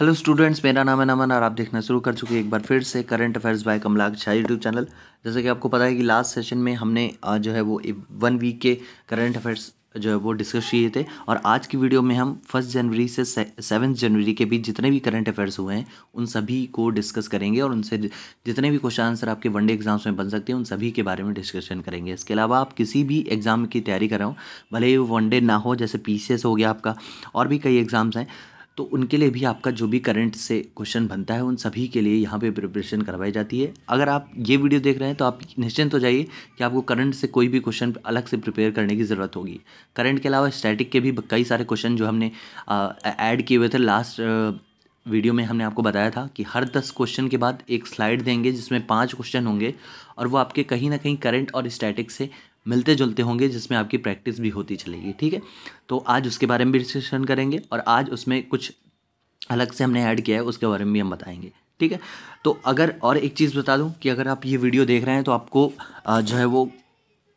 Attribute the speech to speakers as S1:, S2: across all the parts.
S1: Hello students मेरा नाम है नमन और आप देखना शुरू कर चुके हैं एक बार फिर से current affairs by Kamalaksh Shah YouTube channel जैसे कि आपको पता है कि लास्ट सेशन में हमने जो है वो वन वीक के करंट अफेयर्स जो है वो डिस्कस किए थे और आज की वीडियो में हम फर्स्ट जनवरी से सेवन्थ जनवरी के बीच जितने भी करंट अफेयर्स हुए हैं उन सभी को डिस्कस करेंगे और उनसे जितने भी क्वेश्चन आंसर आपके वनडे एग्जाम्स में बन सकते हैं उन सभी के बारे में डिस्कशन करेंगे इसके अलावा आप किसी भी एग्ज़ाम की तैयारी कर रहे हो भले ही वनडे ना हो जैसे पी हो गया आपका और भी कई एग्ज़ाम्स हैं तो उनके लिए भी आपका जो भी करंट से क्वेश्चन बनता है उन सभी के लिए यहाँ पे प्रिपरेशन करवाई जाती है अगर आप ये वीडियो देख रहे हैं तो आप निश्चिंत हो जाइए कि आपको करंट से कोई भी क्वेश्चन अलग से प्रिपेयर करने की ज़रूरत होगी करंट के अलावा स्टैटिक के भी कई सारे क्वेश्चन जो हमने ऐड किए हुए थे लास्ट वीडियो में हमने आपको बताया था कि हर दस क्वेश्चन के बाद एक स्लाइड देंगे जिसमें पाँच क्वेश्चन होंगे और वो आपके कहीं ना कहीं करंट और स्टैटिक से मिलते जुलते होंगे जिसमें आपकी प्रैक्टिस भी होती चलेगी ठीक है तो आज उसके बारे में भी डिस्कशन करेंगे और आज उसमें कुछ अलग से हमने ऐड किया है उसके बारे में भी हम बताएंगे ठीक है तो अगर और एक चीज़ बता दूँ कि अगर आप ये वीडियो देख रहे हैं तो आपको जो है वो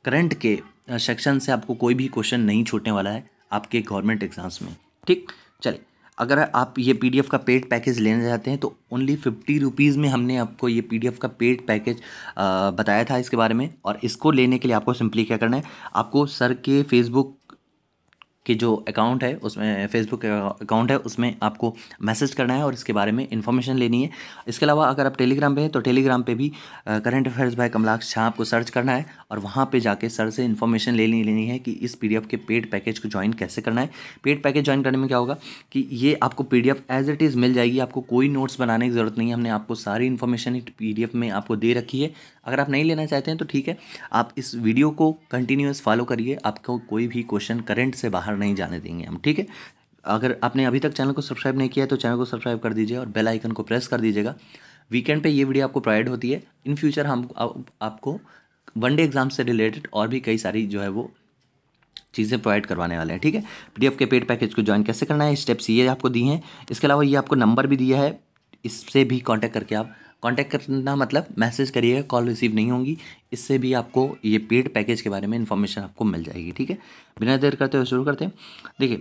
S1: करंट के सेक्शन से आपको कोई भी क्वेश्चन नहीं छूटने वाला है आपके गवर्नमेंट एग्ज़ाम्स में ठीक चलिए अगर आप ये पी का पेड पैकेज लेना चाहते हैं तो ओनली फिफ्टी रुपीज़ में हमने आपको ये पी का पेड पैकेज बताया था इसके बारे में और इसको लेने के लिए आपको सिंपली क्या करना है आपको सर के फेसबुक कि जो अकाउंट है उसमें फेसबुक अकाउंट है उसमें आपको मैसेज करना है और इसके बारे में इन्फॉर्मेशन लेनी है इसके अलावा अगर आप टेलीग्राम पे हैं तो टेलीग्राम पे भी current affairs by Kamalaksh Shah आपको सर्च करना है और वहाँ पे जाके सर से इन्फॉर्मेशन लेनी लेनी है कि इस पी के पेड पैकेज को ज्वाइन कैसे करना है पेड पैकेज ज्वाइन करने में क्या होगा कि ये आपको पी एज इट इज़ मिल जाएगी आपको कोई नोट्स बनाने की ज़रूरत नहीं है हमने आपको सारी इन्फॉर्मेशन पी में आपको दे रखी है अगर आप नहीं लेना चाहते हैं तो ठीक है आप इस वीडियो को कंटिन्यूस फॉलो करिए आपको कोई भी क्वेश्चन करंट से बाहर नहीं जाने देंगे हम ठीक है अगर आपने अभी तक चैनल को सब्सक्राइब नहीं किया है तो चैनल को सब्सक्राइब कर दीजिए और बेल आइकन को प्रेस कर दीजिएगा वीकेंड पे ये वीडियो आपको प्रोवाइड होती है इन फ्यूचर हम आ, आपको वनडे एग्जाम से रिलेटेड और भी कई सारी जो है वो चीज़ें प्रोवाइड करवाने वाले हैं ठीक है पी के पेड पैकेज को ज्वाइन कैसे करना है स्टेप्स ये आपको दिए हैं इसके अलावा ये आपको नंबर भी दिया है इससे भी कॉन्टैक्ट करके आप कांटेक्ट करना मतलब मैसेज करिएगा कॉल रिसीव नहीं होंगी इससे भी आपको ये पेड पैकेज के बारे में इन्फॉर्मेशन आपको मिल जाएगी ठीक है बिना देर करते हुए शुरू करते हैं देखिए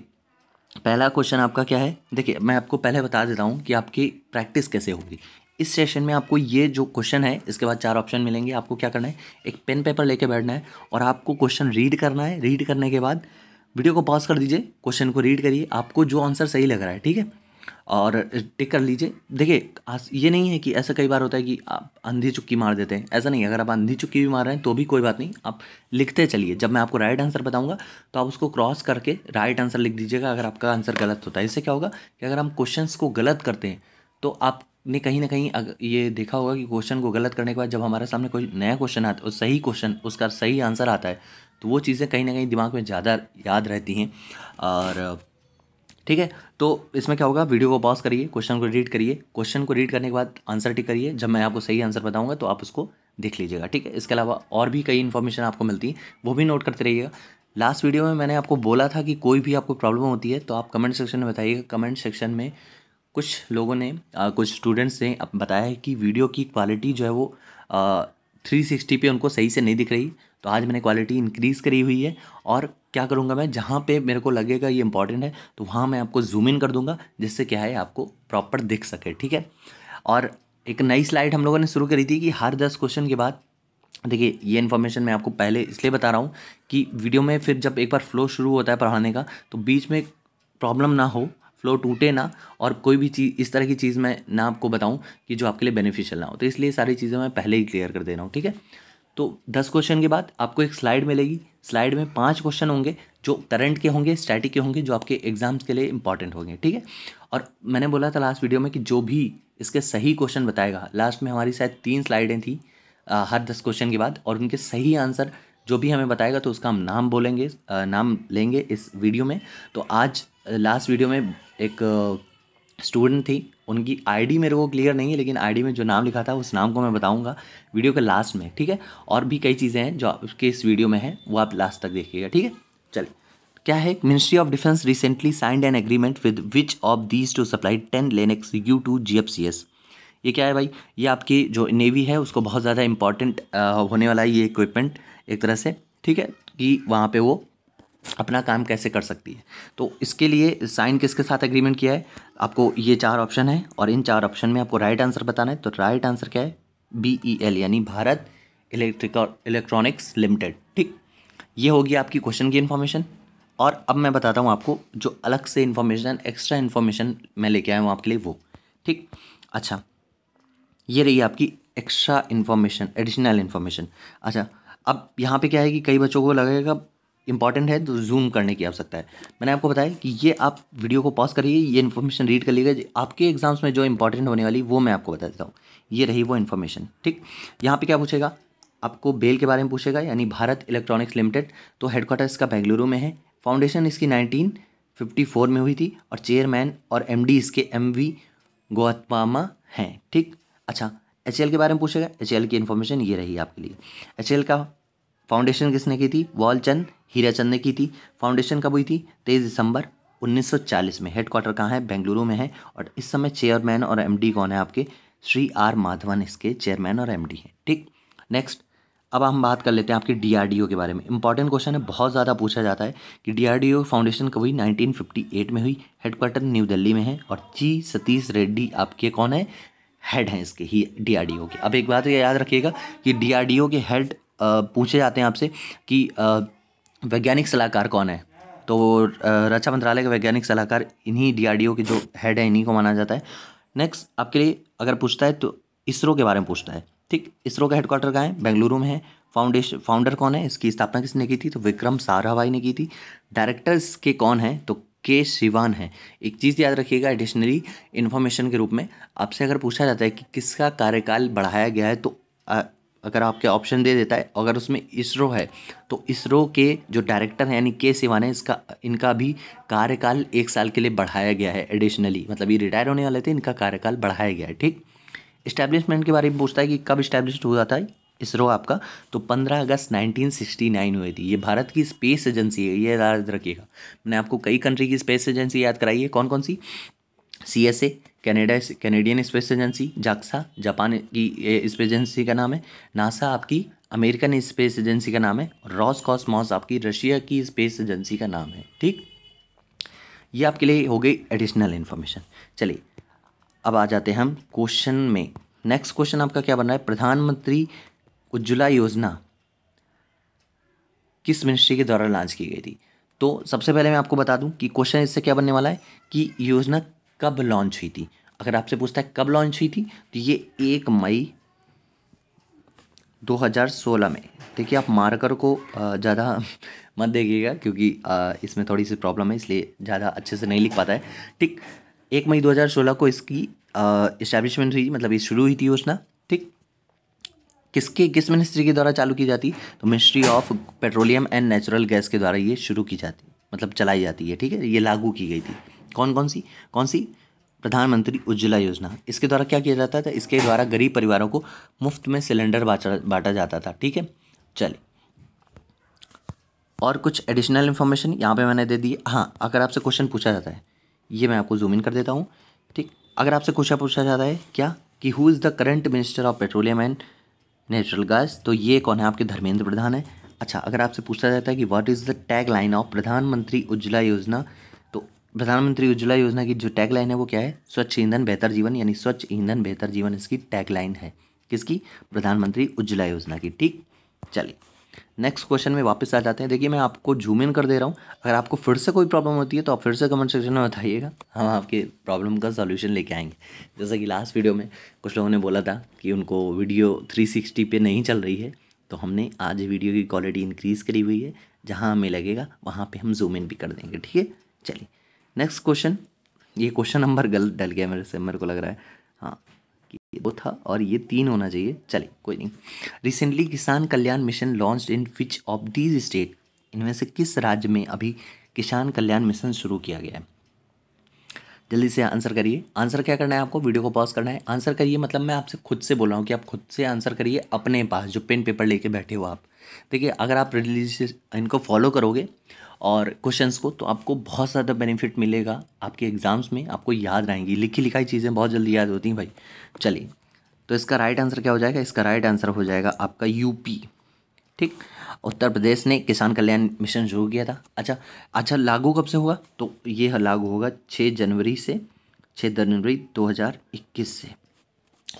S1: पहला क्वेश्चन आपका क्या है देखिए मैं आपको पहले बता देता हूँ कि आपकी प्रैक्टिस कैसे होगी इस सेशन में आपको ये जो क्वेश्चन है इसके बाद चार ऑप्शन मिलेंगे आपको क्या करना है एक पेन पेपर लेके बैठना है और आपको क्वेश्चन रीड करना है रीड करने के बाद वीडियो को पॉज कर दीजिए क्वेश्चन को रीड करिए आपको जो आंसर सही लग रहा है ठीक है और टिक कर लीजिए देखिए ये नहीं है कि ऐसा कई बार होता है कि आप अंधी चुक्की मार देते हैं ऐसा नहीं अगर आप अंधी चुक्की भी मार रहे हैं तो भी कोई बात नहीं आप लिखते चलिए जब मैं आपको राइट आंसर बताऊंगा तो आप उसको क्रॉस करके राइट आंसर लिख दीजिएगा अगर आपका आंसर गलत होता है इससे क्या होगा कि अगर हम क्वेश्चन को गलत करते हैं तो आप ने कहीं ना कहीं ये देखा होगा कि क्वेश्चन को गलत करने के बाद जब हमारे सामने कोई नया क्वेश्चन आता है सही क्वेश्चन उसका सही आंसर आता है तो वो चीज़ें कहीं ना कहीं दिमाग में ज़्यादा याद रहती हैं और ठीक है तो इसमें क्या होगा वीडियो को पॉज करिए क्वेश्चन को रीड करिए क्वेश्चन को रीड करने के बाद आंसर टिक करिए जब मैं आपको सही आंसर बताऊंगा तो आप उसको देख लीजिएगा ठीक है इसके अलावा और भी कई इन्फॉर्मेशन आपको मिलती है वो भी नोट करते रहिएगा लास्ट वीडियो में मैंने आपको बोला था कि कोई भी आपको प्रॉब्लम होती है तो आप कमेंट सेक्शन में बताइएगा कमेंट सेक्शन में कुछ लोगों ने आ, कुछ स्टूडेंट्स ने बताया है कि वीडियो की क्वालिटी जो है वो थ्री सिक्सटी पे उनको सही से नहीं दिख रही तो आज मैंने क्वालिटी इंक्रीज़ करी हुई है और क्या करूँगा मैं जहाँ पे मेरे को लगेगा ये इंपॉर्टेंट है तो वहाँ मैं आपको जूम इन कर दूँगा जिससे क्या है आपको प्रॉपर दिख सके ठीक है और एक नई स्लाइड हम लोगों ने शुरू करी थी कि हर दस क्वेश्चन के बाद देखिए ये इन्फॉर्मेशन मैं आपको पहले इसलिए बता रहा हूँ कि वीडियो में फिर जब एक बार फ्लो शुरू होता है पढ़ाने का तो बीच में प्रॉब्लम ना हो फ्लो टूटे ना और कोई भी चीज़ इस तरह की चीज़ मैं ना आपको बताऊँ कि जो आपके लिए बेनिफिशियल ना हो तो इसलिए सारी चीज़ें मैं पहले ही क्लियर कर दे रहा हूँ ठीक है तो दस क्वेश्चन के बाद आपको एक स्लाइड मिलेगी स्लाइड में पाँच क्वेश्चन होंगे जो करंट के होंगे स्टैटिक के होंगे जो आपके एग्जाम्स के लिए इंपॉर्टेंट होंगे ठीक है और मैंने बोला था लास्ट वीडियो में कि जो भी इसके सही क्वेश्चन बताएगा लास्ट में हमारी शायद तीन स्लाइडें थी आ, हर दस क्वेश्चन के बाद और उनके सही आंसर जो भी हमें बताएगा तो उसका हम नाम बोलेंगे आ, नाम लेंगे इस वीडियो में तो आज लास्ट वीडियो में एक स्टूडेंट थी उनकी आईडी मेरे को क्लियर नहीं है लेकिन आईडी में जो नाम लिखा था उस नाम को मैं बताऊंगा वीडियो के लास्ट में ठीक है और भी कई चीज़ें हैं जो आपके इस वीडियो में है वो आप लास्ट तक देखिएगा ठीक है चलिए क्या है ministry of defence recently signed an agreement with which of these to supply ten Lynx U two G F C S ये क्या है भाई ये आपकी जो नेवी है उसको बहुत ज़्यादा इंपॉर्टेंट होने वाला है ये इक्विपमेंट एक तरह से ठीक है कि वहाँ पर वो अपना काम कैसे कर सकती है तो इसके लिए साइन किसके साथ एग्रीमेंट किया है आपको ये चार ऑप्शन है और इन चार ऑप्शन में आपको राइट आंसर बताना है तो राइट आंसर क्या है बी ई एल यानी भारत इलेक्ट्रिक इलेक्ट्रॉनिक्स लिमिटेड ठीक ये होगी आपकी क्वेश्चन की इन्फॉर्मेशन और अब मैं बताता हूँ आपको जो अलग से इन्फॉर्मेशन एक्स्ट्रा इन्फॉर्मेशन मैं लेके आया हूँ आपके लिए वो ठीक अच्छा ये रही आपकी एक्स्ट्रा इन्फॉर्मेशन एडिशनल इन्फॉर्मेशन अच्छा अब यहाँ पे क्या है कि कई बच्चों को लगेगा इंपॉर्टेंट है तो जूम करने की आवश्यकता है मैंने आपको बताया कि ये आप वीडियो को पॉज करिए ये इन्फॉर्मेशन रीड कर लीजिएगा आपके एग्जाम्स में जो इंपॉर्टेंट होने वाली वो मैं आपको बता देता हूँ ये रही वो इन्फॉर्मेशन ठीक यहाँ पर क्या पूछेगा आपको बेल के बारे में पूछेगा यानी भारत इलेक्ट्रॉनिक्स लिमिटेड तो हेडक्वार्टर इसका बेंगलुरु में है फाउंडेशन इसकी फोर में हुई थी और चेयरमैन और डी इसके वी गोअत्पामा हैं ठीक अच्छा एच के बारे में पूछेगा एच की इन्फॉर्मेशन ये रही आपके लिए एच का फाउंडेशन किसने की थी वॉलचंद हीराचंद ने की थी फाउंडेशन कब हुई थी तेईस दिसंबर 1940 में हेडक्वार्टर कहाँ है बेंगलुरु में है और इस समय चेयरमैन और एमडी कौन है आपके श्री आर माधवन इसके चेयरमैन और एमडी हैं ठीक नेक्स्ट अब हम बात कर लेते हैं आपके डीआरडीओ के बारे में इंपॉर्टेंट क्वेश्चन है बहुत ज़्यादा पूछा जाता है कि डीआरडीओ फाउंडेशन कब हुई 1958 में हुई हेडक्वार्टर न्यू दिल्ली में है और जी सतीश रेड्डी आपके कौन है हेड हैं इसके ही डीआरडीओ के अब एक बात तो ये याद रखिएगा कि डीआरडीओ के हेड पूछे जाते हैं आपसे कि वैज्ञानिक सलाहकार कौन है तो रक्षा मंत्रालय के वैज्ञानिक सलाहकार इन्हीं डीआरडीओ के जो हेड है इन्हीं को माना जाता है नेक्स्ट आपके लिए अगर पूछता है तो इसरो के बारे में पूछता है ठीक इसरो का हेडक्वार्टर कहाँ है बेंगलुरु में है फाउंडेशन फाउंडर कौन है इसकी स्थापना किसने की थी तो विक्रम साराभाई ने की थी डायरेक्टर्स के कौन है तो के शिवान है एक चीज़ याद रखिएगा एडिशनली इन्फॉर्मेशन के रूप में आपसे अगर पूछा जाता है कि किसका कार्यकाल बढ़ाया गया है तो अगर आपके ऑप्शन दे देता है अगर उसमें इसरो है तो इसरो के जो डायरेक्टर हैं यानी के सिवान है इसका इनका भी कार्यकाल एक साल के लिए बढ़ाया गया है एडिशनली मतलब ये रिटायर होने वाले थे इनका कार्यकाल बढ़ाया गया है ठीक इस्टेब्लिशमेंट के बारे में पूछता है कि कब इस्टेब्लिश हुआ था इसरो आपका तो 15 अगस्त 1969 हुई थी ये भारत की स्पेस एजेंसी है ये याद रखिएगा मैंने आपको कई कंट्री की स्पेस एजेंसी याद कराई है कौन कौन सी C S A Canada Canadian space agency JAXA Japan की स्पेस एजेंसी का नाम है नासा आपकी अमेरिकन स्पेस एजेंसी का नाम है रॉस कॉस्मॉस आपकी रशिया की स्पेस एजेंसी का नाम है ठीक ये आपके लिए हो गई एडिशनल इन्फॉर्मेशन चलिए अब आ जाते हैं हम क्वेश्चन में नेक्स्ट क्वेश्चन आपका क्या बन रहा है प्रधानमंत्री उज्ज्वला योजना किस मिनिस्ट्री के द्वारा लॉन्च की गई थी तो सबसे पहले मैं आपको बता दूं कि क्वेश्चन इससे क्या बनने वाला है कि योजना कब लॉन्च हुई थी अगर आपसे पूछता है कब लॉन्च हुई थी तो ये एक मई 2016 में देखिए आप मार्कर को ज़्यादा मत देखिएगा क्योंकि इसमें थोड़ी सी प्रॉब्लम है इसलिए ज़्यादा अच्छे से नहीं लिख पाता है ठीक एक मई 2016 को इसकी इस्टेब्लिशमेंट हुई मतलब ये शुरू हुई थी योजना ठीक किसके किस मिनिस्ट्री के द्वारा चालू की जाती तो ministry of petroleum and natural gas के द्वारा ये शुरू की जाती मतलब चलाई जाती है ठीक है ये लागू की गई थी कौन कौन सी कौन सी प्रधानमंत्री उज्ज्वला योजना इसके द्वारा क्या किया जाता था इसके द्वारा गरीब परिवारों को मुफ्त में सिलेंडर बांटा जाता था ठीक है चलिए और कुछ एडिशनल इन्फॉर्मेशन यहाँ पे मैंने दे दी हाँ अगर आपसे क्वेश्चन पूछा जाता है ये मैं आपको जूम इन कर देता हूँ ठीक अगर आपसे क्वेश्चन पूछा जाता है क्या कि who is the current minister of petroleum and natural gas तो ये कौन है आपके धर्मेंद्र प्रधान है अच्छा अगर आपसे पूछा जाता है कि what is the tag line of Pradhan Mantri Ujjwala योजना प्रधानमंत्री उज्ज्वला योजना की जो टैगलाइन है वो क्या है स्वच्छ ईंधन बेहतर जीवन यानी स्वच्छ ईंधन बेहतर जीवन इसकी टैगलाइन है किसकी प्रधानमंत्री उज्ज्वला योजना की ठीक चलिए नेक्स्ट क्वेश्चन में वापस आ जाते हैं देखिए मैं आपको जूम इन कर दे रहा हूँ अगर आपको फिर से कोई प्रॉब्लम होती है तो आप फिर से कमेंट सेक्शन में बताइएगा हम आपके प्रॉब्लम का सॉल्यूशन लेके आएंगे जैसे कि लास्ट वीडियो में कुछ लोगों ने बोला था कि उनको वीडियो 360 पे नहीं चल रही है तो हमने आज वीडियो की क्वालिटी इंक्रीज़ करी हुई है जहाँ हमें लगेगा वहाँ पर हम जूम इन भी कर देंगे ठीक है चलिए नेक्स्ट क्वेश्चन ये क्वेश्चन नंबर गलत डल गया मेरे से मेरे को लग रहा है हाँ वो था और ये तीन होना चाहिए चलिए कोई नहीं recently Kisan Kalyan mission launch in which of these state इनमें से किस राज्य में अभी किसान कल्याण मिशन शुरू किया गया है जल्दी से आंसर करिए आंसर क्या करना है आपको वीडियो को पॉज करना है आंसर करिए मतलब मैं आपसे खुद से बोल रहा हूँ कि आप खुद से आंसर करिए अपने पास जो पेन पेपर लेके बैठे हो आप देखिए अगर आप रिलीज इनको फॉलो करोगे और क्वेश्चंस को तो आपको बहुत ज़्यादा बेनिफिट मिलेगा आपके एग्ज़ाम्स में आपको याद रहेंगी लिखी लिखाई चीज़ें बहुत जल्दी याद होती हैं भाई चलिए तो इसका राइट आंसर क्या हो जाएगा इसका राइट आंसर हो जाएगा आपका यूपी ठीक उत्तर प्रदेश ने किसान कल्याण मिशन शुरू किया था अच्छा अच्छा लागू कब से हुआ तो ये लागू होगा छः जनवरी से छः जनवरी दो से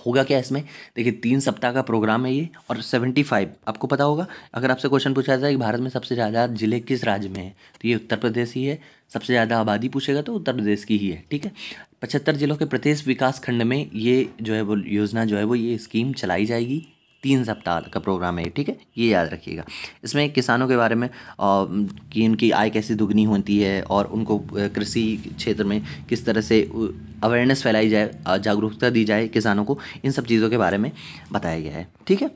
S1: होगा क्या इसमें देखिए तीन सप्ताह का प्रोग्राम है ये और सेवेंटी फाइव आपको पता होगा अगर आपसे क्वेश्चन पूछा जाए कि भारत में सबसे ज़्यादा ज़िले किस राज्य में है तो ये उत्तर प्रदेश ही है सबसे ज़्यादा आबादी पूछेगा तो उत्तर प्रदेश की ही है ठीक है पचहत्तर जिलों के प्रत्येक विकास खंड में ये जो है वो योजना जो है वो ये स्कीम चलाई जाएगी तीन सप्ताह का प्रोग्राम है ठीक है ये याद रखिएगा इसमें किसानों के बारे में कि उनकी आय कैसी दुगनी होती है और उनको कृषि क्षेत्र में किस तरह से अवेयरनेस फैलाई जाए जागरूकता दी जाए किसानों को इन सब चीज़ों के बारे में बताया गया है ठीक है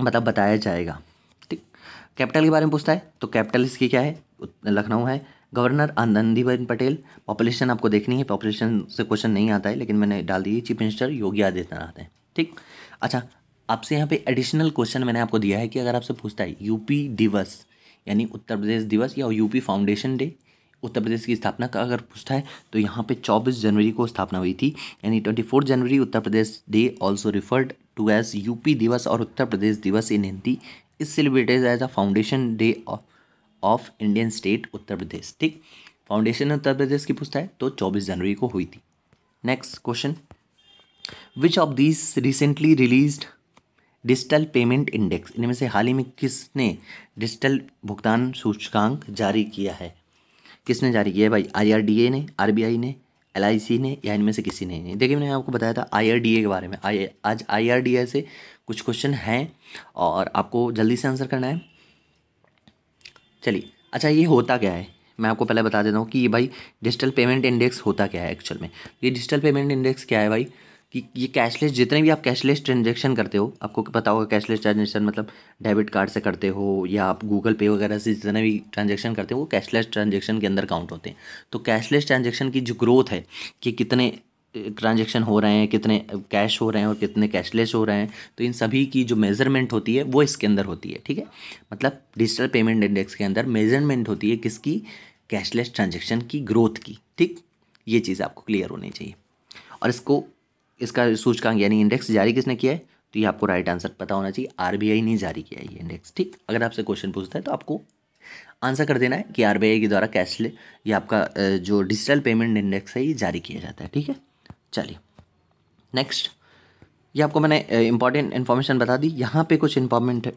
S1: मतलब बताया जाएगा ठीक कैपिटल के बारे में पूछता है तो कैपिटल इसकी क्या है लखनऊ है गवर्नर आनंदीबेन पटेल पॉपुलेशन आपको देखनी है पॉपुलेशन से क्वेश्चन नहीं आता है लेकिन मैंने डाल दी चीफ मिनिस्टर योगी आदित्यनाथ हैं ठीक अच्छा आपसे यहाँ पे एडिशनल क्वेश्चन मैंने आपको दिया है कि अगर आपसे पूछता है यूपी दिवस यानी उत्तर प्रदेश दिवस या UP foundation day Uttar Pradesh की स्थापना का अगर पूछता है तो यहाँ पे 24 जनवरी को स्थापना हुई थी यानी 24 जनवरी Uttar Pradesh day also referred to as UP Diwas और Uttar Pradesh Diwas in Hindi is celebrated as a foundation day of Indian state Uttar Pradesh ठीक फाउंडेशन उत्तर प्रदेश की पूछता है तो चौबीस जनवरी को हुई थी next question which of this recently release digital payment index इनमें से हाल ही में किसने डिजिटल भुगतान सूचकांक जारी किया है किसने जारी किया है भाई आईआरडीए ने आरबीआई ने एलआईसी ने या इनमें से किसी ने नहीं देखिए मैंने आपको बताया था आईआरडीए के बारे में आई आज आईआरडीए से कुछ क्वेश्चन हैं और आपको जल्दी से आंसर करना है चलिए अच्छा ये होता क्या है मैं आपको पहले बता देता हूँ कि ये भाई डिजिटल पेमेंट इंडेक्स होता क्या है एक्चुअल में ये डिजिटल पेमेंट इंडेक्स क्या है भाई कि ये कैशलेस जितने भी आप कैशलेस ट्रांजेक्शन करते हो आपको पता होगा कैशलेस ट्रांजेक्शन मतलब डेबिट कार्ड से करते हो या आप गूगल पे वगैरह से जितने भी ट्रांजेक्शन करते हो वो कैशलेस ट्रांजेक्शन के अंदर काउंट होते हैं तो कैशलेस ट्रांजेक्शन की जो ग्रोथ है कि कितने ट्रांजेक्शन हो रहे हैं कितने कैश हो रहे हैं और कितने कैशलेस हो रहे हैं तो इन सभी की जो मेज़रमेंट होती है वो इसके अंदर होती है ठीक है मतलब डिजिटल पेमेंट इंडेक्स के अंदर मेजरमेंट होती है किसकी कैशलेस ट्रांजेक्शन की ग्रोथ की ठीक ये चीज़ आपको क्लियर होनी चाहिए और इसको इसका सूचकांक यानी इंडेक्स जारी किसने किया है तो ये आपको राइट आंसर पता होना चाहिए आरबीआई ने जारी किया है ये इंडेक्स ठीक अगर आपसे क्वेश्चन पूछता है तो आपको आंसर कर देना है कि आरबीआई के द्वारा कैश ले ये आपका जो डिजिटल पेमेंट इंडेक्स है ये जारी किया जाता है ठीक है चलिए नेक्स्ट ये आपको मैंने इंपॉर्टेंट इन्फॉर्मेशन बता दी यहाँ पर कुछ इन्फॉर्मेंट है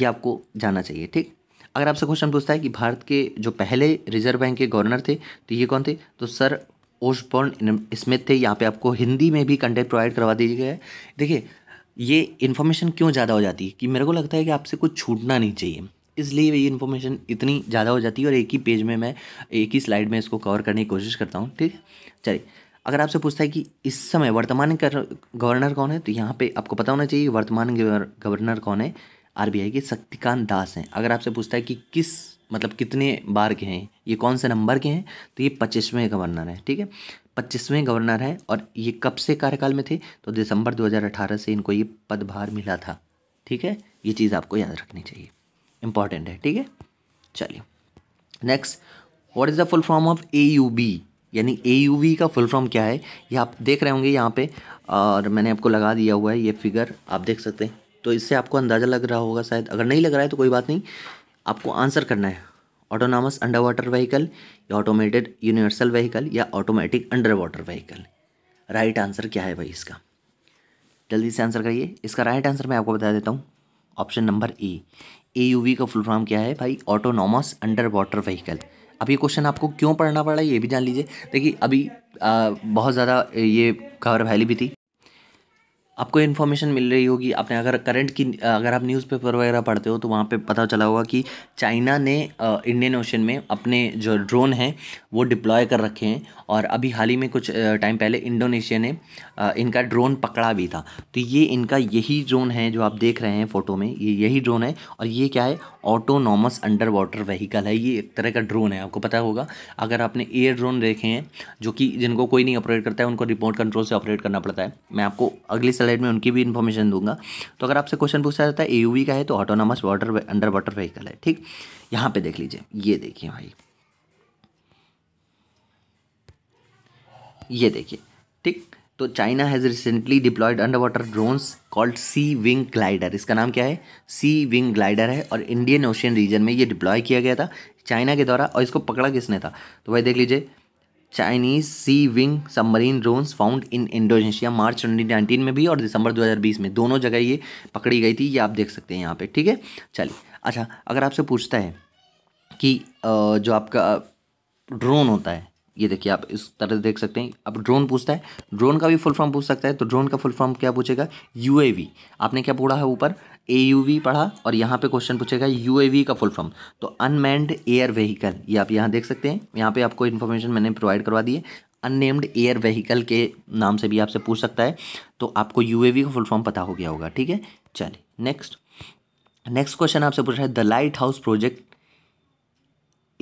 S1: ये आपको जाना चाहिए ठीक अगर आपसे क्वेश्चन पूछता है कि भारत के जो पहले रिजर्व बैंक के गवर्नर थे तो ये कौन थे तो सर ओशबर्न स्मिथ थे यहाँ पे आपको हिंदी में भी कंटेंट प्रोवाइड करवा दिया गया है देखिए ये इन्फॉर्मेशन क्यों ज़्यादा हो जाती है कि मेरे को लगता है कि आपसे कुछ छूटना नहीं चाहिए इसलिए ये इन्फॉर्मेशन इतनी ज़्यादा हो जाती है और एक ही पेज में मैं एक ही स्लाइड में इसको कवर करने की कोशिश करता हूँ ठीक है चलिए अगर आपसे पूछता है कि इस समय वर्तमान गवर्नर कौन है तो यहाँ पे आपको पता होना चाहिए वर्तमान गवर्नर कौन है आरबीआई के शक्तिकांत दास हैं अगर आपसे पूछता है कि किस मतलब कितने बार के हैं ये कौन से नंबर के हैं तो ये पच्चीसवें गवर्नर हैं ठीक है पच्चीसवें गवर्नर हैं और ये कब से कार्यकाल में थे तो दिसंबर 2018 से इनको ये पदभार मिला था ठीक है ये चीज़ आपको याद रखनी चाहिए इंपॉर्टेंट है ठीक है चलिए next what is the full form of A U B यानी ए यू वी का फुल फॉर्म क्या है ये आप देख रहे होंगे यहाँ पर और मैंने आपको लगा दिया हुआ है ये फिगर आप देख सकते हैं तो इससे आपको अंदाज़ा लग रहा होगा शायद अगर नहीं लग रहा है तो कोई बात नहीं आपको आंसर करना है ऑटोनॉमस अंडर वाटर व्हीकल या ऑटोमेटेड यूनिवर्सल व्हीकल या automatic under water vehicle right answer क्या है भाई इसका जल्दी से आंसर करिए इसका राइट आंसर मैं आपको बता देता हूँ option number A A U V का फुल फॉर्म क्या है भाई ऑटोनॉमस अंडर वाटर व्हीकल अब ये क्वेश्चन आपको क्यों पढ़ना पड़ा ये भी जान लीजिए देखिए अभी आ, बहुत ज़्यादा ये खबर फैली भी थी आपको इन्फॉर्मेशन मिल रही होगी आपने अगर करंट की अगर आप न्यूज़पेपर वगैरह पढ़ते हो तो वहाँ पे पता चला होगा कि चाइना ने इंडियन ओशन में अपने जो ड्रोन हैं वो डिप्लॉय कर रखे हैं और अभी हाल ही में कुछ टाइम पहले इंडोनेशिया ने इनका ड्रोन पकड़ा भी था तो ये इनका यही ड्रोन है जो आप देख रहे हैं फ़ोटो में ये यही ड्रोन है और ये क्या है ऑटोनॉमस अंडर वाटर व्हीकल है ये एक तरह का ड्रोन है आपको पता होगा अगर आपने एयर ड्रोन देखे हैं जो कि जिनको कोई नहीं ऑपरेट करता है उनको रिमोट कंट्रोल से ऑपरेट करना पड़ता है मैं आपको अगली स्लाइड में उनकी भी इन्फॉर्मेशन दूंगा तो अगर आपसे क्वेश्चन पूछा जाता है ए का है तो autonomous water under water vehicle है ठीक यहाँ पे देख लीजिए ये देखिए भाई ये देखिए ठीक तो China has recently deployed under water drones called sea wing glider इसका नाम क्या है सी विंग ग्लाइडर है और इंडियन ओशियन रीजन में ये डिप्लॉय किया गया था चाइना के द्वारा और इसको पकड़ा किसने था तो भाई देख लीजिए Chinese sea wing submarine drones found in Indonesia March 2019 में भी और दिसंबर 2020 में दोनों जगह ये पकड़ी गई थी ये आप देख सकते हैं यहाँ पे ठीक है चलिए अच्छा अगर आपसे पूछता है कि जो आपका ड्रोन होता है ये देखिए आप इस तरह से देख सकते हैं अब ड्रोन पूछता है ड्रोन का भी फुल फॉर्म पूछ सकता है तो ड्रोन का फुल फॉर्म क्या पूछेगा यू आपने क्या पढ़ा है ऊपर ए पढ़ा और यहाँ पे क्वेश्चन पूछेगा यू का फुल फॉर्म तो अनमैंड एयर व्हीकल ये आप यहाँ देख सकते हैं यहाँ पे आपको इन्फॉर्मेशन मैंने प्रोवाइड करवा दी है अननेम्ड एयर व्हीकल के नाम से भी आपसे पूछ सकता है तो आपको यू का फुल फॉर्म पता हो गया होगा ठीक है चलिए नेक्स्ट नेक्स्ट क्वेश्चन आपसे पूछ रहा है the light house project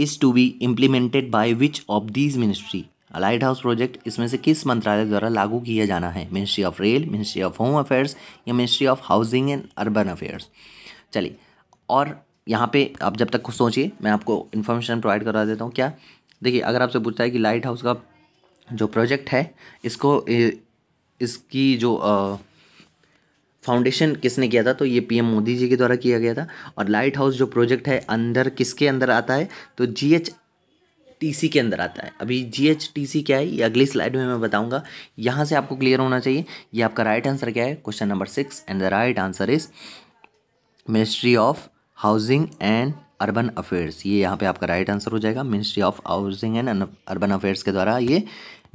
S1: is to be implemented by which of these ministry light house project इसमें से किस मंत्रालय द्वारा लागू किया जाना है ministry of rail ministry of home affairs या ministry of housing and urban affairs चलिए और यहाँ पे आप जब तक खुद सोचिए मैं आपको इन्फॉर्मेशन प्रोवाइड करवा देता हूँ क्या देखिए अगर आपसे पूछता है कि लाइट हाउस का जो प्रोजेक्ट है इसको इसकी जो फाउंडेशन किसने किया था तो ये पीएम मोदी जी के द्वारा किया गया था और लाइट हाउस जो प्रोजेक्ट है अंदर किसके अंदर आता है तो जी एच टीसी के अंदर आता है अभी जीएचटीसी क्या है ये अगली स्लाइड में मैं बताऊंगा यहाँ से आपको क्लियर होना चाहिए ये आपका राइट आंसर क्या है question number six and the right answer is ministry of housing and urban affairs ये यहाँ पे आपका राइट आंसर हो जाएगा ministry of housing and urban affairs के द्वारा ये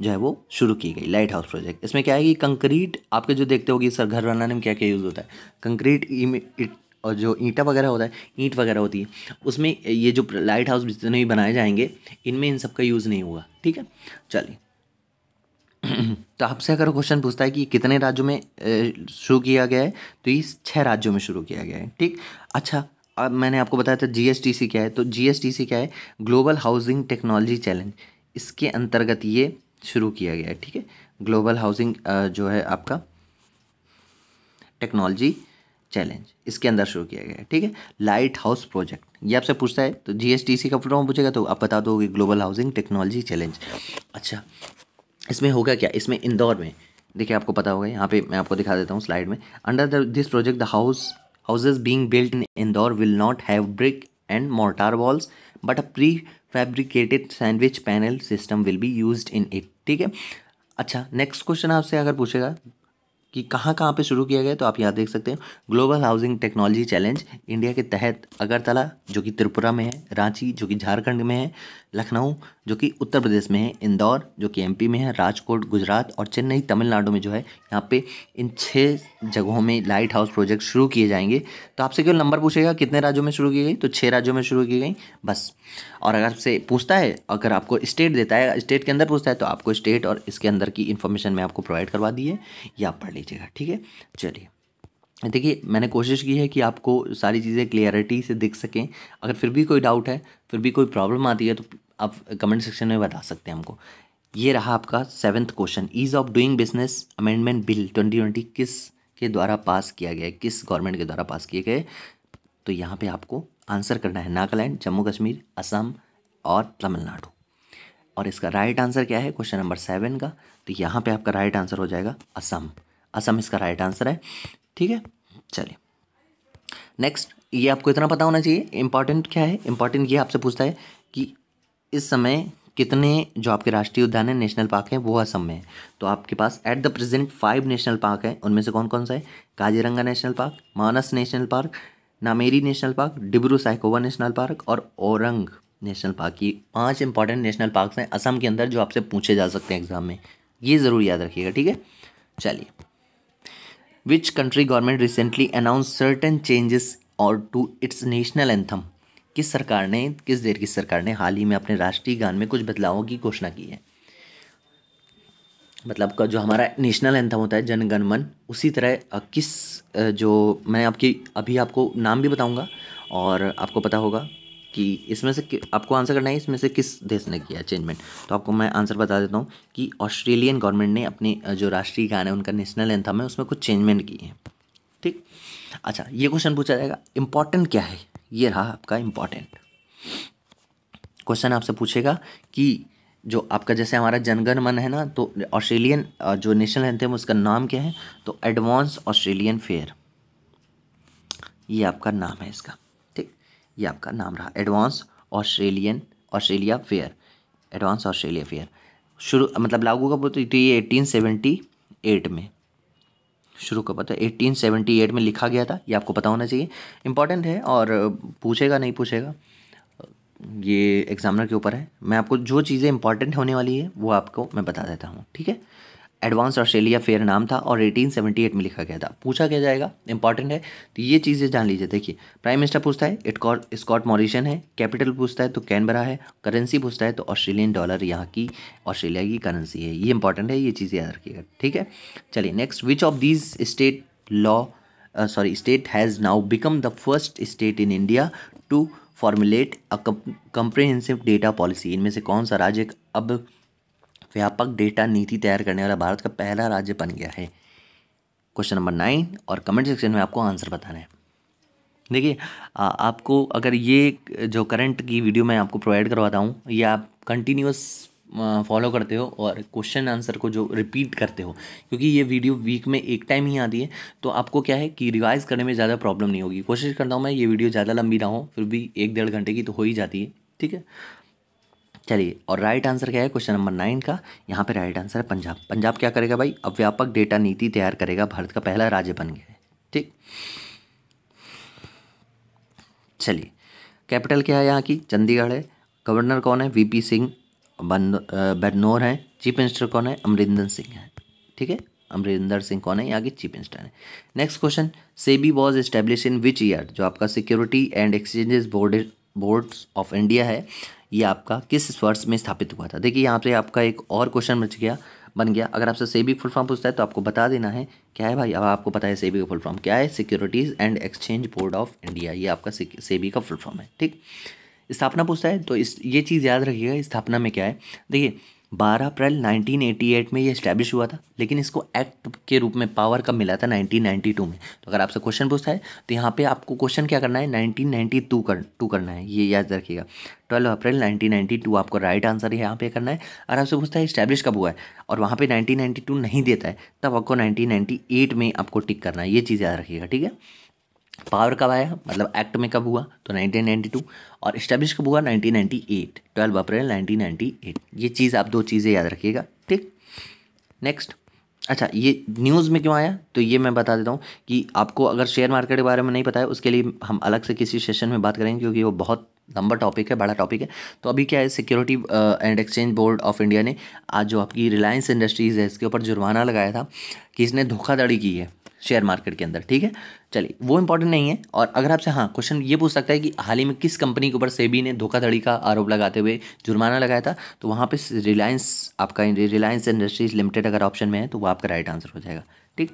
S1: जो है वो शुरू की गई लाइट हाउस प्रोजेक्ट इसमें क्या है कि कंक्रीट आपके जो देखते होगी सर घर बनाने में क्या क्या यूज़ होता है कंक्रीट और जो ईंटा वगैरह होता है ईंट वगैरह होती है उसमें ये जो लाइट हाउस जितने भी बनाए जाएंगे इनमें इन सब का यूज़ नहीं होगा ठीक है चलिए तो आपसे अगर क्वेश्चन पूछता है कि कितने राज्यों में शुरू किया गया है तो ये छः राज्यों में शुरू किया गया है ठीक अच्छा अब मैंने आपको बताया था जीएसटीसी क्या है तो जीएसटीसी क्या है ग्लोबल हाउसिंग टेक्नोलॉजी चैलेंज इसके अंतर्गत ये शुरू किया गया है ठीक है ग्लोबल हाउसिंग जो है आपका टेक्नोलॉजी चैलेंज इसके अंदर शुरू किया गया है ठीक है लाइट हाउस प्रोजेक्ट ये आपसे पूछता है तो जीएसटीसी का फॉर्म पूछेगा तो आप बता दोगे ग्लोबल हाउसिंग टेक्नोलॉजी चैलेंज अच्छा इसमें होगा क्या इसमें इंदौर में देखिए आपको पता होगा यहाँ पे मैं आपको दिखा देता हूँ स्लाइड में under the this project the house houses being built in Indore will not have brick and mortar walls but a prefabricated sandwich panel system will be use in it ठीक है अच्छा नेक्स्ट क्वेश्चन आपसे अगर पूछेगा कि कहाँ कहाँ पे शुरू किया गया तो आप यहाँ देख सकते हैं global housing technology challenge India के तहत अगरतला जो कि त्रिपुरा में है रांची जो कि झारखंड में है लखनऊ जो कि उत्तर प्रदेश में है इंदौर जो कि एमपी में है राजकोट गुजरात और चेन्नई तमिलनाडु में जो है यहाँ पे इन छः जगहों में लाइट हाउस प्रोजेक्ट शुरू किए जाएंगे तो आपसे केवल नंबर पूछेगा कितने राज्यों में शुरू की गई तो छः राज्यों में शुरू की गई बस और अगर आपसे पूछता है अगर आपको स्टेट देता है स्टेट के अंदर पूछता है तो आपको स्टेट और इसके अंदर की इन्फॉर्मेशन मैं आपको प्रोवाइड करवा दी है या आप पढ़ लीजिएगा ठीक है चलिए देखिए मैंने कोशिश की है कि आपको सारी चीज़ें क्लियरिटी से दिख सकें अगर फिर भी कोई डाउट है फिर भी कोई प्रॉब्लम आती है तो आप कमेंट सेक्शन में बता सकते हैं हमको ये रहा आपका seventh question ease of doing business amendment bill twenty twenty किस के द्वारा पास किया गया है किस गवर्नमेंट के द्वारा पास किए गए तो यहाँ पे आपको आंसर करना है नागालैंड जम्मू कश्मीर असम और तमिलनाडु और इसका राइट आंसर क्या है क्वेश्चन नंबर सेवन का तो यहाँ पे आपका राइट आंसर हो जाएगा असम असम इसका राइट आंसर है ठीक है चलिए नेक्स्ट ये आपको इतना पता होना चाहिए इंपॉर्टेंट क्या है इंपॉर्टेंट ये आपसे पूछता है कि इस समय कितने जो आपके राष्ट्रीय उद्यान है नेशनल पार्क है वो असम में है तो आपके पास at the present five national park है उनमें से कौन कौन सा है Kaziranga national park Manas national park Nameri national park Dibru Saikhowa national park और औरंग नेशनल पार्क ये पांच इंपॉर्टेंट नेशनल पार्क हैं असम के अंदर जो आपसे पूछे जा सकते हैं एग्जाम में ये ज़रूर याद रखिएगा ठीक है चलिए which country government recently announce certain changes और टू इट्स नेशनल एंथम किस सरकार ने किस देर की सरकार ने हाल ही में अपने राष्ट्रीय गान में कुछ बदलावों की घोषणा की है मतलब का जो हमारा नेशनल एंथम होता है जनगणमन उसी तरह किस जो मैं आपकी अभी आपको नाम भी बताऊंगा और आपको पता होगा कि इसमें से आपको आंसर करना है इसमें से किस देश ने किया चेंजमेंट तो आपको मैं आंसर बता देता हूँ कि ऑस्ट्रेलियन गवर्नमेंट ने अपने जो राष्ट्रीय गान है उनका नेशनल एंथम है उसमें कुछ चेंजमेंट की है ठीक अच्छा ये क्वेश्चन पूछा जाएगा इंपॉर्टेंट क्या है ये रहा आपका इम्पॉर्टेंट क्वेश्चन आपसे पूछेगा कि जो आपका जैसे हमारा जनगण मन है ना तो ऑस्ट्रेलियन जो नेशनल एंथम उसका नाम क्या है तो एडवांस ऑस्ट्रेलियन फेयर ये आपका नाम है इसका ठीक ये आपका नाम रहा advance Australian Australia fair advance Australia fair शुरू मतलब लागू का बोलते तो ये एटीन सेवेंटी एट में शुरू का पता है 1878 में लिखा गया था ये आपको पता होना चाहिए इंपॉर्टेंट है और पूछेगा नहीं पूछेगा ये एग्जामिनर के ऊपर है मैं आपको जो चीज़ें इंपॉर्टेंट होने वाली है वो आपको मैं बता देता हूँ ठीक है एडवांस ऑस्ट्रेलिया फेयर नाम था और 1878 में लिखा गया था पूछा क्या जाएगा इंपॉर्टेंट है तो ये चीज़ें जान लीजिए देखिए प्राइम मिनिस्टर पूछता है इटकॉट स्कॉट मॉरिशन है कैपिटल पूछता है तो कैनबरा है करेंसी पूछता है तो ऑस्ट्रेलियन डॉलर यहाँ की ऑस्ट्रेलिया की करेंसी है ये इंपॉर्टेंट है ये चीज़ें याद रखिएगा ठीक है चलिए next which of these state law sorry state has now become the first state in India to formulate a comprehensive data policy इनमें से कौन सा राज्य अब व्यापक डेटा नीति तैयार करने वाला भारत का पहला राज्य बन गया है क्वेश्चन नंबर नाइन और कमेंट सेक्शन में आपको आंसर बताना है देखिए आपको अगर ये जो करंट की वीडियो मैं आपको प्रोवाइड करवाता हूँ ये आप कंटिन्यूस फॉलो करते हो और क्वेश्चन आंसर को जो रिपीट करते हो क्योंकि ये वीडियो वीक में एक टाइम ही आती है तो आपको क्या है कि रिवाइज़ करने में ज़्यादा प्रॉब्लम नहीं होगी कोशिश करता हूँ मैं ये वीडियो ज़्यादा लंबी ना हो फिर भी एक डेढ़ घंटे की तो हो ही जाती है ठीक है चलिए और राइट आंसर क्या है क्वेश्चन नंबर नाइन का यहाँ पे राइट आंसर है पंजाब पंजाब क्या करेगा भाई अब व्यापक डेटा नीति तैयार करेगा भारत का पहला राज्य बन गया है ठीक चलिए कैपिटल क्या है यहाँ की चंडीगढ़ है गवर्नर कौन है वीपी सिंह बदनौर है चीफ मिनिस्टर कौन है अमरिंदर सिंह है ठीक है अमरिंदर सिंह कौन है यहाँ की चीफ मिनिस्टर है next question SEBI was establish in which year जो आपका security and exchanges board boards of India है ये आपका किस वर्ष में स्थापित हुआ था देखिए यहाँ पे आपका एक और क्वेश्चन बच गया बन गया अगर आपसे सेबी फुल फॉर्म पूछता है तो आपको बता देना है क्या है भाई अब आपको पता है सेबी का फुल फॉर्म क्या है securities and exchange board of India ये आपका सेबी का फुल फॉर्म है ठीक स्थापना पूछता है तो इस ये चीज़ याद रखिएगा स्थापना में क्या है देखिए 12 अप्रैल 1988 में ये इस्टेब्लिश हुआ था लेकिन इसको एक्ट के रूप में पावर कब मिला था 1992 में तो अगर आपसे क्वेश्चन पूछता है तो यहाँ पे आपको क्वेश्चन क्या करना है 1992 कर टू करना है ये याद रखिएगा 12 अप्रैल 1992 आपको राइट आंसर यहाँ पे करना है और आपसे पूछता है इस्टेब्लिश कब हुआ है और वहाँ पर नाइनटीन नहीं देता है तब आपको नाइनटीन में आपको टिक करना है ये चीज़ याद रखिएगा ठीक है पावर कब आया मतलब एक्ट में कब हुआ तो 1992 और इस्टेब्लिश कब हुआ 1998 12 अप्रैल 1998 ये चीज़ आप दो चीज़ें याद रखिएगा ठीक नेक्स्ट अच्छा ये न्यूज़ में क्यों आया तो ये मैं बता देता हूँ कि आपको अगर शेयर मार्केट के बारे में नहीं पता है उसके लिए हम अलग से किसी सेशन में बात करेंगे क्योंकि वो बहुत लंबा टॉपिक है बड़ा टॉपिक है तो अभी क्या है security and exchange board of India ने आज जो आपकी रिलायंस इंडस्ट्रीज़ है इसके ऊपर जुर्माना लगाया था कि इसने धोखाधड़ी की है शेयर मार्केट के अंदर ठीक है चलिए वो इंपॉर्टेंट नहीं है और अगर आपसे हाँ क्वेश्चन ये पूछ सकता है कि हाल ही में किस कंपनी के ऊपर सेबी ने धोखाधड़ी का आरोप लगाते हुए जुर्माना लगाया था तो वहाँ पे रिलायंस आपका रिलायंस इंडस्ट्रीज लिमिटेड अगर ऑप्शन में है तो वो आपका राइट आंसर हो जाएगा ठीक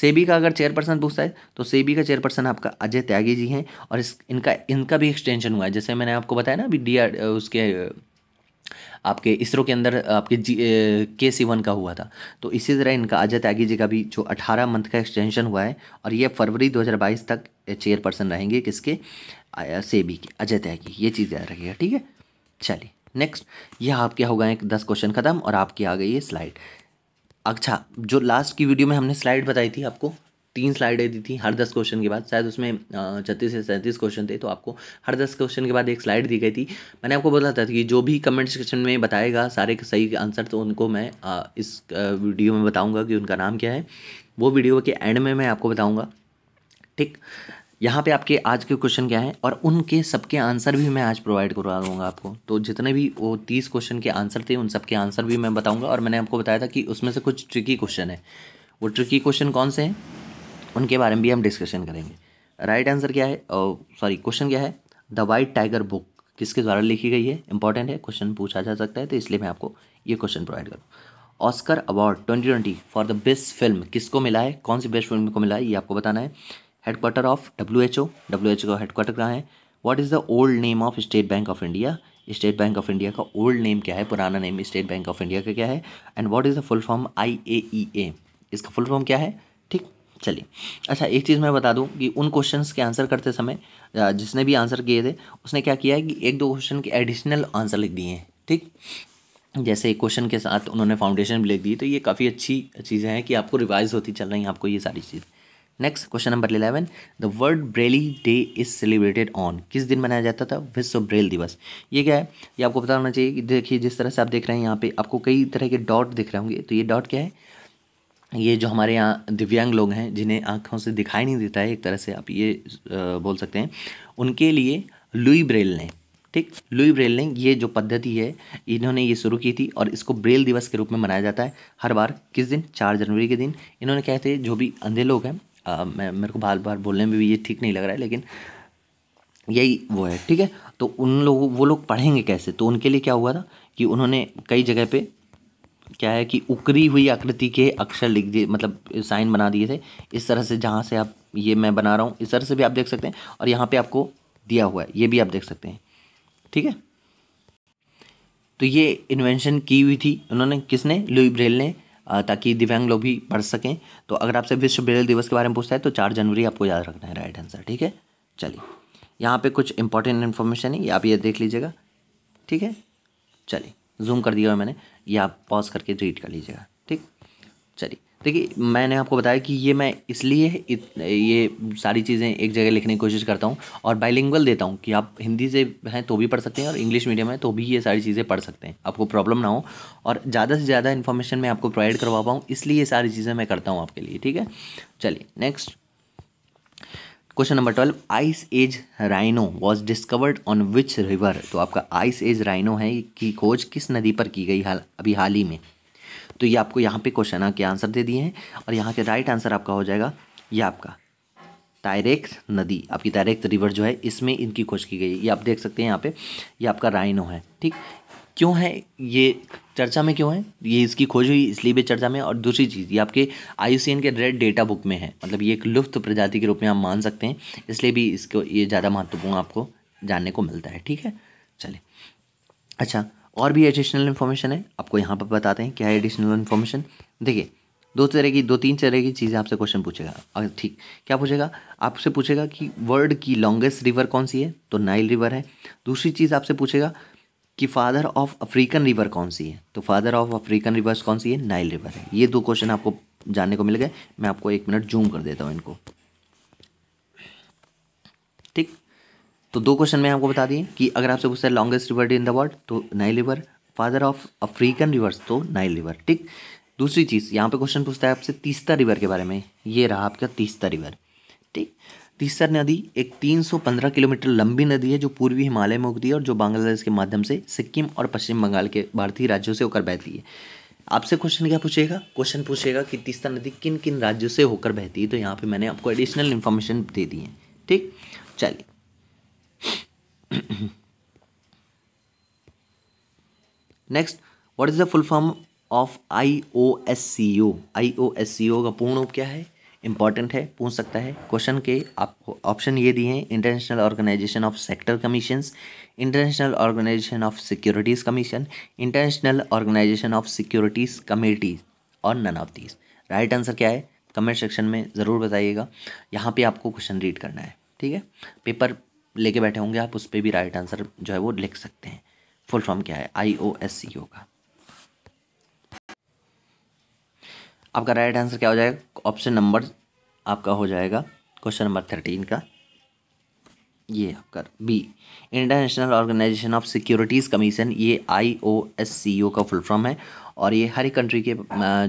S1: सेबी का अगर चेयरपर्सन पूछता है तो सेबी का चेयरपर्सन आपका अजय त्यागी जी हैं और इस इनका इनका भी एक्सटेंशन हुआ है जैसे मैंने आपको बताया ना अभी डी उसके आपके इसरो के अंदर आपके जी के सी वन का हुआ था तो इसी तरह इनका अजय त्यागी जी का भी जो 18 मंथ का एक्सटेंशन हुआ है और ये फरवरी 2022 तक चेयरपर्सन रहेंगे किसके सेबी के अजय त्यागी ये चीज़ याद रखिएगा ठीक है चलिए नेक्स्ट यह आपके हो गए दस क्वेश्चन खत्म और आपकी आ गई है स्लाइड अच्छा जो लास्ट की वीडियो में हमने स्लाइड बताई थी आपको तीन स्लाइडें दी थी हर दस क्वेश्चन के बाद शायद उसमें छत्तीस से सैंतीस क्वेश्चन थे तो आपको हर दस क्वेश्चन के बाद एक स्लाइड दी गई थी मैंने आपको बोला था कि जो भी कमेंट सेक्शन में बताएगा सारे सही आंसर तो उनको मैं इस वीडियो में बताऊँगा कि उनका नाम क्या है वो वीडियो के एंड में मैं आपको बताऊँगा ठीक यहाँ पे आपके आज के क्वेश्चन क्या हैं और उनके सबके आंसर भी मैं आज प्रोवाइड करवा दूँगा आपको तो जितने भी वो तीस क्वेश्चन के आंसर थे उन सबके आंसर भी मैं बताऊँगा और मैंने आपको बताया था कि उसमें से कुछ ट्रिकी क्वेश्चन है वो ट्रिकी क्वेश्चन कौन से हैं उनके बारे में भी हम डिस्कशन करेंगे राइट आंसर क्या है सॉरी oh, क्वेश्चन क्या है द वाइट टाइगर बुक किसके द्वारा लिखी गई है इंपॉर्टेंट है क्वेश्चन पूछा जा सकता है तो इसलिए मैं आपको ये क्वेश्चन प्रोवाइड करूँ Oscar award twenty twenty for the best film किसको मिला है कौन सी बेस्ट फिल्म को मिला है ये आपको बताना है headquarter of W H O W H O का हेडक्वार्टर कहाँ है what is the old name of State Bank of India State Bank of India का ओल्ड नेम क्या है पुराना name State Bank of India का क्या है and what is the full form I A E A इसका full form क्या है ठीक चलिए अच्छा एक चीज़ मैं बता दूं कि उन क्वेश्चंस के आंसर करते समय जिसने भी आंसर किए थे उसने क्या किया है कि एक दो क्वेश्चन के एडिशनल आंसर लिख दिए हैं ठीक जैसे एक क्वेश्चन के साथ उन्होंने फाउंडेशन भी लिख दी तो ये काफ़ी अच्छी चीज़ें हैं कि आपको रिवाइज होती चल रही हैं आपको ये सारी चीज़ next question number eleven the world Braille day is celebrated on किस दिन मनाया जाता था विश्व ब्रेल दिवस ये क्या है ये आपको पता होना चाहिए कि देखिए जिस तरह से आप देख रहे हैं यहाँ पे आपको कई तरह के डॉट दिख रहे होंगे तो ये डॉट क्या है ये जो हमारे यहाँ दिव्यांग लोग हैं जिन्हें आँखों से दिखाई नहीं देता है एक तरह से आप ये बोल सकते हैं उनके लिए लुई ब्रेल ने ठीक लुई ब्रेल ने ये जो पद्धति है इन्होंने ये शुरू की थी और इसको ब्रेल दिवस के रूप में मनाया जाता है हर बार किस दिन चार जनवरी के दिन इन्होंने कहे थे जो भी अंधे लोग हैं मैं मेरे को बार बार बोलने में भी ये ठीक नहीं लग रहा है लेकिन यही वो है ठीक है तो उन लोगों वो लोग पढ़ेंगे कैसे तो उनके लिए क्या हुआ था कि उन्होंने कई जगह पे क्या है कि उकरी हुई आकृति के अक्षर लिख दिए मतलब साइन बना दिए थे इस तरह से जहाँ से आप ये मैं बना रहा हूँ इस तरह से भी आप देख सकते हैं और यहाँ पे आपको दिया हुआ है ये भी आप देख सकते हैं ठीक है तो ये इन्वेंशन की हुई थी उन्होंने किसने लुई ब्रेल ने ताकि दिव्यांग लोग भी पढ़ सकें तो अगर आपसे विश्व ब्रेल दिवस के बारे में पूछता है तो चार जनवरी आपको याद रखना है राइट आंसर ठीक है चलिए यहाँ पर कुछ इंपॉर्टेंट इन्फॉर्मेशन है आप ये देख लीजिएगा ठीक है चलिए जूम कर दिया है मैंने ये आप पॉज करके रीड कर लीजिएगा ठीक चलिए देखिए मैंने आपको बताया कि ये मैं इसलिए इत, ये सारी चीज़ें एक जगह लिखने की कोशिश करता हूँ और बाइलिंगुअल देता हूँ कि आप हिंदी से हैं तो भी पढ़ सकते हैं और इंग्लिश मीडियम है तो भी ये सारी चीज़ें पढ़ सकते हैं आपको प्रॉब्लम ना हो और ज़्यादा से ज़्यादा इन्फॉर्मेशन मैं आपको प्रोवाइड करवा पाऊँ इसलिए ये सारी चीज़ें मैं करता हूँ आपके लिए ठीक है चलिए next question number twelve ice age rhino was discovered on which river तो आपका आइस एज राइनो है की खोज किस नदी पर की गई हाल अभी हाल ही में तो ये आपको यहाँ पे क्वेश्चन आके आंसर दे दिए हैं और यहाँ के राइट आंसर आपका हो जाएगा ये आपका डायरेक्ट नदी आपकी डायरेक्ट रिवर जो है इसमें इनकी खोज की गई ये आप देख सकते हैं यहाँ पे ये आपका राइनो है ठीक क्यों है ये चर्चा में क्यों है ये इसकी खोज हुई इसलिए भी चर्चा में और दूसरी चीज़ ये आपके आई के रेड डेटा बुक में है मतलब ये एक लुप्त प्रजाति के रूप में आप मान सकते हैं इसलिए भी इसको ये ज़्यादा महत्वपूर्ण आपको जानने को मिलता है ठीक है चलिए अच्छा और भी एडिशनल इन्फॉर्मेशन है आपको यहाँ पर बताते हैं क्या है एडिशनल इन्फॉर्मेशन देखिए दो तरह की दो तीन तरह की चीज़ें आपसे क्वेश्चन पूछेगा अगर ठीक क्या पूछेगा आपसे पूछेगा कि वर्ल्ड की लॉन्गेस्ट रिवर कौन सी है तो नाइल रिवर है दूसरी चीज़ आपसे पूछेगा कि फादर ऑफ अफ्रीकन रिवर कौन सी है तो फादर ऑफ अफ्रीकन रिवर्स कौन सी है नाइल रिवर है ये दो क्वेश्चन आपको जानने को मिल गए मैं आपको एक मिनट जूम कर देता हूँ इनको ठीक तो दो क्वेश्चन मैं आपको बता दिए कि अगर आपसे पूछता है longest river in the world तो Nile river father of African rivers तो नाइल रिवर ठीक दूसरी चीज़ यहाँ पे क्वेश्चन पूछता है आपसे तीस्ता रिवर के बारे में ये रहा आपका तीस्ता रिवर ठीक तीसर नदी एक 315 किलोमीटर लंबी नदी है जो पूर्वी हिमालय में उगती है और जो बांग्लादेश के माध्यम से सिक्किम और पश्चिम बंगाल के भारतीय राज्यों से होकर बहती है आपसे क्वेश्चन क्या पूछेगा क्वेश्चन पूछेगा कि तीसरा नदी किन किन राज्यों से होकर बहती है तो यहाँ पे मैंने आपको एडिशनल इन्फॉर्मेशन दे दी है ठीक चलिए next what is the full form of I O S C O I O S C O का पूर्ण रूप क्या है इंपॉर्टेंट है पूछ सकता है क्वेश्चन के आपको ऑप्शन ये दिए हैं international organization of sector commission international organization of securities commission international organization of securities committees और none of these right answer क्या है कमेंट सेक्शन में ज़रूर बताइएगा यहाँ पे आपको क्वेश्चन रीड करना है ठीक है पेपर लेके बैठे होंगे आप उस पर भी राइट आंसर जो है वो लिख सकते हैं फुल फॉर्म क्या है आई ओ एस सी ओ का आपका राइट आंसर क्या हो जाएगा ऑप्शन नंबर आपका हो जाएगा क्वेश्चन नंबर थर्टीन का ये आपका B international organization of securities commission ये I O S C O का फुल फॉर्म है और ये हर एक कंट्री के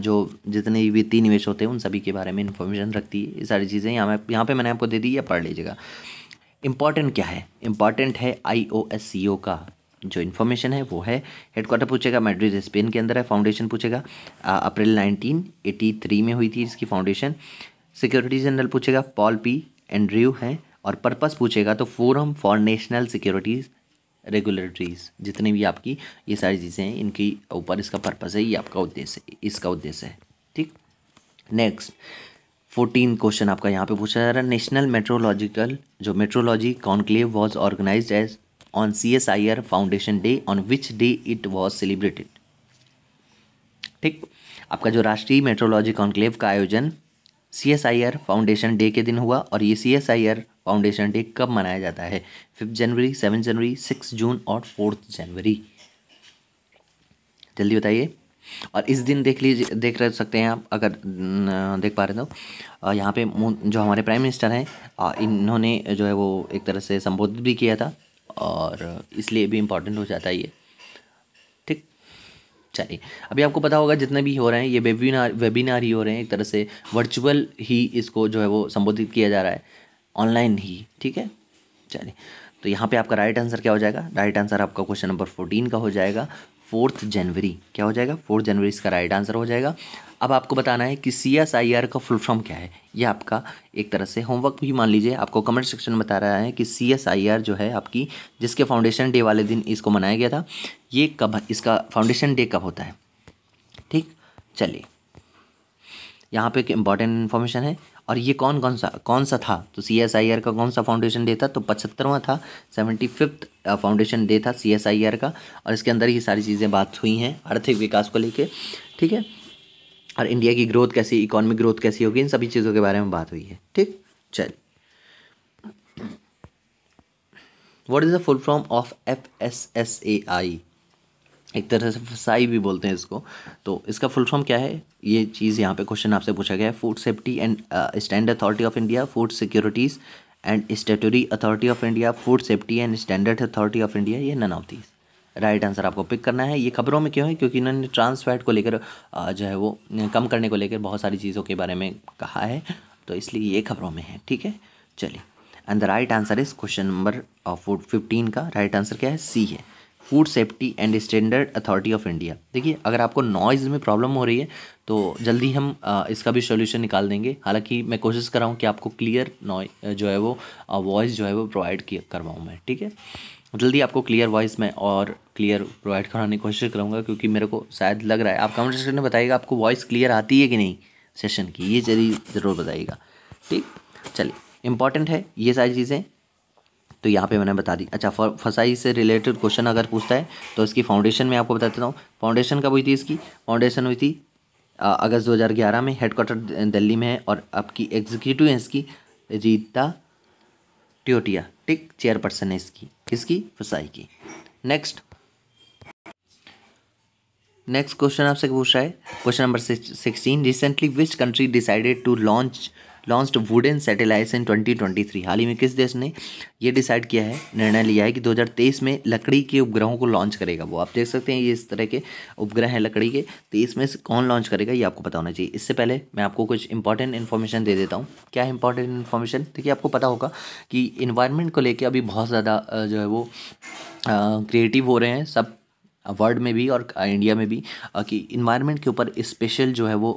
S1: जो जितने भी तीन निवेश होते हैं उन सभी के बारे में इंफॉर्मेशन रखती है ये सारी चीज़ें यहाँ मैं यहाँ पे मैंने आपको दे दी या पढ़ लीजिएगा इम्पॉर्टेंट क्या है इम्पॉर्टेंट है आई ओ एस सी ओ का जो इन्फॉर्मेशन है वो है हेडक्वार्टर पूछेगा मैड्रिज स्पेन के अंदर है फाउंडेशन पूछेगा अप्रैल नाइनटीन एटी थ्री में हुई थी इसकी फाउंडेशन सिक्योरिटी जनरल पूछेगा पॉल पी एंड्रयू हैं और पर्पस पूछेगा तो forum for national securities regulators जितनी भी आपकी ये सारी चीज़ें हैं इनकी ऊपर इसका पर्पस है ये आपका उद्देश्य इसका उद्देश्य है ठीक नेक्स्ट फोर्टीन क्वेश्चन आपका यहाँ पे पूछा जा रहा है नेशनल मेट्रोलॉजिकल जो metrology conclave was organized as on CSIR Foundation Day on which day it was celebrated ठीक आपका जो राष्ट्रीय मेट्रोलॉजी कॉन्क्लेव का आयोजन C S I R foundation day के दिन हुआ और ये C S I R foundation day कब मनाया जाता है fifth January seven January six June और फोर्थ जनवरी जल्दी बताइए और इस दिन देख लीजिए देख रह सकते हैं आप अगर देख पा रहे तो यहाँ पे जो हमारे प्राइम मिनिस्टर हैं इन्होंने जो है वो एक तरह से संबोधित भी किया था और इसलिए भी इम्पॉर्टेंट हो जाता है ये ठीक चलिए अभी आपको पता होगा जितने भी हो रहे हैं ये वेबिनार वेबिनार ही हो रहे हैं एक तरह से वर्चुअल ही इसको जो है वो संबोधित किया जा रहा है ऑनलाइन ही ठीक है चलिए तो यहाँ पे आपका राइट आंसर क्या हो जाएगा राइट आंसर आपका क्वेश्चन नंबर फोर्टीन का हो जाएगा फोर्थ जनवरी क्या हो जाएगा फोर्थ जनवरी इसका राइट आंसर हो जाएगा अब आपको बताना है कि सी एस आई आर का फुल फॉर्म क्या है ये आपका एक तरह से होमवर्क भी मान लीजिए आपको कमेंट सेक्शन में बता रहा है कि सी एस आई आर जो है आपकी जिसके फाउंडेशन डे वाले दिन इसको मनाया गया था ये कब इसका फाउंडेशन डे कब होता है ठीक चलिए यहाँ पे एक इम्पॉर्टेंट इन्फॉर्मेशन है और ये कौन कौन सा कौन सा था तो सी एस आई आर का कौन सा फाउंडेशन डे था तो पचहत्तरवां था सेवेंटी फिफ्थ फाउंडेशन डे था सी का और इसके अंदर ही सारी चीज़ें बात हुई हैं आर्थिक विकास को लेकर ठीक है और इंडिया की ग्रोथ कैसी इकोनॉमिक ग्रोथ कैसी होगी इन सभी चीज़ों के बारे में बात हुई है ठीक चल what is the full form of F S S A I एक तरह से फसाई भी बोलते हैं इसको तो इसका फुल फॉर्म क्या है ये चीज़ यहाँ पे क्वेश्चन आपसे पूछा गया है food safety and standard authority of India food securities and statutory authority of India food safety and standard authority of India ये none of these right answer आपको पिक करना है ये खबरों में क्यों है क्योंकि इन्होंने ट्रांस फैट को लेकर जो है वो कम करने को लेकर बहुत सारी चीज़ों के बारे में कहा है तो इसलिए ये खबरों में है ठीक है चलिए and the right answer is question number of food fifteen का राइट right आंसर क्या है सी है food safety and standard authority of India देखिए अगर आपको नॉइज़ में प्रॉब्लम हो रही है तो जल्दी हम इसका भी सोल्यूशन निकाल देंगे हालांकि मैं कोशिश कर रहा हूँ कि आपको क्लियर नॉइज जो है वो वॉइस जो है वो प्रोवाइड करवाऊँ मैं ठीक है जल्दी आपको क्लियर वॉइस में और क्लियर प्रोवाइड कराने की कोशिश करूँगा क्योंकि मेरे को शायद लग रहा है आप कमेंट सेक्शन में बताइएगा आपको वॉइस क्लियर आती है कि नहीं सेशन की ये जरूर ज़रूर बताइएगा ठीक चलिए इंपॉर्टेंट है ये सारी चीज़ें तो यहाँ पे मैंने बता दी अच्छा फसाई से रिलेटेड क्वेश्चन अगर पूछता है तो इसकी फाउंडेशन में आपको बता देता हूँ फाउंडेशन कब हुई थी इसकी फाउंडेशन हुई थी अगस्त 2011 में हेडक्वार्टर दिल्ली में है और आपकी एग्जीक्यूटिव है इसकी रीता ट्योटिया ठीक चेयरपर्सन है इसकी इसकी फसाई की नेक्स्ट नेक्स्ट क्वेश्चन आपसे पूछ रहा है question number sixteen recently which country decided to launch launched wooden satellites in 2023 हाल ही में किस देश ने ये डिसाइड किया है निर्णय लिया है कि 2023 में लकड़ी के उपग्रहों को लॉन्च करेगा वो आप देख सकते हैं ये इस तरह के उपग्रह हैं लकड़ी के तो इसमें कौन लॉन्च करेगा ये आपको पता होना चाहिए इससे पहले मैं आपको कुछ इंपॉर्टेंट इन्फॉर्मेशन दे देता हूँ क्या इंपॉर्टेंट इन्फॉर्मेशन देखिए आपको पता होगा कि इन्वायरमेंट को लेकर अभी बहुत ज़्यादा जो है वो क्रिएटिव हो रहे हैं सब वर्ल्ड में भी और इंडिया में भी कि इन्वायरमेंट के ऊपर स्पेशल जो है वो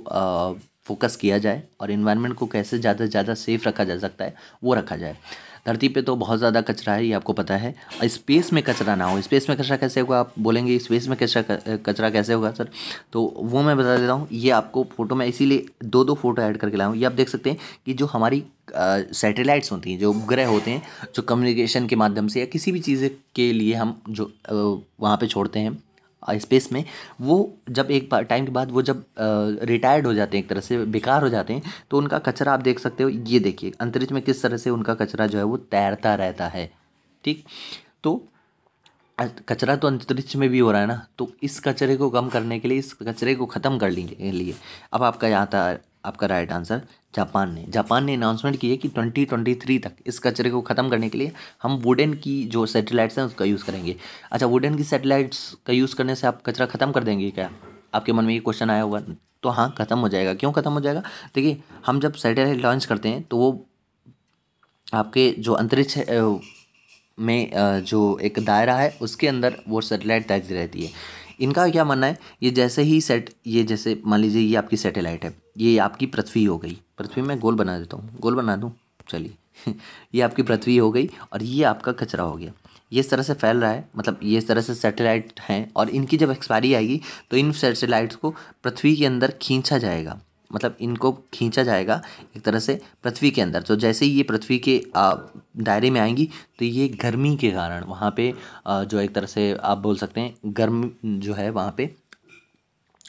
S1: फोकस किया जाए और इन्वायरमेंट को कैसे ज़्यादा से ज़्यादा सेफ रखा जा सकता है वो रखा जाए धरती पे तो बहुत ज़्यादा कचरा है ये आपको पता है स्पेस में कचरा ना हो स्पेस में कचरा कैसे होगा आप बोलेंगे स्पेस में कचरा कचरा कैसे होगा सर तो वो मैं बता देता हूँ ये आपको फ़ोटो में इसीलिए दो दो फोटो ऐड करके लाऊँ ये आप देख सकते हैं कि जो हमारी सैटेलाइट्स होती हैं जो ग्रह होते हैं जो कम्युनिकेशन के माध्यम से या किसी भी चीज़ के लिए हम जो वहाँ पर छोड़ते हैं स्पेस में वो जब एक टाइम के बाद वो जब रिटायर्ड हो जाते हैं एक तरह से बेकार हो जाते हैं तो उनका कचरा आप देख सकते हो ये देखिए अंतरिक्ष में किस तरह से उनका कचरा जो है वो तैरता रहता है ठीक तो कचरा तो अंतरिक्ष में भी हो रहा है ना तो इस कचरे को कम करने के लिए इस कचरे को ख़त्म कर लेंगे लिए अब आपका यहाँ आता आपका राइट आंसर जापान ने जापान ने अनाउंसमेंट की है कि 2023 तक इस कचरे को ख़त्म करने के लिए हम वुडन की जो सैटेलाइट्स हैं उसका यूज़ करेंगे अच्छा वुडन की सैटेलाइट्स का यूज़ करने से आप कचरा ख़त्म कर देंगे क्या आपके मन में ये क्वेश्चन आया होगा तो हाँ ख़त्म हो जाएगा क्यों ख़त्म हो जाएगा देखिए हम जब सैटेलाइट लॉन्च करते हैं तो वो आपके जो अंतरिक्ष में जो एक दायरा है उसके अंदर वो सैटेलाइट तैरती रहती है इनका क्या मानना है ये जैसे ही सेट ये जैसे मान लीजिए ये आपकी सैटेलाइट है ये आपकी पृथ्वी हो गई पृथ्वी में गोल बना देता हूँ गोल बना दूँ चलिए ये आपकी पृथ्वी हो गई और ये आपका कचरा हो गया ये इस तरह से फैल रहा है मतलब ये इस तरह से सैटेलाइट हैं और इनकी जब एक्सपायरी आएगी तो इन सैटेलाइट्स को पृथ्वी के अंदर खींचा जाएगा मतलब इनको खींचा जाएगा एक तरह से पृथ्वी के अंदर तो जैसे ही ये पृथ्वी के दायरे में आएंगी तो ये गर्मी के कारण वहाँ पे जो एक तरह से आप बोल सकते हैं गर्म जो है वहाँ पे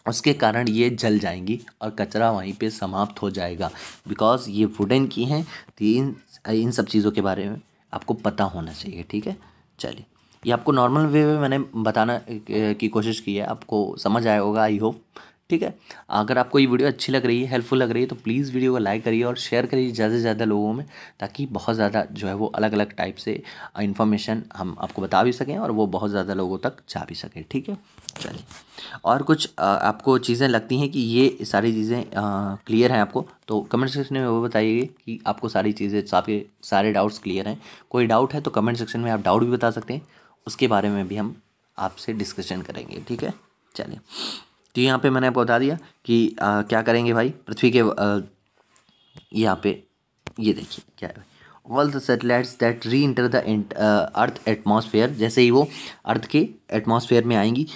S1: उसके कारण ये जल जाएंगी और कचरा वहीं पे समाप्त हो जाएगा बिकॉज़ ये वुडन की हैं तो इन इन सब चीज़ों के बारे में आपको पता होना चाहिए ठीक है चलिए ये आपको नॉर्मल वे में मैंने बताना की कोशिश की है आपको समझ आया होगा आई होप ठीक है अगर आपको ये वीडियो अच्छी लग रही है हेल्पफुल लग रही है तो प्लीज़ वीडियो को लाइक करिए और शेयर करिए ज़्यादा से ज़्यादा लोगों में ताकि बहुत ज़्यादा जो है वो अलग अलग टाइप से इन्फॉर्मेशन हम आपको बता भी सकें और वो बहुत ज़्यादा लोगों तक जा भी सके ठीक है चलिए और कुछ आपको चीज़ें लगती हैं कि ये सारी चीज़ें क्लियर हैं आपको तो कमेंट सेक्शन में वो बताइए कि आपको सारी चीज़ें सारे सारे डाउट्स क्लियर हैं कोई डाउट है तो कमेंट सेक्शन में आप डाउट भी बता सकते हैं उसके बारे में भी हम आपसे डिस्कशन करेंगे ठीक है चलिए तो यहाँ पे मैंने आपको बता दिया कि आ, क्या करेंगे भाई पृथ्वी के यहाँ पे ये देखिए क्या है all the satellites that re enter the earth atmosphere जैसे ही वो अर्थ के एटमोसफेयर में आएंगी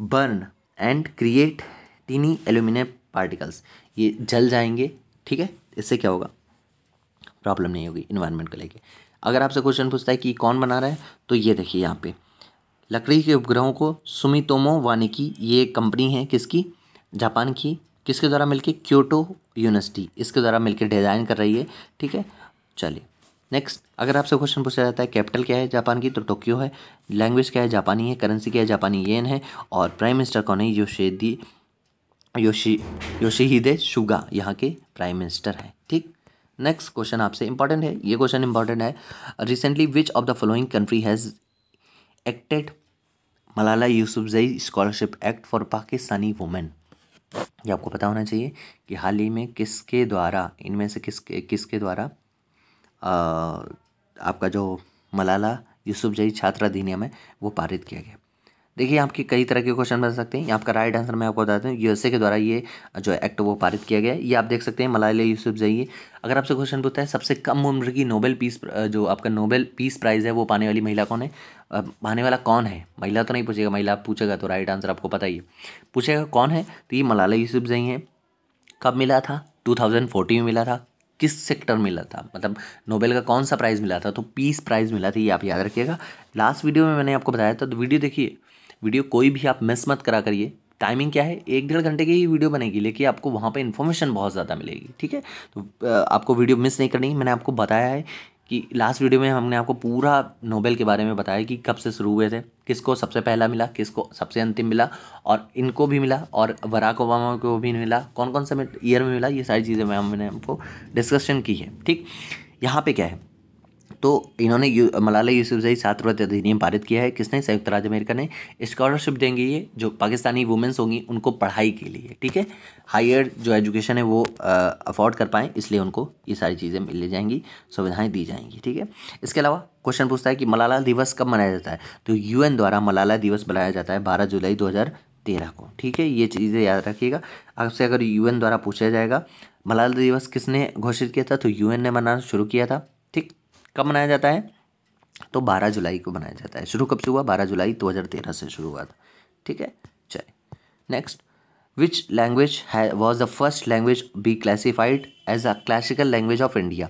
S1: burn and create tiny aluminium particles ये जल जाएंगे ठीक है इससे क्या होगा प्रॉब्लम नहीं होगी इन्वायरमेंट को लेके अगर आपसे क्वेश्चन पूछता है कि कौन बना रहा है तो ये देखिए यहाँ पे लकड़ी के उपग्रहों को सुमितोमो वानिकी ये कंपनी है किसकी जापान की किसके द्वारा मिलके क्योटो यूनिवर्सिटी इसके द्वारा मिलके डिज़ाइन कर रही है ठीक है चलिए नेक्स्ट अगर आपसे क्वेश्चन पूछा जाता है कैपिटल क्या है जापान की तो टोक्यो है लैंग्वेज क्या है जापानी है करेंसी क्या है जापानी येन है और प्राइम मिनिस्टर कौन है योशेदी योशी योशीहिदे शुगा यहाँ के प्राइम मिनिस्टर हैं ठीक नेक्स्ट क्वेश्चन आपसे इंपॉर्टेंट है ये क्वेश्चन इंपॉर्टेंट है recently which of the following country has acted Malala Yousafzai scholarship act for Pakistani women ये आपको पता होना चाहिए कि हाल ही में किसके द्वारा इनमें से किस किसके द्वारा आपका जो मलाला यूसुफजई छात्र अधिनियम है वो पारित किया गया देखिए आपके कई तरह के क्वेश्चन बन सकते हैं आपका राइट आंसर मैं आपको बताता हूँ यूएसए के द्वारा ये जो एक्ट वो पारित किया गया है ये आप देख सकते हैं मलाला यूसुफ जई अगर आपसे क्वेश्चन पूछता है सबसे कम उम्र की नोबेल पीस जो आपका नोबेल पीस प्राइज़ है वो पाने वाली महिला कौन है पाने वाला कौन है महिला तो नहीं पूछेगा महिला पूछेगा तो राइट आंसर आपको पता ही है पूछेगा कौन है तो ये मलाला यूसुफ जई है कब मिला था 2014 में मिला था किस सेक्टर मिला था मतलब नोबेल का कौन सा प्राइज़ मिला था तो पीस प्राइज़ मिला था ये आप याद रखिएगा लास्ट वीडियो में मैंने आपको बताया था तो वीडियो देखिए वीडियो कोई भी आप मिस मत करा करिए टाइमिंग क्या है एक डेढ़ घंटे की ही वीडियो बनेगी लेकिन आपको वहाँ पे इन्फॉर्मेशन बहुत ज़्यादा मिलेगी ठीक है तो आपको वीडियो मिस नहीं करनी मैंने आपको बताया है कि लास्ट वीडियो में हमने आपको पूरा नोबेल के बारे में बताया कि कब से शुरू हुए थे किसको सबसे पहला मिला किसको सबसे अंतिम मिला और इनको भी मिला और वराक ओबामा को भी मिला कौन कौन से ईयर में मिला ये सारी चीज़ें मैं हमने आपको डिस्कशन की है ठीक यहाँ पे क्या है तो इन्होंने यू, मलाला यूसुफजई छात्रवृत्ति अधिनियम पारित किया है किसने संयुक्त राज्य अमेरिका ने स्कॉलरशिप देंगे ये जो पाकिस्तानी वुमेंस होंगी उनको पढ़ाई के लिए ठीक है हायर जो एजुकेशन है वो अफोर्ड कर पाएँ इसलिए उनको ये सारी चीज़ें मिल जाएंगी सुविधाएँ दी जाएंगी ठीक है इसके अलावा क्वेश्चन पूछता है कि मलाला दिवस कब मनाया जाता है तो यू द्वारा मलाला दिवस मनाया जाता है बारह जुलाई दो तेरह को ठीक है ये चीज़ें याद रखिएगा आपसे अगर यूएन द्वारा पूछा जाएगा मलाला दिवस किसने घोषित किया था तो यूएन ने मनाना शुरू किया था कब मनाया जाता है तो 12 जुलाई को मनाया जाता है शुरू कब से हुआ 12 जुलाई 2013 से शुरू हुआ था ठीक है चलिए next which language was the first language be classified as a classical language of India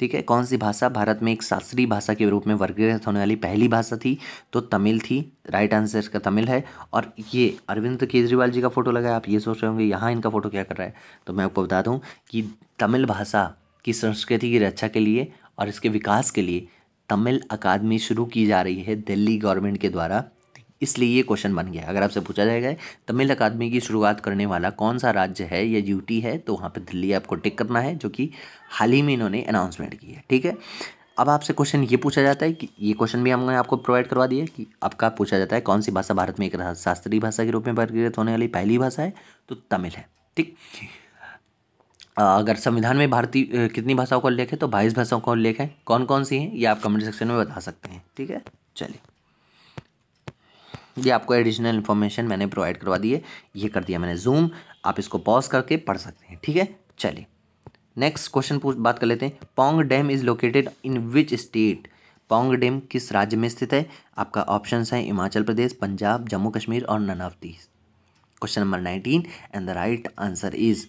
S1: ठीक है कौन सी भाषा भारत में एक शास्त्रीय भाषा के रूप में वर्गीकृत होने वाली पहली भाषा थी तो तमिल थी राइट आंसर इसका तमिल है और ये अरविंद केजरीवाल जी का फोटो लगा है आप ये सोच रहे होंगे यहाँ इनका फोटो क्या कर रहा है तो मैं आपको बता दूँ कि तमिल भाषा की संस्कृति की रक्षा के लिए और इसके विकास के लिए तमिल अकादमी शुरू की जा रही है दिल्ली गवर्नमेंट के द्वारा इसलिए ये क्वेश्चन बन गया अगर आपसे पूछा जाएगा तमिल अकादमी की शुरुआत करने वाला कौन सा राज्य है या यूटी है तो वहाँ पर दिल्ली आपको टिक करना है जो कि हाल ही में इन्होंने अनाउंसमेंट की है ठीक है अब आपसे क्वेश्चन ये पूछा जाता है कि ये क्वेश्चन भी हमने आपको प्रोवाइड करवा दिया कि आपका पूछा जाता है कौन सी भाषा भारत में एक शास्त्रीय भाषा के रूप में वर्गीकृत होने वाली पहली भाषा है तो तमिल है ठीक अगर संविधान में भारतीय कितनी भाषाओं का उल्लेख है तो बाईस भाषाओं का उल्लेख है कौन कौन सी हैं ये आप कमेंट सेक्शन में बता सकते हैं ठीक है चलिए ये आपको एडिशनल इन्फॉर्मेशन मैंने प्रोवाइड करवा दी है ये कर दिया मैंने जूम आप इसको पॉज करके पढ़ सकते हैं ठीक है चलिए नेक्स्ट क्वेश्चन पूछ बात कर लेते हैं Pong dam is located in which state Pong dam किस राज्य में स्थित है आपका ऑप्शन है हिमाचल प्रदेश पंजाब जम्मू कश्मीर और ननावती question number nineteen and the right answer is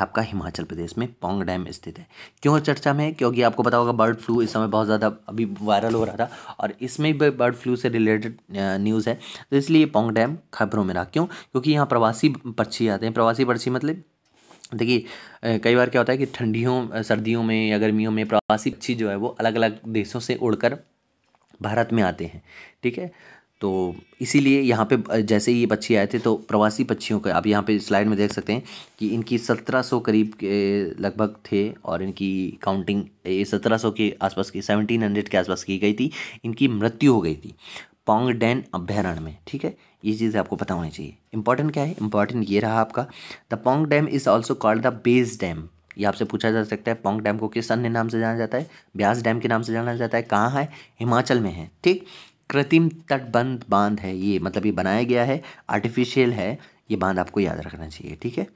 S1: आपका हिमाचल प्रदेश में पोंग डैम स्थित है क्यों चर्चा में है क्योंकि आपको पता होगा बर्ड फ्लू इस समय बहुत ज़्यादा अभी वायरल हो रहा था और इसमें भी बर्ड फ्लू से रिलेटेड न्यूज़ है तो इसलिए पोंग डैम खबरों में रहा क्यों क्योंकि यहाँ प्रवासी पक्षी आते हैं प्रवासी पक्षी मतलब देखिए कई बार क्या होता है कि ठंडियों सर्दियों में या गर्मियों में प्रवासी पक्षी जो है वो अलग अलग देशों से उड़कर भारत में आते हैं ठीक है तो इसीलिए यहाँ पे जैसे ये पक्षी आए थे तो प्रवासी पक्षियों का आप यहाँ पे स्लाइड में देख सकते हैं कि इनकी 1700 करीब के लगभग थे और इनकी काउंटिंग ये 1700 के आसपास की 1700 के आसपास की गई थी इनकी मृत्यु हो गई थी पोंग डैन अभ्यारण्य में ठीक है ये चीज़ आपको पता होनी चाहिए इंपॉर्टेंट क्या है इंपॉर्टेंट ये रहा आपका the Pong dam is also called the Beas dam ये आपसे पूछा जा सकता है पोंग डैम को किस अन्य नाम से जाना जाता है ब्यास डैम के नाम से जाना जाता है कहाँ है हिमाचल में है ठीक कृत्रिम तटबंध बांध है ये मतलब ये बनाया गया है आर्टिफिशियल है ये बांध आपको याद रखना चाहिए ठीक है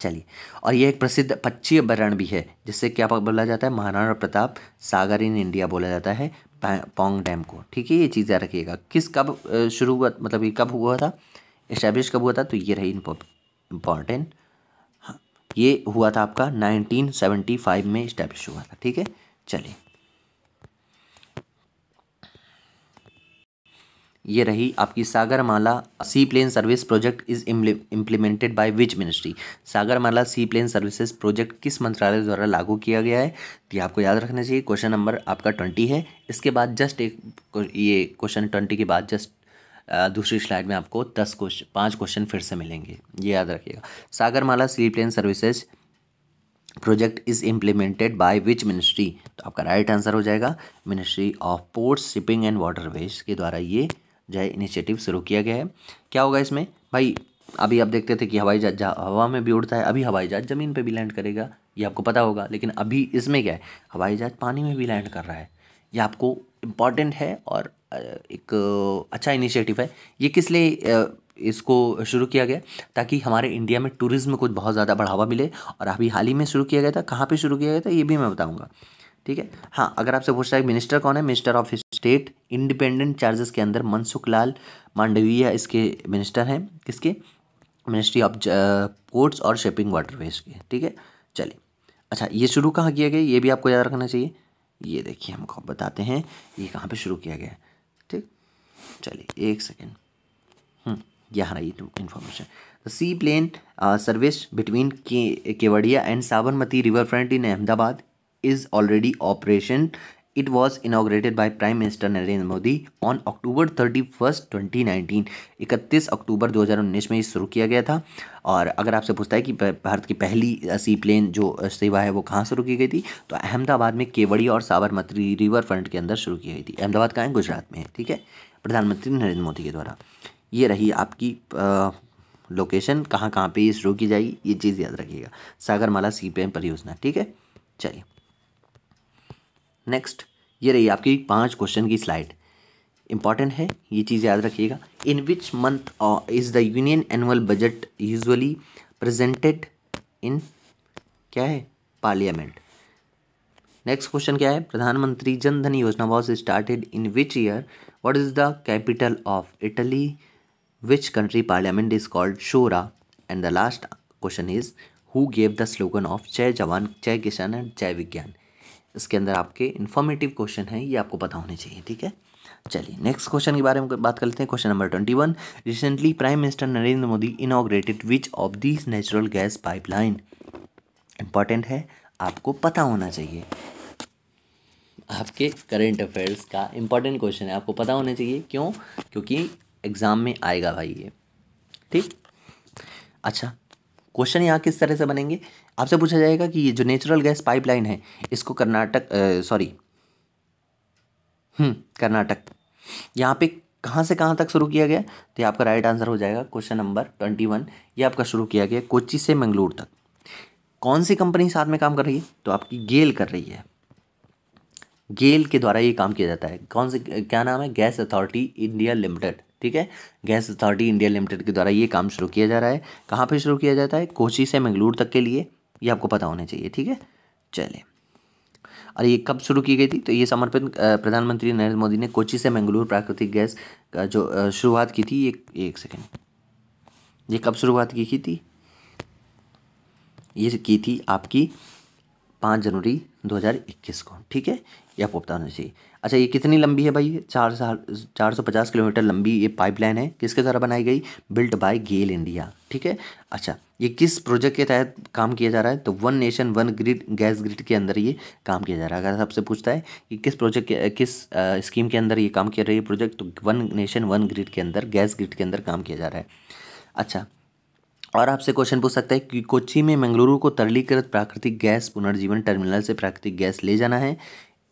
S1: चलिए और यह एक प्रसिद्ध पक्षी अभ्यारण भी है जिससे क्या बोला जाता है महाराणा प्रताप सागर इन इंडिया बोला जाता है पोंग डैम को ठीक है ये चीज़ याद रखिएगा किस कब शुरू हुआ मतलब ये कब हुआ था इस्टेब्लिश कब हुआ था तो ये रही इम्पॉर्टेंट हाँ ये हुआ था आपका 1975 में इस्टेब्लिश हुआ था ठीक है चलिए ये रही आपकी Sagarmala sea plane service project is implemented by which ministry Sagarmala sea plane services project किस मंत्रालय द्वारा लागू किया गया है तो ये आपको याद रखना चाहिए क्वेश्चन नंबर आपका ट्वेंटी है इसके बाद जस्ट एक ये क्वेश्चन ट्वेंटी के बाद जस्ट दूसरी स्लाइड में आपको दस क्वेश्चन पाँच क्वेश्चन फिर से मिलेंगे ये याद रखिएगा Sagarmala sea plane services project is implemented by which ministry तो आपका राइट आंसर हो जाएगा ministry of port shipping and waterways के द्वारा ये जो है इनिशिएटिव शुरू किया गया है क्या होगा इसमें भाई अभी आप देखते थे कि हवाई जहाज हवा में भी उड़ता है अभी हवाई जहाज ज़मीन पर भी लैंड करेगा ये आपको पता होगा लेकिन अभी इसमें क्या है हवाई जहाज पानी में भी लैंड कर रहा है ये आपको इम्पॉर्टेंट है और एक अच्छा इनिशिएटिव है ये किस लिए इसको शुरू किया गया ताकि हमारे इंडिया में टूरिज़्म को बहुत ज़्यादा बढ़ावा मिले और अभी हाल ही में शुरू किया गया था कहाँ पे शुरू किया गया था ये भी मैं बताऊँगा ठीक है हाँ अगर आपसे पूछता है मिनिस्टर कौन है minister of state independent charges के अंदर मनसुख लाल मांडविया इसके मिनिस्टर हैं किसके मिनिस्ट्री ऑफ पोर्ट्स और शिपिंग वाटरवेज के ठीक है चलिए अच्छा ये शुरू कहाँ किया गया ये भी आपको याद रखना चाहिए ये देखिए हमको बताते हैं ये कहाँ पर शुरू किया गया है ठीक चलिए एक सेकेंड यहाँ रही information sea plane service between के Kevadia and Sabarmati river front in Ahmedabad is already operation. It was inaugurated by Prime Minister Narendra Modi on October 31st 2019. 31 अक्टूबर 2019 में ये शुरू किया गया था और अगर आपसे पूछता है कि भारत की पहली सी प्लेन जो सेवा है वो कहाँ शुरू की गई थी तो अहमदाबाद में केवड़ी और साबरमती रिवर फ्रंट के अंदर शुरू की गई थी अहमदाबाद कहाँ है गुजरात में है ठीक है प्रधानमंत्री नरेंद्र मोदी के द्वारा ये रही आपकी आ, लोकेशन कहाँ कहाँ पे ये शुरू की जाएगी ये चीज़ याद रखिएगा सागरमाला सी प्लेन परियोजना ठीक है चलिए नेक्स्ट ये रही आपकी पांच क्वेश्चन की स्लाइड इंपॉर्टेंट है ये चीज़ याद रखिएगा in which month is the union annual budget usually presented in क्या है पार्लियामेंट नेक्स्ट क्वेश्चन क्या है प्रधानमंत्री Jan Dhan Yojana was started in which year what is the capital of Italy which country parliament is called Shura and the last question is who gave the slogan of Jai Jawan जय किसान and जय विज्ञान इसके अंदर आपके इन्फॉर्मेटिव क्वेश्चन हैं ये आपको पता होने चाहिए ठीक है चलिए नेक्स्ट क्वेश्चन के बारे में बात कर लेते हैं question number twenty one recently prime minister Narendra Modi inaugurated which of this natural gas pipeline important है आपको पता होना चाहिए आपके करेंट अफेयर्स का इंपॉर्टेंट क्वेश्चन है आपको पता होना चाहिए क्यों क्योंकि एग्ज़ाम में आएगा भाई ये ठीक अच्छा क्वेश्चन यहाँ किस तरह से बनेंगे आपसे पूछा जाएगा कि ये जो नेचुरल गैस पाइपलाइन है इसको कर्नाटक सॉरी हम्म, कर्नाटक यहाँ पे कहाँ से कहाँ तक शुरू किया गया तो ये आपका राइट आंसर हो जाएगा क्वेश्चन नंबर ट्वेंटी वन ये आपका शुरू किया गया कोची से मंगलूर तक कौन सी कंपनी साथ में काम कर रही है तो आपकी गेल कर रही है गेल के द्वारा ये काम किया जाता है कौन से क्या नाम है गैस अथॉरिटी इंडिया लिमिटेड ठीक है गैस अथॉरिटी इंडिया लिमिटेड के द्वारा ये काम शुरू किया जा रहा है कहाँ पे शुरू किया जाता है कोची से मंगलूर तक के लिए ये आपको पता होना चाहिए ठीक है चले और ये कब शुरू की गई थी तो ये समर्पण प्रधानमंत्री नरेंद्र मोदी ने कोची से मंगलूर प्राकृतिक गैस का जो शुरुआत की थी ये एक सेकेंड ये कब शुरुआत की, की थी ये की थी आपकी पाँच जनवरी 2021 को ठीक है ये आपको पता होना चाहिए अच्छा ये कितनी लंबी है भाई चार चार सौ पचास किलोमीटर लंबी ये पाइपलाइन है किसके द्वारा बनाई गई बिल्ट बाय गेल इंडिया ठीक है अच्छा ये किस प्रोजेक्ट के तहत काम किया जा रहा है तो one nation one grid gas grid के अंदर ये काम किया जा रहा है अगर आपसे पूछता है कि किस प्रोजेक्ट के किस स्कीम के अंदर ये काम किया रही है प्रोजेक्ट तो वन नेशन वन ग्रिड के अंदर गैस ग्रिड के अंदर काम किया जा रहा है अच्छा और आपसे क्वेश्चन पूछ सकता है कि कोची में मंगलुरु को तरलीकृत प्राकृतिक गैस पुनर्जीवन टर्मिनल से प्राकृतिक गैस ले जाना है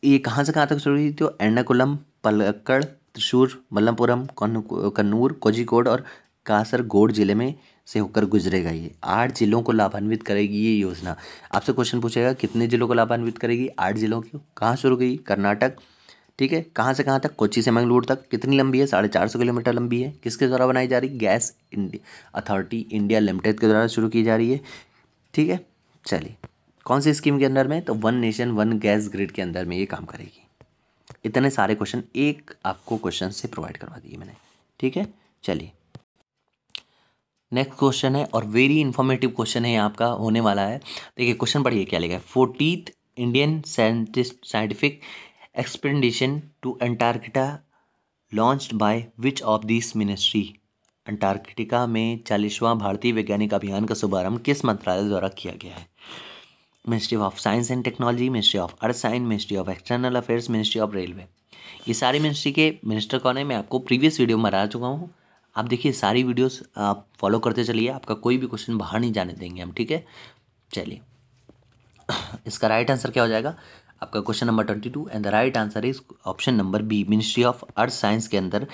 S1: ये कहाँ से कहाँ तक शुरू हुई तो एर्नाकुलम पलक्कड़ त्रिशूर मल्लमपुरम कन्नूर कोझिकोड और कासरगोड जिले में से होकर गुजरेगा ये आठ जिलों को लाभान्वित करेगी ये योजना आपसे क्वेश्चन पूछेगा कितने जिलों को लाभान्वित करेगी आठ जिलों की कहाँ शुरू गई कर्नाटक ठीक है कहाँ से कहाँ तक कोची से मंगलूर तक कितनी लंबी है साढ़े चार सौ किलोमीटर लंबी है किसके द्वारा बनाई जा रही gas India authority India limited के द्वारा शुरू की जा रही है ठीक है चलिए कौन सी स्कीम के अंदर में तो one nation one gas grid के अंदर में ये काम करेगी इतने सारे क्वेश्चन एक आपको क्वेश्चन से प्रोवाइड करवा दिए मैंने ठीक है चलिए नेक्स्ट क्वेश्चन है और वेरी इन्फॉर्मेटिव क्वेश्चन है आपका होने वाला है देखिए क्वेश्चन पढ़िए क्या लिखा है fortieth Indian scientist scientific expedition to Antarctica launch by which of this ministry Antarctica में चालीसवां भारतीय वैज्ञानिक अभियान का शुभारंभ किस मंत्रालय द्वारा किया गया है ministry of science and technology ministry of earth science ministry of external affairs ministry of railway ये सारे मिनिस्ट्री के मिनिस्टर कौन है मैं आपको प्रीवियस वीडियो में बता चुका हूँ आप देखिए सारी वीडियोस आप फॉलो करते चलिए आपका कोई भी क्वेश्चन बाहर नहीं जाने देंगे हम ठीक है चलिए इसका राइट आंसर क्या हो जाएगा आपका question number twenty two and the right answer is option number B ministry of earth science के अंदर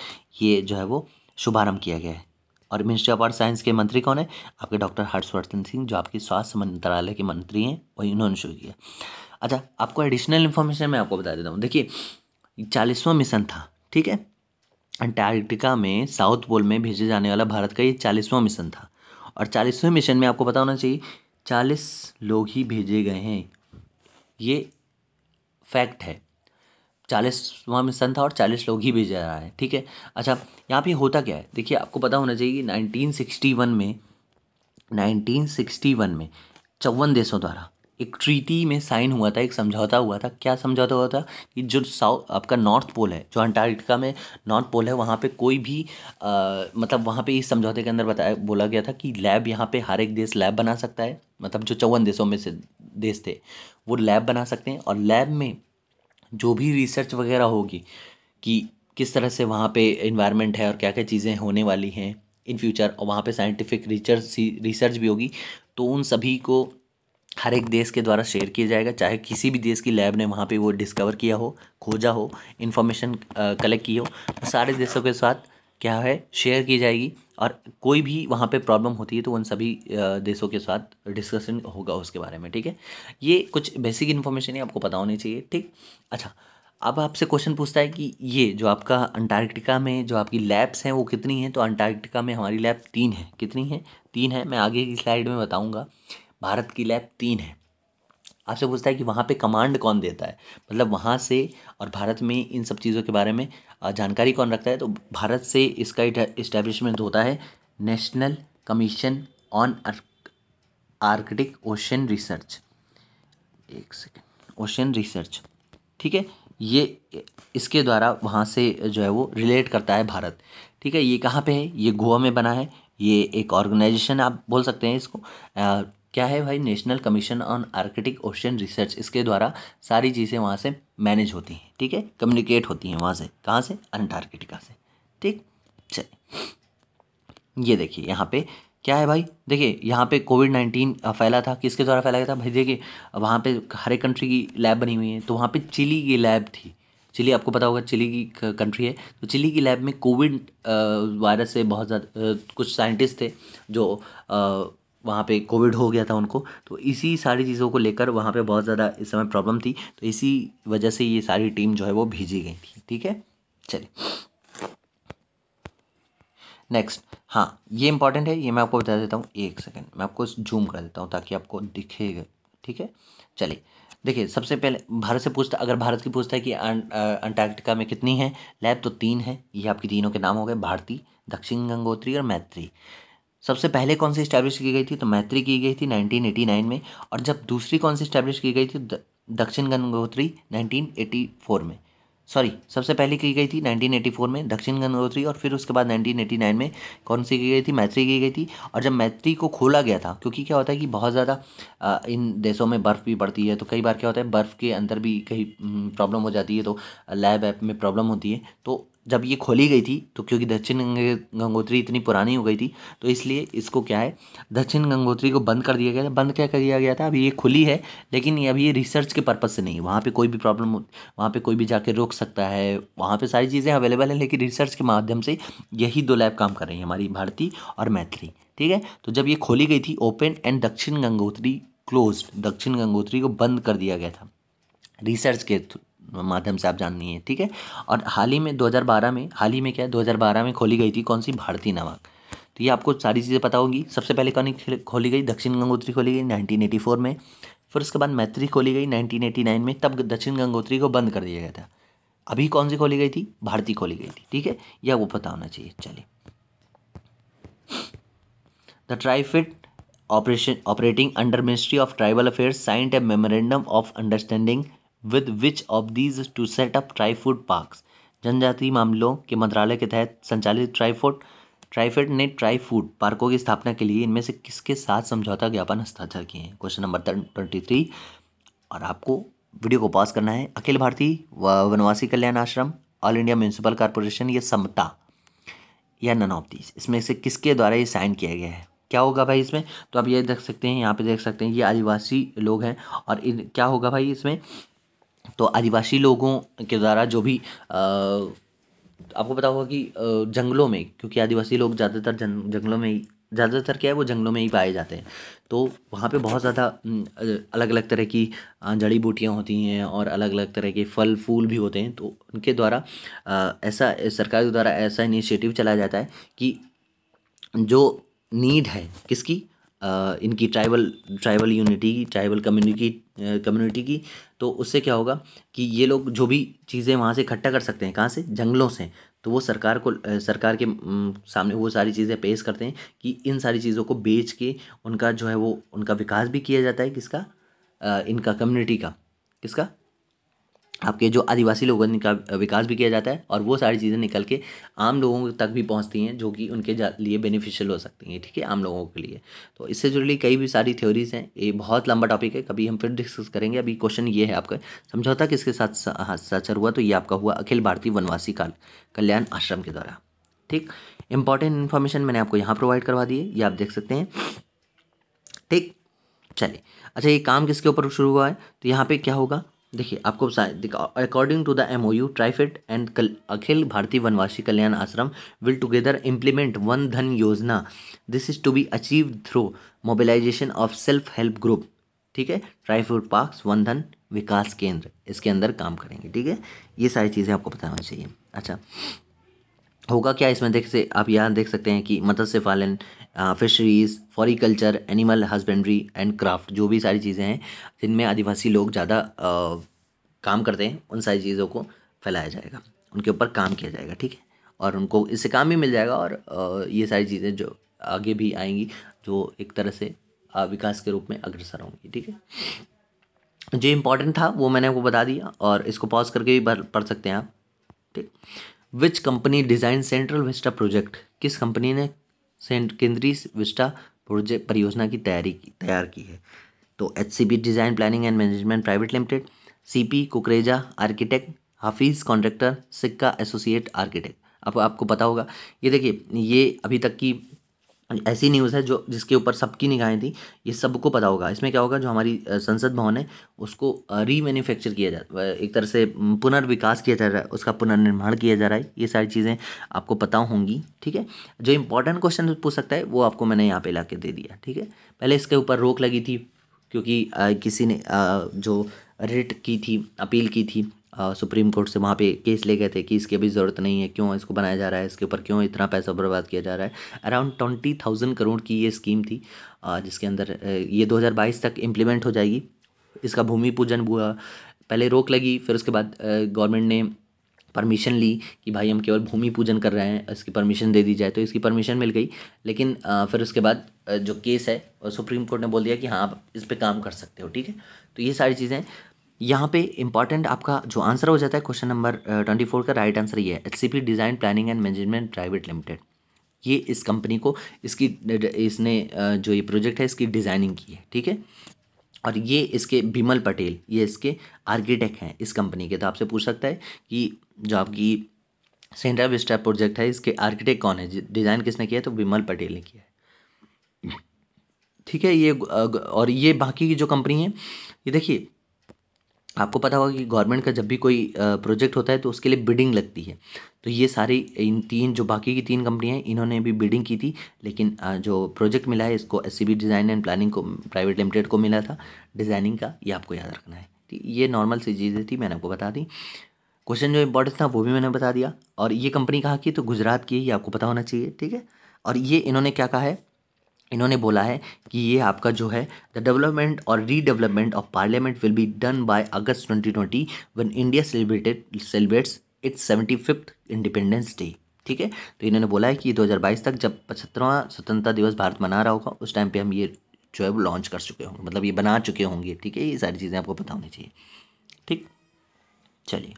S1: ये जो है वो शुभारंभ किया गया है और मिनिस्ट्री ऑफ अर्थ साइंस के मंत्री कौन है आपके डॉक्टर हर्षवर्धन सिंह जो आपके स्वास्थ्य मंत्रालय के मंत्री हैं वही उन्होंने शुरू किया अच्छा आपको एडिशनल इन्फॉर्मेशन मैं आपको बता देता हूँ देखिए चालीसवां मिशन था ठीक है अंटार्कटिका में साउथ पोल में भेजे जाने वाला भारत का ये चालीसवां मिशन था और चालीसवें मिशन में आपको पता होना चाहिए चालीस लोग ही भेजे गए हैं ये फैक्ट है चालीसवां मिशन था और चालीस लोग ही भेजा रहा है ठीक है अच्छा यहाँ पे होता क्या है देखिए आपको पता होना चाहिए कि वन में वन में चौवन देशों द्वारा एक ट्रीटी में साइन हुआ था एक समझौता हुआ था क्या समझौता हुआ था कि जो साउथ आपका नॉर्थ पोल है जो अंटार्कटिका में नॉर्थ पोल है वहाँ पे कोई भी आ, मतलब वहाँ पे इस समझौते के अंदर बताया बोला गया था कि लैब यहाँ पे हर एक देश लैब बना सकता है मतलब जो चौवन देशों में से देश थे वो लैब बना सकते हैं और लैब में जो भी रिसर्च वगैरह होगी कि किस तरह से वहाँ पे इन्वायरमेंट है और क्या क्या चीज़ें होने वाली हैं इन फ्यूचर और वहाँ पे साइंटिफिक रिसर्च रिसर्च भी होगी तो उन सभी को हर एक देश के द्वारा शेयर किया जाएगा चाहे किसी भी देश की लैब ने वहाँ पे वो डिस्कवर किया हो खोजा हो इन्फॉर्मेशन कलेक्ट की हो तो सारे देशों के साथ क्या है शेयर की जाएगी और कोई भी वहाँ पे प्रॉब्लम होती है तो उन सभी देशों के साथ डिस्कशन होगा उसके बारे में ठीक है ये कुछ बेसिक इन्फॉर्मेशन है आपको पता होनी चाहिए ठीक अच्छा अब आपसे क्वेश्चन पूछता है कि ये जो आपका अंटार्कटिका में जो आपकी लैब्स हैं वो कितनी हैं तो अंटार्कटिका में हमारी लैब तीन है कितनी है तीन है मैं आगे की स्लाइड में बताऊँगा भारत की लैब तीन है आपसे पूछता है कि वहाँ पे कमांड कौन देता है मतलब वहाँ से और भारत में इन सब चीज़ों के बारे में जानकारी कौन रखता है तो भारत से इसका इस्टेब्लिशमेंट होता है national commission on Arctic ocean research एक सेकेंड ओशन रिसर्च ठीक है ये इसके द्वारा वहाँ से जो है वो रिलेट करता है भारत ठीक है ये कहाँ पे है ये गोवा में बना है ये एक ऑर्गेनाइजेशन आप बोल सकते हैं इसको क्या है भाई national commission on Arctic ocean research इसके द्वारा सारी चीज़ें वहाँ से मैनेज होती हैं ठीक है कम्युनिकेट होती हैं वहाँ से कहाँ से अंटार्कटिका से ठीक चलिए ये देखिए यहाँ पे क्या है भाई देखिए यहाँ पे कोविड नाइन्टीन फैला था किसके द्वारा फैला गया था भाई देखिए वहाँ पे हर एक कंट्री की लैब बनी हुई है तो वहाँ पे चिली की लैब थी चिली आपको पता होगा चिली की कंट्री है तो चिली की लैब में कोविड वायरस से बहुत ज़्यादा कुछ साइंटिस्ट थे जो वहाँ पे कोविड हो गया था उनको तो इसी सारी चीज़ों को लेकर वहाँ पे बहुत ज़्यादा इस समय प्रॉब्लम थी तो इसी वजह से ये सारी टीम जो है वो भेजी गई थी ठीक है चलिए नेक्स्ट हाँ ये इंपॉर्टेंट है ये मैं आपको बता देता हूँ एक सेकेंड मैं आपको जूम कर देता हूँ ताकि आपको दिखेगा ठीक है चलिए देखिए सबसे पहले भारत से पूछता अगर भारत की पूछता है कि अं, अंटार्कटिका में कितनी है लैब तो तीन है ये आपकी तीनों के नाम हो गए भारती दक्षिण गंगोत्री और मैत्री सबसे पहले कौन सी स्टैब्लिश की गई थी तो मैत्री की गई थी 1989 में और जब दूसरी कौन सी स्टैब्लिश की गई थी दक्षिण गंगोत्री 1984 में सॉरी सबसे पहले की गई थी 1984 में दक्षिण गंगोत्री और फिर उसके बाद 1989 में कौन सी की गई थी मैत्री की गई थी और जब मैत्री को खोला गया था क्योंकि क्या होता है कि बहुत ज़्यादा इन देशों में बर्फ़ भी पड़ती है तो कई बार क्या होता है बर्फ़ के अंदर भी कहीं प्रॉब्लम हो जाती है तो लैब ऐप में प्रॉब्लम होती है तो जब ये खोली गई थी तो क्योंकि दक्षिण गंगोत्री इतनी पुरानी हो गई थी तो इसलिए इसको क्या है दक्षिण गंगोत्री को बंद कर दिया गया था बंद क्या कर दिया गया था अभी ये खुली है लेकिन ये अभी ये रिसर्च के पर्पज़ से नहीं वहाँ पे कोई भी प्रॉब्लम वहाँ पे कोई भी जाके रोक सकता है वहाँ पे सारी चीज़ें अवेलेबल हैं लेकिन रिसर्च के माध्यम से यही दो लैब काम कर रही हैं हमारी भारती और मैथिली ठीक है तो जब ये खोली गई थी ओपन एंड दक्षिण गंगोत्री क्लोज दक्षिण गंगोत्री को बंद कर दिया गया था रिसर्च के माध्यम से आप जाननी है ठीक है और हाल ही में 2012 में हाल ही में क्या है 2012 में खोली गई थी कौन सी भारतीय नवाक तो ये आपको सारी चीज़ें पता होगी सबसे पहले कौन खोली गई दक्षिण गंगोत्री खोली गई 1984 में फिर उसके बाद मैत्री खोली गई 1989 में तब दक्षिण गंगोत्री को बंद कर दिया गया था अभी कौन सी खोली गई थी भारती खोली गई थी ठीक है यह वो पता होना चाहिए चलिए the fit operation operating under ministry of tribal affairs signed a memorandum of understanding with which of these two set up trifood parks जनजातीय मामलों के मंत्रालय के तहत संचालित ट्राईफोड ट्राइफेड ने ट्राई फूड पार्कों की स्थापना के लिए इनमें से किसके साथ समझौता ज्ञापन हस्ताक्षर किए हैं क्वेश्चन नंबर ट्वेंटी थ्री और आपको वीडियो को पॉज करना है अखिल भारतीय वनवासी कल्याण आश्रम ऑल इंडिया म्यूनसिपल कॉरपोरेशन या समता या नन ऑफ दीज इसमें से किसके द्वारा ये साइन किया गया है क्या होगा भाई इसमें तो आप ये देख सकते हैं यहाँ पे देख सकते हैं ये आदिवासी लोग हैं और इन क्या होगा भाई इसमें तो आदिवासी लोगों के द्वारा जो भी आपको पता होगा कि जंगलों में क्योंकि आदिवासी लोग ज़्यादातर जंग जंगलों में ही ज़्यादातर क्या है वो जंगलों में ही पाए जाते हैं तो वहाँ पे बहुत ज़्यादा अलग अलग तरह की जड़ी बूटियाँ होती हैं और अलग अलग तरह के फल फूल भी होते हैं तो उनके द्वारा ऐसा सरकार के द्वारा ऐसा इनिशिएटिव चलाया जाता है कि जो नीड है किसकी इनकी ट्राइबल ट्राइबल यूनिटी की ट्राइबल कम्युनिटी कम्युनिटी की तो उससे क्या होगा कि ये लोग जो भी चीज़ें वहाँ से इकट्ठा कर सकते हैं कहाँ से जंगलों से तो वो सरकार को सरकार के सामने वो सारी चीज़ें पेश करते हैं कि इन सारी चीज़ों को बेच के उनका जो है वो उनका विकास भी किया जाता है किसका इनका कम्युनिटी का किसका आपके जो आदिवासी लोगों ने का विकास भी किया जाता है और वो सारी चीज़ें निकल के आम लोगों तक भी पहुंचती हैं जो कि उनके लिए बेनिफिशियल हो सकती हैं ठीक है आम लोगों के लिए तो इससे जुड़ी कई भी सारी थ्योरीज हैं ये बहुत लंबा टॉपिक है कभी हम फिर डिस्कस करेंगे अभी क्वेश्चन ये है आपका समझौता किसके साथ साक्षर हाँ, हुआ तो ये आपका हुआ अखिल भारतीय वनवासी काल कल्याण आश्रम के द्वारा ठीक इंपॉर्टेंट इन्फॉर्मेशन मैंने आपको यहाँ प्रोवाइड करवा दी है ये आप देख सकते हैं ठीक चलिए अच्छा ये काम किसके ऊपर शुरू हुआ है तो यहाँ पे क्या होगा देखिए आपको according to the M O U TRIFED एंड अखिल भारतीय वनवासी कल्याण आश्रम will together implement Van Dhan Yojana this is to be achieve through mobilisation of self help group ठीक है ट्राइफूड पार्क वन धन विकास केंद्र इसके अंदर काम करेंगे ठीक है ये सारी चीज़ें आपको बताना चाहिए अच्छा होगा क्या इसमें देख से आप यहाँ देख सकते हैं कि मत्स्य पालन fisheries floriculture animal husbandry and craft जो भी सारी चीज़ें हैं जिनमें आदिवासी लोग ज़्यादा काम करते हैं उन सारी चीज़ों को फैलाया जाएगा उनके ऊपर काम किया जाएगा ठीक है और उनको इससे काम भी मिल जाएगा और आ, ये सारी चीज़ें जो आगे भी आएंगी जो एक तरह से विकास के रूप में अग्रसर होंगी ठीक है जो इम्पोर्टेंट था वो मैंने आपको बता दिया और इसको पॉज करके भी पढ़ सकते हैं आप ठीक which company design central vista project किस कंपनी ने केंद्रीय विस्टा प्रोजेक्ट परियोजना की तैयारी की तैयार की है तो H C B design planning and management private limited C P Kukreja architect Hafeez Contractor Sikka associate architect अब आपको पता होगा ये देखिए ये अभी तक की ऐसी न्यूज़ है जो जिसके ऊपर सबकी निगाहें थी ये सबको पता होगा इसमें क्या होगा जो हमारी संसद भवन है उसको रीमैन्युफैक्चर किया जा एक तरह से पुनर्विकास किया जा रहा है उसका पुनर्निर्माण किया जा रहा है ये सारी चीज़ें आपको पता होंगी ठीक है जो इंपॉर्टेंट क्वेश्चन पूछ सकता है वो आपको मैंने यहाँ पे ला दे दिया ठीक है पहले इसके ऊपर रोक लगी थी क्योंकि किसी ने जो रिट की थी अपील की थी सुप्रीम कोर्ट से वहाँ पे केस ले गए थे कि इसकी अभी ज़रूरत नहीं है क्यों इसको बनाया जा रहा है इसके ऊपर क्यों इतना पैसा बर्बाद किया जा रहा है अराउंड ट्वेंटी थाउजेंड करोड़ की ये स्कीम थी जिसके अंदर ये 2022 तक इम्प्लीमेंट हो जाएगी इसका भूमि पूजन हुआ पहले रोक लगी फिर उसके बाद गवर्नमेंट ने परमिशन ली कि भाई हम केवल भूमि पूजन कर रहे हैं इसकी परमिशन दे दी जाए तो इसकी परमिशन मिल गई लेकिन फिर उसके बाद जो केस है सुप्रीम कोर्ट ने बोल दिया कि हाँ आप इस पर काम कर सकते हो ठीक है तो ये सारी चीज़ें यहाँ पे इंपॉर्टेंट आपका जो आंसर हो जाता है क्वेश्चन नंबर ट्वेंटी फोर का राइट आंसर ये है H C P design planning and management private limited ये इस कंपनी को इसकी इसने जो ये प्रोजेक्ट है इसकी डिज़ाइनिंग की है ठीक है और ये इसके बिमल पटेल ये इसके आर्किटेक्ट हैं इस कंपनी के तो आपसे पूछ सकता है कि जो आपकी सेंट्रा विस्टा प्रोजेक्ट है इसके आर्किटेक्ट कौन है डिज़ाइन किसने किया है तो विमल पटेल ने किया है ठीक है ये और ये बाकी की जो कंपनी है ये देखिए आपको पता होगा कि गवर्नमेंट का जब भी कोई प्रोजेक्ट होता है तो उसके लिए बिडिंग लगती है तो ये सारी इन तीन जो बाकी की तीन कंपनियां हैं इन्होंने भी बिडिंग की थी लेकिन जो प्रोजेक्ट मिला है इसको एस डिज़ाइन एंड प्लानिंग को प्राइवेट लिमिटेड को मिला था डिज़ाइनिंग का ये आपको याद रखना है तो ये नॉर्मल सी चीज़ें थी मैंने आपको बता दी क्वेश्चन जो इंपॉर्टेंट था वो भी मैंने बता दिया और ये कंपनी कहाँ की तो गुजरात की है ये आपको पता होना चाहिए ठीक है और ये इन्होंने क्या कहा है इन्होंने बोला है कि ये आपका जो है द डेवलपमेंट और redevelopment of parliament will be done by August 2020 one India celebrated celebrates its seventy fifth independence day ठीक है तो इन्होंने बोला है कि 2022 तक जब पचहत्तरवां स्वतंत्रता दिवस भारत मना रहा होगा उस टाइम पे हम ये जो है वो लॉन्च कर चुके होंगे मतलब ये बना चुके होंगे ठीक है ये सारी चीज़ें आपको बतानी चाहिए ठीक चलिए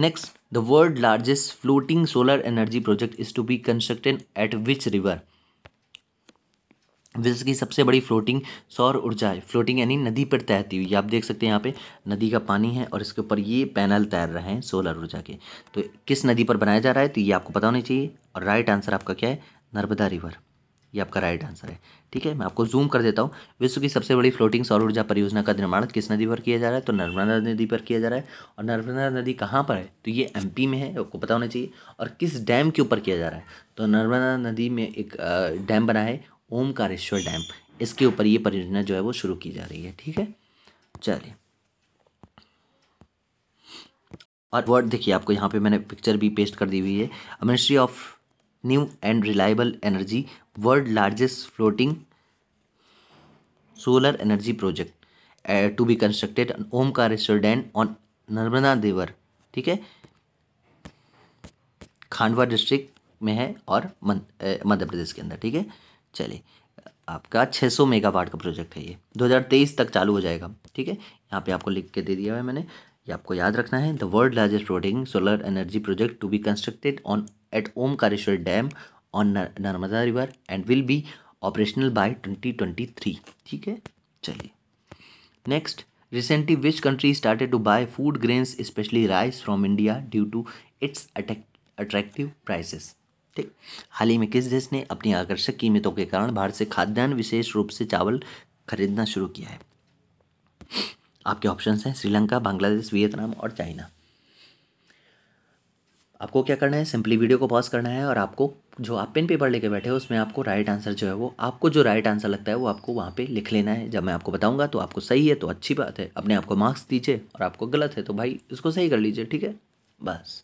S1: next the world largest floating solar energy project is to be constructed at which river विश्व की सबसे बड़ी फ्लोटिंग सौर ऊर्जा है फ्लोटिंग यानी नदी पर तैरती हुई आप देख सकते हैं यहाँ पे नदी का पानी है और इसके ऊपर ये पैनल तैर रहे हैं सोलर ऊर्जा के तो किस नदी पर बनाया जा रहा है तो ये आपको पता होना चाहिए और राइट आंसर आपका क्या है नर्मदा रिवर ये आपका राइट आंसर है ठीक है मैं आपको जूम कर देता हूँ विश्व की सबसे बड़ी फ्लोटिंग सौर ऊर्जा परियोजना का निर्माण किस नदी पर किया जा रहा है तो नर्मदा नदी पर किया जा रहा है और नर्मदा नदी कहाँ पर है तो ये एमपी में है आपको पता होना चाहिए और किस डैम के ऊपर किया जा रहा है तो नर्मदा नदी में एक डैम बना है ओमकारेश्वर डैम इसके ऊपर ये परियोजना जो है वो शुरू की जा रही है ठीक है चलिए और वर्ड देखिए आपको यहाँ पे मैंने पिक्चर भी पेस्ट कर दी हुई है ministry of new and reliable energy world largest floating solar energy project to be constructed Omkareshwar on on Narmada देवर ठीक है खांडवा डिस्ट्रिक्ट में है और मध्य प्रदेश uh, के अंदर ठीक है चलिए आपका 600 मेगावाट का प्रोजेक्ट है ये 2023 तक चालू हो जाएगा ठीक है यहाँ पे आपको लिख के दे दिया है मैंने ये आपको याद रखना है the world largest floating solar energy project to be constructed on at Omkareshwar Dam on Narmada River and will be operational by 2023. ठीक है चलिए next recently which country started to buy food grains especially rice from india due to its attractive prices ठीक हाल ही में किस देश ने अपनी आकर्षक कीमतों के कारण भारत से खाद्यान्न विशेष रूप से चावल खरीदना शुरू किया है आपके ऑप्शंस हैं श्रीलंका बांग्लादेश वियतनाम और चाइना आपको क्या करना है सिंपली वीडियो को पॉज करना है और आपको जो आप पेन पेपर लेके बैठे हो उसमें आपको राइट आंसर जो है वो आपको जो राइट आंसर लगता है वो आपको वहाँ पे लिख लेना है जब मैं आपको बताऊंगा तो आपको सही है तो अच्छी बात है अपने आपको मार्क्स दीजिए और आपको गलत है तो भाई इसको सही कर लीजिए ठीक है बस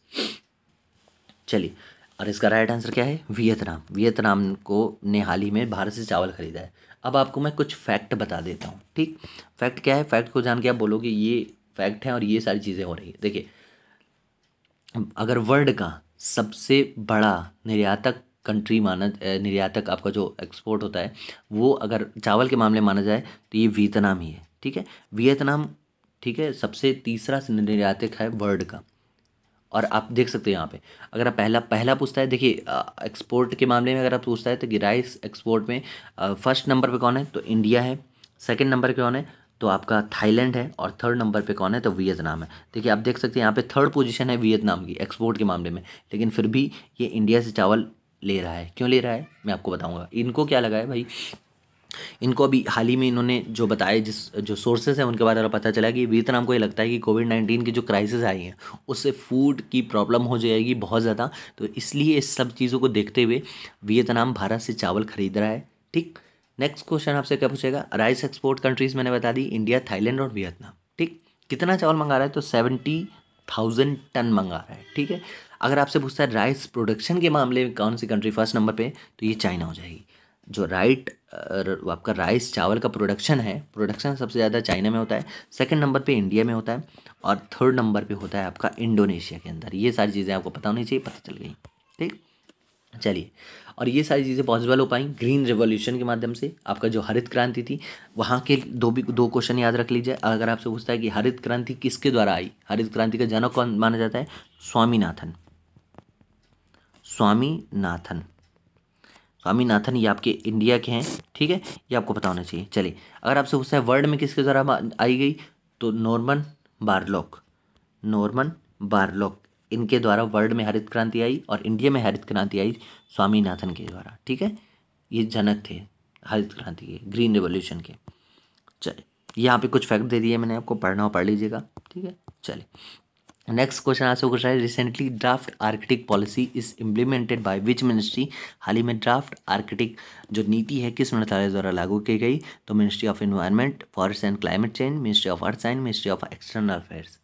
S1: चलिए और इसका राइट आंसर क्या है वियतनाम वियतनाम को ने हाल ही में भारत से चावल खरीदा है अब आपको मैं कुछ फैक्ट बता देता हूँ ठीक फैक्ट क्या है फैक्ट को जान के आप बोलोगे ये फैक्ट है और ये सारी चीज़ें हो रही है देखिए अगर वर्ल्ड का सबसे बड़ा निर्यातक कंट्री माना निर्यातक आपका जो एक्सपोर्ट होता है वो अगर चावल के मामले माना जाए तो ये वियतनाम ही है ठीक है वियतनाम ठीक है सबसे तीसरा निर्यातक है वर्ल्ड का और आप देख सकते हैं यहाँ पे अगर आप पहला पहला पूछता है देखिए एक्सपोर्ट के मामले में अगर आप पूछता है तो राइस एक्सपोर्ट में फर्स्ट नंबर पे कौन है तो इंडिया है सेकंड नंबर पर कौन है तो आपका थाईलैंड है और थर्ड नंबर पे कौन है तो वियतनाम है देखिए आप देख सकते हैं यहाँ पे थर्ड पोजीशन है वियतनाम की एक्सपोर्ट के मामले में लेकिन फिर भी ये इंडिया से चावल ले रहा है क्यों ले रहा है मैं आपको बताऊँगा इनको क्या लगा है भाई इनको अभी हाल ही में इन्होंने जो बताया जिस जो सोर्सेज हैं उनके बारे में पता चला कि वियतनाम को ये लगता है कि कोविड नाइन्टीन की जो क्राइसिस आई है उससे फूड की प्रॉब्लम हो जाएगी बहुत ज़्यादा तो इसलिए इस सब चीज़ों को देखते हुए वियतनाम भारत से चावल खरीद रहा है ठीक नेक्स्ट क्वेश्चन आपसे क्या पूछेगा राइस एक्सपोर्ट कंट्रीज मैंने बता दी इंडिया थाईलैंड और वियतनाम ठीक कितना चावल मंगा रहा है तो सेवेंटी थाउजेंड टन मंगा रहा है ठीक है अगर आपसे पूछता है राइस प्रोडक्शन के मामले में कौन सी कंट्री फर्स्ट नंबर पे तो ये चाइना हो जाएगी जो राइट आपका राइस चावल का प्रोडक्शन है प्रोडक्शन सबसे ज़्यादा चाइना में होता है सेकंड नंबर पे इंडिया में होता है और थर्ड नंबर पे होता है आपका इंडोनेशिया के अंदर ये सारी चीज़ें आपको पता होनी चाहिए पता चल गई ठीक चलिए और ये सारी चीज़ें पॉसिबल हो पाई ग्रीन रिवोल्यूशन के माध्यम से आपका जो हरित क्रांति थी वहाँ के दो भी दो क्वेश्चन याद रख लीजिए अगर आपसे पूछता है कि हरित क्रांति किसके द्वारा आई हरित क्रांति का जनक कौन माना जाता है स्वामीनाथन स्वामीनाथन स्वामीनाथन ये आपके इंडिया के हैं ठीक है ये आपको पता होना चाहिए चलिए अगर आपसे पूछता है वर्ल्ड में किसके द्वारा आई गई तो नॉर्मन बारलॉक नॉर्मन बारलॉक इनके द्वारा वर्ल्ड में हरित क्रांति आई और इंडिया में हरित क्रांति आई स्वामीनाथन के द्वारा ठीक है ये जनक थे हरित क्रांति के ग्रीन रेवोल्यूशन के चलिए यहाँ पे कुछ फैक्ट दे दिए मैंने आपको पढ़ना हो पढ़ लीजिएगा ठीक है चलिए नेक्स्ट क्वेश्चन आपसे पूछ रहा है recently draft Arctic policy is implemented by which ministry हाल ही में ड्राफ्ट आर्किटिक जो नीति है किस मंत्रालय द्वारा लागू की गई तो ministry of environment forest and climate change ministry of earth science ministry of external affairs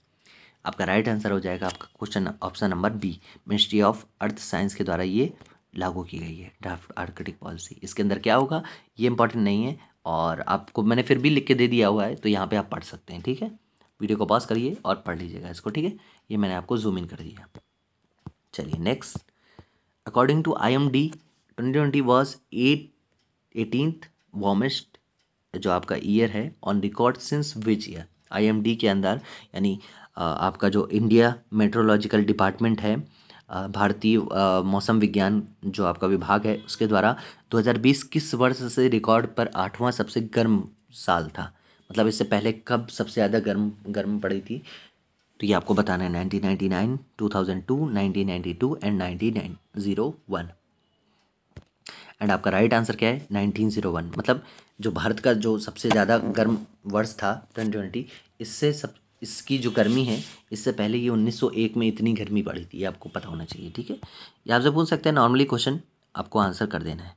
S1: आपका राइट आंसर हो जाएगा आपका question option number B ministry of earth science के द्वारा ये लागू की गई है ड्राफ्ट आर्कटिक पॉलिसी इसके अंदर क्या होगा ये इंपॉर्टेंट नहीं है और आपको मैंने फिर भी लिख के दे दिया हुआ है तो यहाँ पे आप पढ़ सकते हैं ठीक है वीडियो को पॉज करिए और पढ़ लीजिएगा इसको ठीक है ये मैंने आपको जूम इन कर दिया चलिए next according to I M D twenty twenty was at eighteenth warmest जो आपका ईयर है on record since which year I M D के अंदर यानी आपका जो इंडिया मेट्रोलॉजिकल डिपार्टमेंट है भारतीय मौसम विज्ञान जो आपका विभाग है उसके द्वारा 2020 किस वर्ष से रिकॉर्ड पर आठवां सबसे गर्म साल था मतलब इससे पहले कब सबसे ज़्यादा गर्म गर्म पड़ी थी तो ये आपको बताना है 1999, 2002, 1992 एंड 1901 एंड आपका राइट आंसर क्या है 1901 मतलब जो भारत का जो सबसे ज़्यादा गर्म वर्ष था 2020 इससे सब इसकी जो गर्मी है इससे पहले ये 1901 में इतनी गर्मी पड़ी थी ये आपको पता होना चाहिए ठीक है ये आपसे पूछ सकते हैं नॉर्मली क्वेश्चन आपको आंसर कर देना है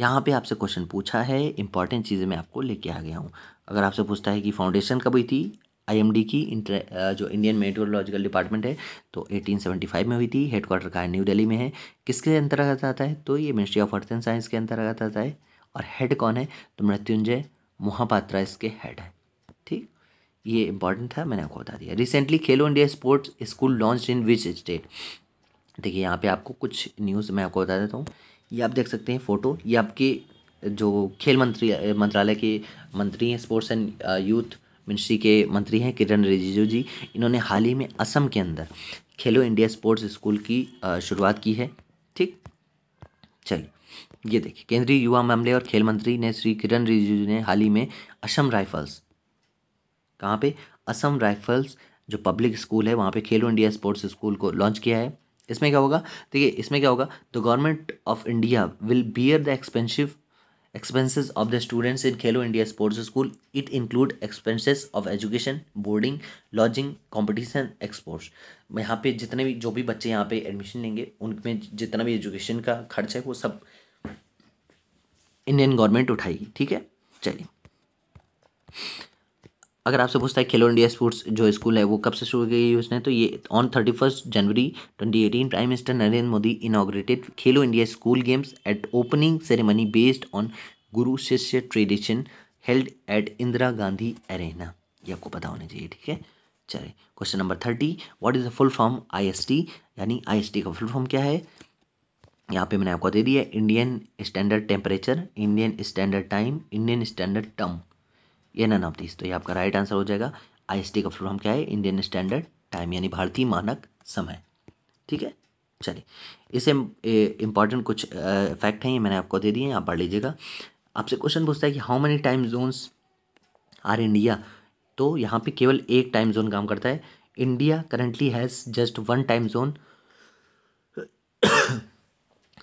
S1: यहाँ पे आपसे क्वेश्चन पूछा है इंपॉर्टेंट चीज़ें मैं आपको लेके आ गया हूँ अगर आपसे पूछता है कि फाउंडेशन कब हुई थी आईएमडी की इंटर जो इंडियन मेट्रोलॉजिकल डिपार्टमेंट है तो 1875 में हुई थी हेडक्वार्टर का न्यू दिल्ली में है किसके अंतर्गत आता है तो ये ministry of earth and science के अंतर्गत आता है और हेड कौन है तो मृत्युंजय मोहापात्रा इसके हेड है ये इंपॉर्टेंट था मैंने आपको बता दिया recently Khelo India sports school launch in which state देखिए यहाँ पे आपको कुछ न्यूज़ मैं आपको बता देता हूँ ये आप देख सकते हैं फ़ोटो ये आपके जो खेल मंत्री मंत्रालय के मंत्री हैं स्पोर्ट्स एंड यूथ मिनिस्ट्री के मंत्री हैं किरण रिजिजू जी इन्होंने हाल ही में असम के अंदर खेलो इंडिया स्पोर्ट्स स्कूल की uh, शुरुआत की है ठीक चलिए ये देखिए केंद्रीय युवा मामले और खेल मंत्री ने श्री किरण रिजिजू ने हाल ही में असम राइफल्स कहाँ पे असम राइफल्स जो पब्लिक स्कूल है वहाँ पे खेलो इंडिया स्पोर्ट्स स्कूल को लॉन्च किया है इसमें क्या होगा देखिए इसमें क्या होगा the government of India will bear the expensive expenses of the students in Khelo India sports school it include expenses of education boarding lodging competition exports यहाँ पे जितने भी जो भी बच्चे यहाँ पे एडमिशन लेंगे उनमें जितना भी एजुकेशन का खर्च है वो सब इंडियन गवर्नमेंट उठाएगी ठीक है चलिए अगर आपसे पूछता है खेलो इंडिया स्पोर्ट्स जो स्कूल है वो कब से शुरू की उसने तो ये on thirty first January twenty eighteen prime minister Narendra Modi inaugurated Khelo India school games at opening ceremony based on guru shishya tradition held at Indira Gandhi arena ये आपको पता होना चाहिए ठीक है चलिए question number thirty what is the full form IST यानी आईएसटी का फुल फॉर्म क्या है यहाँ पे मैंने आपको दे दिया Indian standard temperature Indian standard time Indian standard term ये नन ऑफ दिस तो ये आपका राइट आंसर हो जाएगा आई का फुल फॉर्म क्या है इंडियन स्टैंडर्ड टाइम यानी भारतीय मानक समय ठीक है चलिए इसे इंपॉर्टेंट कुछ फैक्ट हैं ये मैंने आपको दे दिए आप पढ़ लीजिएगा आपसे क्वेश्चन पूछता है कि how many time zones are India तो यहाँ पे केवल एक टाइम जोन काम करता है India currently has just one time zone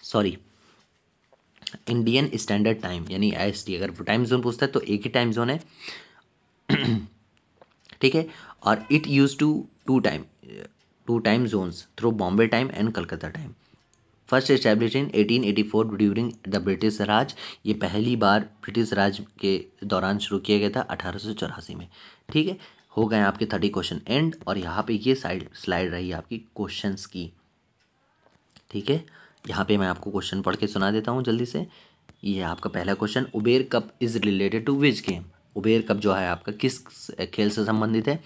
S1: sorry Indian standard time यानी आई अगर टाइम जोन पूछता है तो एक ही टाइम जोन है ठीक है और it use to two time two time zones through Bombay time and Calcutta time first establish in 1884 during the British Raj ये पहली बार ब्रिटिश राज के दौरान शुरू किया गया था अठारह में ठीक है हो गए आपके थर्टी क्वेश्चन एंड और यहाँ पे ये साइड स्लाइड रही आपकी क्वेश्चंस की ठीक है यहाँ पे मैं आपको क्वेश्चन पढ़ के सुना देता हूँ जल्दी से ये आपका पहला question Uber cup is related to which game Uber cup जो है आपका किस खेल से संबंधित है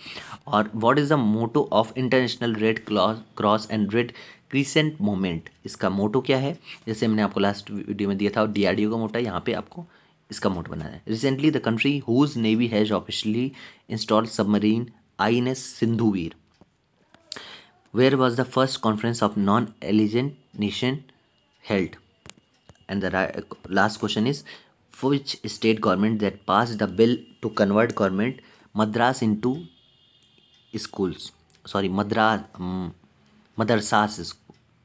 S1: और what is the motto of international red cross and red crescent movement इसका मोटो क्या है जैसे मैंने आपको लास्ट वीडियो में दिया था डी आर डी ओ का मोटा यहाँ पे आपको इसका मोटो बनाना है recently the country whose navy has officially install submarine I N S Sindhuvir where was the first conference of non-allegiant nation held and the right, last question is which state government that passed the bill to convert government madras into schools sorry Madras madrasas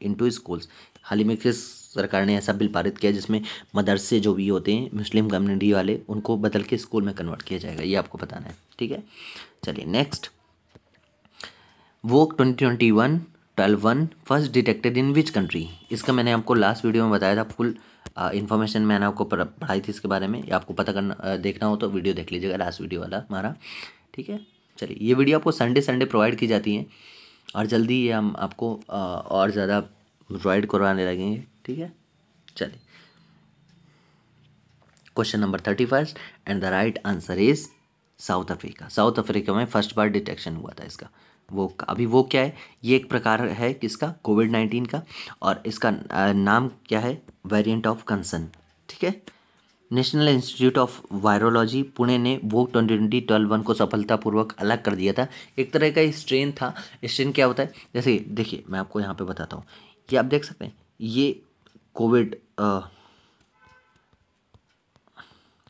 S1: into schools हाल ही में किस सरकार ने ऐसा bill पारित किया जिसमें मदरसे जो भी होते हैं मुस्लिम कम्युनिटी वाले उनको बदल के स्कूल में कन्वर्ट किया जाएगा ये आपको बताना है ठीक है चलिए नेक्स्ट वोक 2021 twelve one first detected in which country इसका मैंने आपको लास्ट वीडियो में बताया था फुल इन्फॉर्मेशन uh, मैंने आपको पढ़ाई थी इसके बारे में या आपको पता करना uh, देखना हो तो वीडियो देख लीजिएगा लास्ट वीडियो वाला हमारा ठीक है चलिए ये वीडियो आपको संडे संडे प्रोवाइड की जाती है और जल्दी ये हम आपको आ, uh, और ज़्यादा प्रोवाइड करवाने लगेंगे ठीक है चलिए question number thirty first and the right answer is South Africa South Africa में फर्स्ट बार डिटेक्शन हुआ था इसका वो अभी वो क्या है ये एक प्रकार है किसका कोविड नाइन्टीन का और इसका नाम क्या है वेरिएंट ऑफ कंसर्न ठीक है national institute of virology Pune ने वो ट्वेंटी ट्वेंटी ट्वेल्व वन को सफलतापूर्वक अलग कर दिया था एक तरह का स्ट्रेन था स्ट्रेन क्या होता है जैसे देखिए मैं आपको यहाँ पर बताता हूँ ये आप देख सकते हैं ये कोविड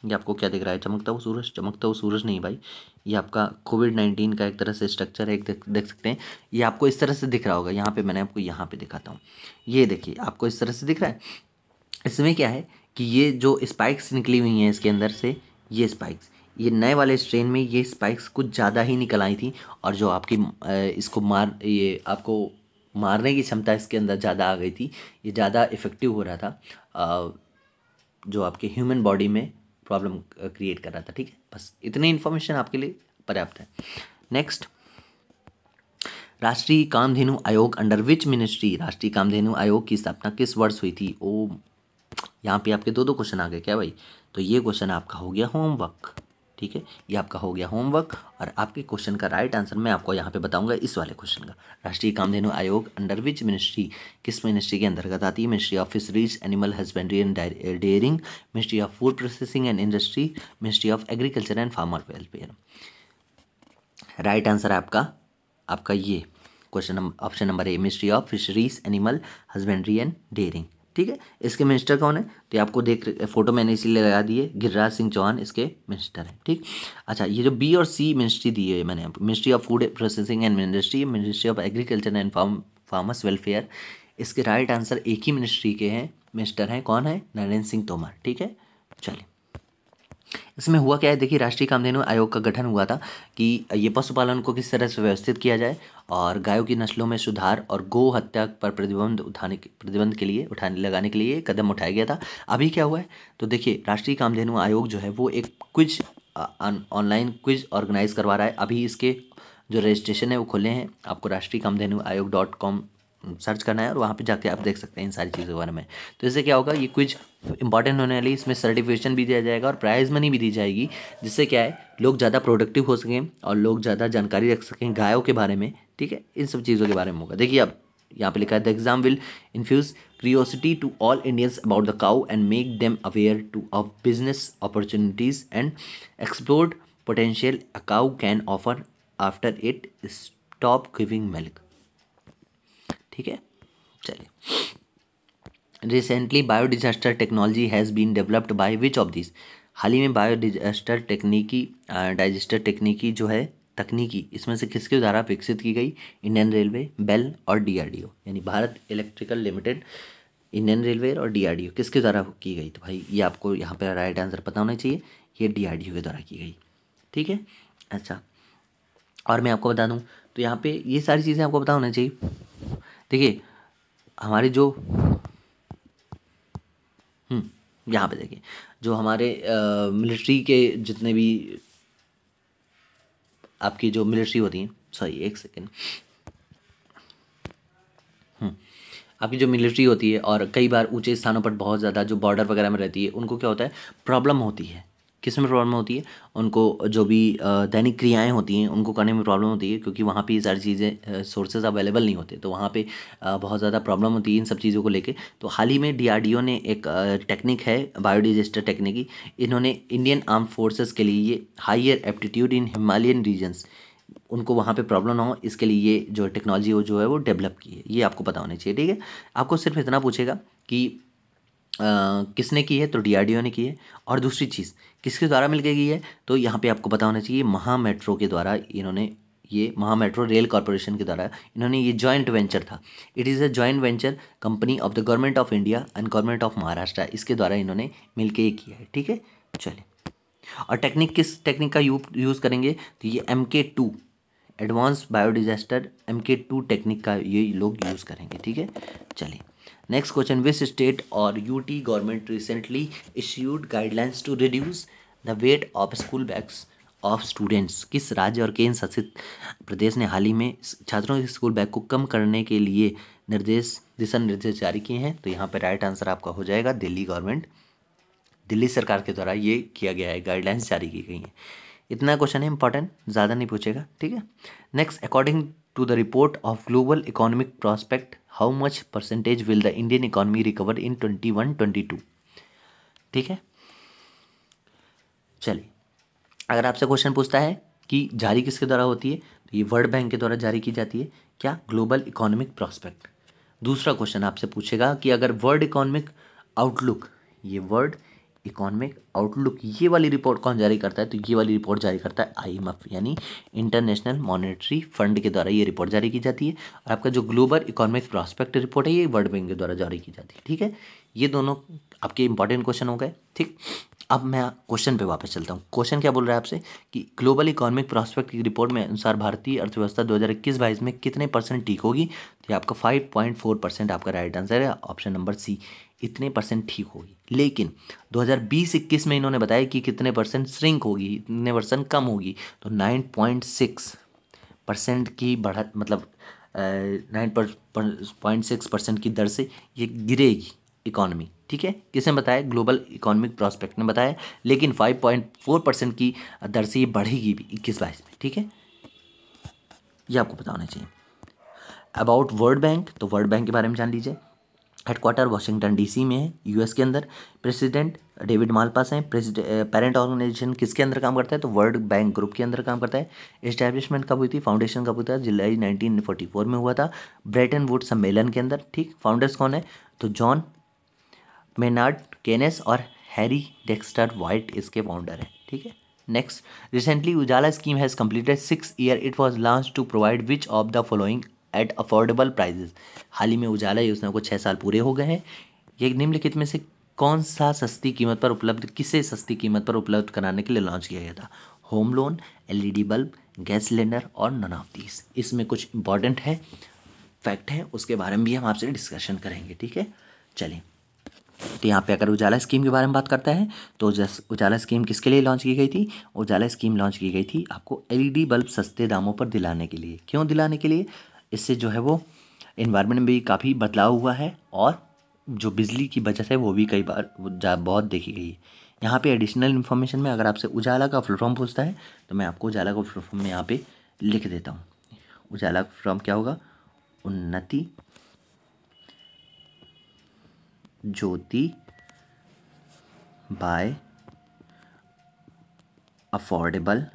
S1: ये आपको क्या दिख रहा है चमकता हुआ सूरज चमकता हुआ सूरज नहीं भाई ये आपका कोविड नाइन्टीन का एक तरह से स्ट्रक्चर है एक देख, देख सकते हैं ये आपको इस तरह से दिख रहा होगा यहाँ पे मैंने आपको यहाँ पे दिखाता हूँ ये देखिए आपको इस तरह से दिख रहा है इसमें क्या है कि ये जो स्पाइक्स निकली हुई हैं इसके अंदर से ये स्पाइक्स ये नए वाले स्ट्रेन में ये स्पाइक्स कुछ ज़्यादा ही निकल आई थी और जो आपकी इसको मार ये आपको मारने की क्षमता इसके अंदर ज़्यादा आ गई थी ये ज़्यादा इफ़ेक्टिव हो रहा था जो आपके ह्यूमन बॉडी में प्रॉब्लम क्रिएट कर रहा था ठीक है बस इतनी इन्फॉर्मेशन आपके लिए पर्याप्त है नेक्स्ट राष्ट्रीय Kamdhenu Aayog under which ministry राष्ट्रीय कामधेनु आयोग की स्थापना किस वर्ष हुई थी ओ यहाँ पे आपके दो दो क्वेश्चन आ गए क्या भाई तो ये क्वेश्चन आपका हो गया होमवर्क ठीक है ये आपका हो गया होमवर्क और आपके क्वेश्चन का राइट आंसर मैं आपको यहाँ पे बताऊंगा इस वाले क्वेश्चन का Rashtriya Kamdhenu Aayog under which ministry किस मिनिस्ट्री के अंतर्गत आती है ministry of fisheries animal husbandry and dairying ministry of food processing and industry ministry of agriculture and farmer welfare right answer आपका आपका ये question option number A ministry of fisheries animal husbandry and dairying ठीक है इसके minister कौन है तो आपको देख फोटो मैंने इसीलिए लगा दिए गिरिराज सिंह चौहान इसके मिनिस्टर हैं ठीक अच्छा ये जो बी और सी मिनिस्ट्री दी है मैंने ministry of food processing and industry ministry of agriculture and farm farmers welfare इसके राइट आंसर एक ही मिनिस्ट्री के हैं मिनिस्टर हैं कौन है नरेंद्र सिंह तोमर ठीक है चलिए इसमें हुआ क्या है देखिए राष्ट्रीय कामधेनु आयोग का गठन हुआ था कि ये पशुपालन को किस तरह से व्यवस्थित किया जाए और गायों की नस्लों में सुधार और गो हत्या पर प्रतिबंध उठाने के प्रतिबंध के लिए उठाने लगाने के लिए कदम उठाया गया था अभी क्या हुआ है तो देखिए राष्ट्रीय कामधेनु आयोग जो है वो एक क्विज ऑनलाइन क्विज ऑर्गेनाइज करवा रहा है अभी इसके जो रजिस्ट्रेशन है वो खुले हैं आपको राष्ट्रीय कामधेनु आयोग डॉट कॉम सर्च करना है और वहाँ पे जाके आप देख सकते हैं इन सारी चीज़ों के बारे में तो इससे क्या होगा ये कुछ इंपॉर्टेंट होने वाली इसमें सर्टिफिकेशन भी दिया जाएगा और प्राइज़ मनी भी दी जाएगी जिससे क्या है लोग ज़्यादा प्रोडक्टिव हो सकें और लोग ज़्यादा जानकारी रख सकें गायों के बारे में ठीक है इन सब चीज़ों के बारे में होगा देखिए अब यहाँ पे लिखा है the exam will infuse curiosity to all Indians about the cow and make them aware to a business opportunities and explored potential a cow can offer after it stop giving milk ठीक है चलिए recently bio disaster technology has been developed by which of this हाल ही में bio disaster technique digester technique जो है तकनीकी इसमें से किसके द्वारा विकसित की गई इंडियन रेलवे बेल और डीआरडीओ यानी Bharat electrical limited Indian railway और डीआरडीओ किसके द्वारा की गई तो भाई ये आपको यहाँ पर राइट आंसर पता होना चाहिए ये डीआरडीओ के द्वारा की गई ठीक है अच्छा और मैं आपको बता दूँ तो यहाँ पे ये सारी चीज़ें आपको पता होना चाहिए देखिए हमारे जो हम्म यहाँ पे देखिए जो हमारे मिलिट्री के जितने भी आपकी जो मिलिट्री होती हैं सॉरी एक सेकेंड हम्म, आपकी जो मिलिट्री होती है और कई बार ऊंचे स्थानों पर बहुत ज़्यादा जो बॉर्डर वगैरह में रहती है उनको क्या होता है प्रॉब्लम होती है किस में प्रॉब्लम होती है उनको जो भी दैनिक क्रियाएं होती हैं उनको करने में प्रॉब्लम होती है क्योंकि वहाँ पे ये सारी चीज़ें सोर्सेज अवेलेबल नहीं होते तो वहाँ पे बहुत ज़्यादा प्रॉब्लम होती है इन सब चीज़ों को लेके तो हाल ही में डीआरडीओ ने एक टेक्निक है बायोडिजेस्टर टेक्निक इन्होंने इंडियन आर्म फोर्सेज़ के लिए ये higher aptitude in Himalayan regions उनको वहाँ पे प्रॉब्लम ना हो इसके लिए ये जो टेक्नोलॉजी वो जो है वो डेवलप की है ये आपको पता होना चाहिए ठीक है आपको सिर्फ इतना पूछेगा कि किसने की है तो डीआरडीओ ने की है और दूसरी चीज़ किसके द्वारा मिल की गई है तो यहाँ पे आपको पता होना चाहिए महा मेट्रो के द्वारा इन्होंने ये महा मेट्रो रेल कॉरपोरेशन के द्वारा इन्होंने ये जॉइंट वेंचर था it is a joint venture company of the government of India and government of Maharashtra इसके द्वारा इन्होंने मिलकर ये किया है ठीक है चलिए और टेक्निक किस टेक्निक का यूज़ करेंगे तो ये M K two advance biodigester M K two technique का ये लोग यूज़ करेंगे ठीक है चलिए क्वेश्चन question, स्टेट और U T government recently issued guidelines to reduce the weight of school bags of students किस राज्य और केंद्र शासित प्रदेश ने हाल ही में छात्रों के स्कूल बैग को कम करने के लिए निर्देश दिशा निर्देश जारी किए हैं तो यहाँ पर राइट आंसर आपका हो जाएगा दिल्ली गवर्नमेंट दिल्ली सरकार के द्वारा ये किया गया है गाइडलाइंस जारी की गई हैं इतना क्वेश्चन है इंपॉर्टेंट ज़्यादा नहीं पूछेगा ठीक है next according to the report of global economic prospect how much percentage will the Indian economy recover in twenty one twenty two ठीक है चलिए अगर आपसे क्वेश्चन पूछता है कि जारी किसके द्वारा होती है तो ये वर्ल्ड बैंक के द्वारा जारी की जाती है क्या ग्लोबल इकोनॉमिक प्रॉस्पेक्ट दूसरा क्वेश्चन आपसे पूछेगा कि अगर वर्ल्ड इकोनॉमिक आउटलुक ये वर्ल्ड इकोनॉमिक आउटलुक ये वाली रिपोर्ट कौन जारी करता है तो ये वाली रिपोर्ट जारी करता है आईएमएफ यानी इंटरनेशनल मॉनेटरी फंड के द्वारा ये रिपोर्ट जारी की जाती है और आपका जो ग्लोबल इकोनॉमिक प्रॉस्पेक्ट रिपोर्ट है ये वर्ल्ड बैंक के द्वारा जारी की जाती है ठीक है ये दोनों आपके इंपॉर्टेंट क्वेश्चन हो गए ठीक अब मैं क्वेश्चन पे वापस चलता हूँ क्वेश्चन क्या बोल रहा है आपसे कि ग्लोबल इकोनॉमिक प्रॉस्पेक्ट की रिपोर्ट में अनुसार भारतीय अर्थव्यवस्था 2021 बाईस में कितने परसेंट ठीक होगी तो ये आपका 5.4 परसेंट आपका राइट आंसर है ऑप्शन नंबर सी इतने परसेंट ठीक होगी लेकिन 2020-21 में इन्होंने बताया कि कितने परसेंट श्रिंक होगी इतने परसेंट कम होगी तो 9.6 परसेंट की बढ़त मतलब नाइन पॉइंट सिक्स परसेंट की दर से ये गिरेगी इकोनॉमी ठीक है किसने बताया ग्लोबल इकोनॉमिक प्रॉस्पेक्ट ने बताया लेकिन 5.4 परसेंट की दर से ये बढ़ेगी भी इक्कीस बाईस में ठीक है ये आपको बताना चाहिए अबाउट वर्ल्ड बैंक तो वर्ल्ड बैंक के बारे में जान लीजिए हेडक्वार्टर वाशिंगटन डीसी में है यूएस के अंदर प्रेसिडेंट डेविड मालपास हैं पेरेंट ऑर्गेनाइजेशन eh, किसके अंदर काम करता है तो वर्ल्ड बैंक ग्रुप के अंदर काम करता है इस्टेब्लिशमेंट कब हुई थी फाउंडेशन कब हुई था जुलाई 1944 में हुआ था ब्रेटन वुड सम्मेलन के अंदर ठीक फाउंडर्स कौन है तो जॉन मेनार्ड केनेस और हैरी डेक्स्टर वाइट इसके फाउंडर हैं ठीक है next recently Ujala scheme has completed six year it was launch to provide which of the following at affordable prices हाल ही में उजाला योजना को छः साल पूरे हो गए हैं ये निम्नलिखित में से कौन सा सस्ती कीमत पर उपलब्ध किसे सस्ती कीमत पर उपलब्ध कराने के लिए लॉन्च किया गया था home loan LED bulb gas cylinder और नन ऑफ दीज इसमें कुछ इंपॉर्टेंट है फैक्ट है उसके बारे में भी हम आपसे डिस्कशन करेंगे ठीक है चलिए तो यहाँ पे अगर उजाला स्कीम के बारे में बात करता है तो उजाला स्कीम किसके लिए लॉन्च की गई थी उजाला स्कीम लॉन्च की गई थी आपको एलईडी बल्ब e सस्ते दामों पर दिलाने के लिए क्यों दिलाने के लिए इससे जो है वो इन्वायरमेंट में भी काफ़ी बदलाव हुआ है और जो बिजली की बचत है वो भी कई बार बहुत देखी गई है यहाँ पे एडिशनल इन्फॉर्मेशन में अगर आपसे उजाला का फुल फॉर्म पूछता है तो मैं आपको उजाला का फुल फॉर्म में यहाँ पे लिख देता हूँ उजाला का फॉर्म क्या होगा Unnati Jyoti by affordable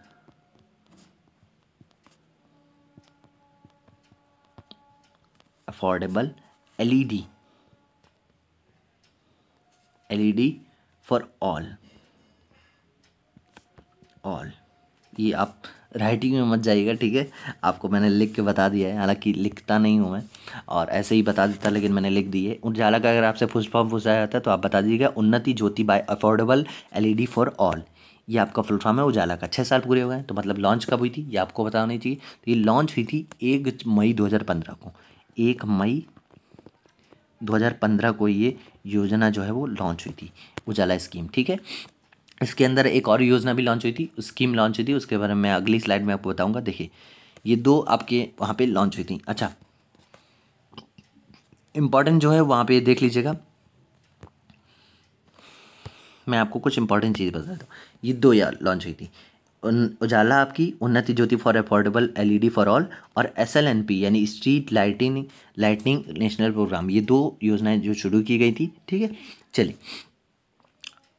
S1: affordable LED LED for all all ये आप राइटिंग में मत जाइएगा ठीक है आपको मैंने लिख के बता दिया है हालांकि लिखता नहीं हूँ मैं और ऐसे ही बता देता लेकिन मैंने लिख दी है उजाला का अगर आपसे फुलफॉर्म पूछा जाता है तो आप बता दीजिएगा Unnati Jyoti by affordable LED for all ये आपका फुल फॉर्म है उजाला का छः साल पूरे हो गए तो मतलब लॉन्च कब हुई थी ये आपको बतानी चाहिए तो ये लॉन्च हुई थी एक मई 2015 को एक मई 2015 को ये योजना जो है वो लॉन्च हुई थी उजाला स्कीम ठीक है इसके अंदर एक और योजना भी लॉन्च हुई थी स्कीम लॉन्च हुई थी उसके बारे में अगली स्लाइड में आपको बताऊंगा देखिए ये दो आपके वहाँ पे लॉन्च हुई थी अच्छा इम्पॉर्टेंट जो है वहाँ पे देख लीजिएगा मैं आपको कुछ इंपॉर्टेंट चीज़ बता दूँ ये दो यार लॉन्च हुई थी उजाला आपकी Unnati Jyoti for affordable LED for all और एसएलएनपी यानी street lighting lightning national programme ये दो योजनाएं जो शुरू की गई थी ठीक है चलिए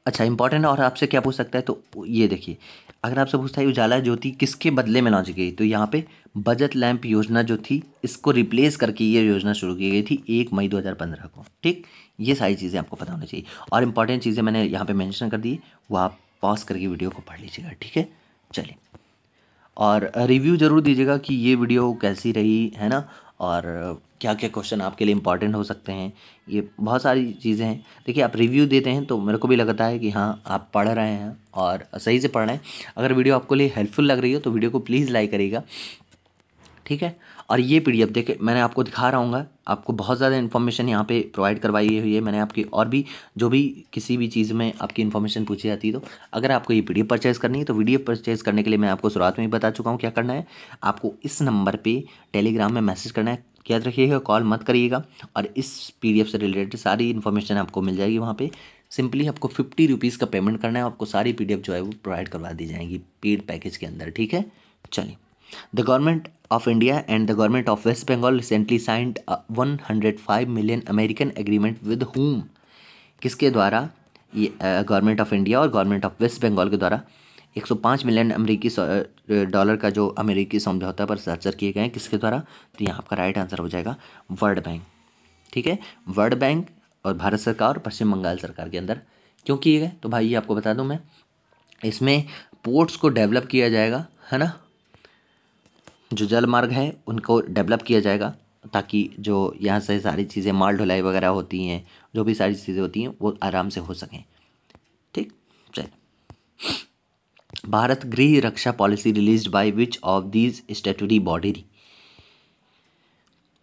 S1: अच्छा इंपॉर्टेंट और आपसे क्या पूछ सकता है तो ये देखिए अगर आपसे पूछता है उजाला ज्योति किसके बदले में लॉन्च गई तो यहाँ पे बजट लैंप योजना जो थी इसको रिप्लेस करके ये योजना शुरू की गई थी एक मई 2015 को ठीक ये सारी चीज़ें आपको पता होनी चाहिए और इंपॉर्टेंट चीज़ें मैंने यहाँ पे मेंशन कर दी वो आप पॉज करके वीडियो को पढ़ लीजिएगा ठीक है चलिए और रिव्यू ज़रूर दीजिएगा कि ये वीडियो कैसी रही है ना और क्या क्या क्वेश्चन आपके लिए इंपॉर्टेंट हो सकते हैं ये बहुत सारी चीज़ें हैं देखिए आप रिव्यू देते हैं तो मेरे को भी लगता है कि हाँ आप पढ़ रहे हैं और सही से पढ़ रहे हैं अगर वीडियो आपको लिए हेल्पफुल लग रही हो तो वीडियो को प्लीज़ लाइक करिएगा ठीक है और ये पी देखे मैंने आपको दिखा रहा हूँ आपको बहुत ज़्यादा इन्फॉर्मेशन यहाँ पे प्रोवाइड करवाई हुई है मैंने आपकी और भी जो भी किसी भी चीज़ में आपकी इन्फॉर्मेशन पूछी जाती है तो अगर आपको ये पी परचेज़ करनी है तो वीडियो परचेज़ करने के लिए मैं आपको शुरुआत में ही बता चुका हूँ क्या करना है आपको इस नंबर पर टेलीग्राम में मैसेज करना है याद रखिएगा कॉल मत करिएगा और इस पी से रिलेटेड सारी इन्फॉर्मेशन आपको मिल जाएगी वहाँ पर सिंपली आपको फिफ्टी रुपीज़ का पेमेंट करना है आपको सारी पी जो है वो प्रोवाइड करवा दी जाएंगी पेड पैकेज के अंदर ठीक है चलिए the government of India and the government of West Bengal recently signed a 105 million American agreement with whom किसके द्वारा गवर्नमेंट ऑफ इंडिया और गवर्नमेंट ऑफ वेस्ट बंगाल के द्वारा 105 मिलियन अमेरिकी डॉलर का जो अमेरिकी समझौता पर हस्ताक्षर किए गए हैं किसके द्वारा तो यहाँ आपका राइट आंसर हो जाएगा वर्ल्ड बैंक ठीक है वर्ल्ड बैंक और भारत सरकार और पश्चिम बंगाल सरकार के अंदर क्यों किए गए तो भाई ये आपको बता दूँ मैं इसमें पोर्ट्स को डेवलप किया जाएगा है ना जो जल मार्ग हैं उनको डेवलप किया जाएगा ताकि जो यहाँ से सारी चीज़ें माल ढुलाई वगैरह होती हैं जो भी सारी चीज़ें होती हैं वो आराम से हो सकें ठीक चल Bharat Griha Raksha policy release by which of these statutory body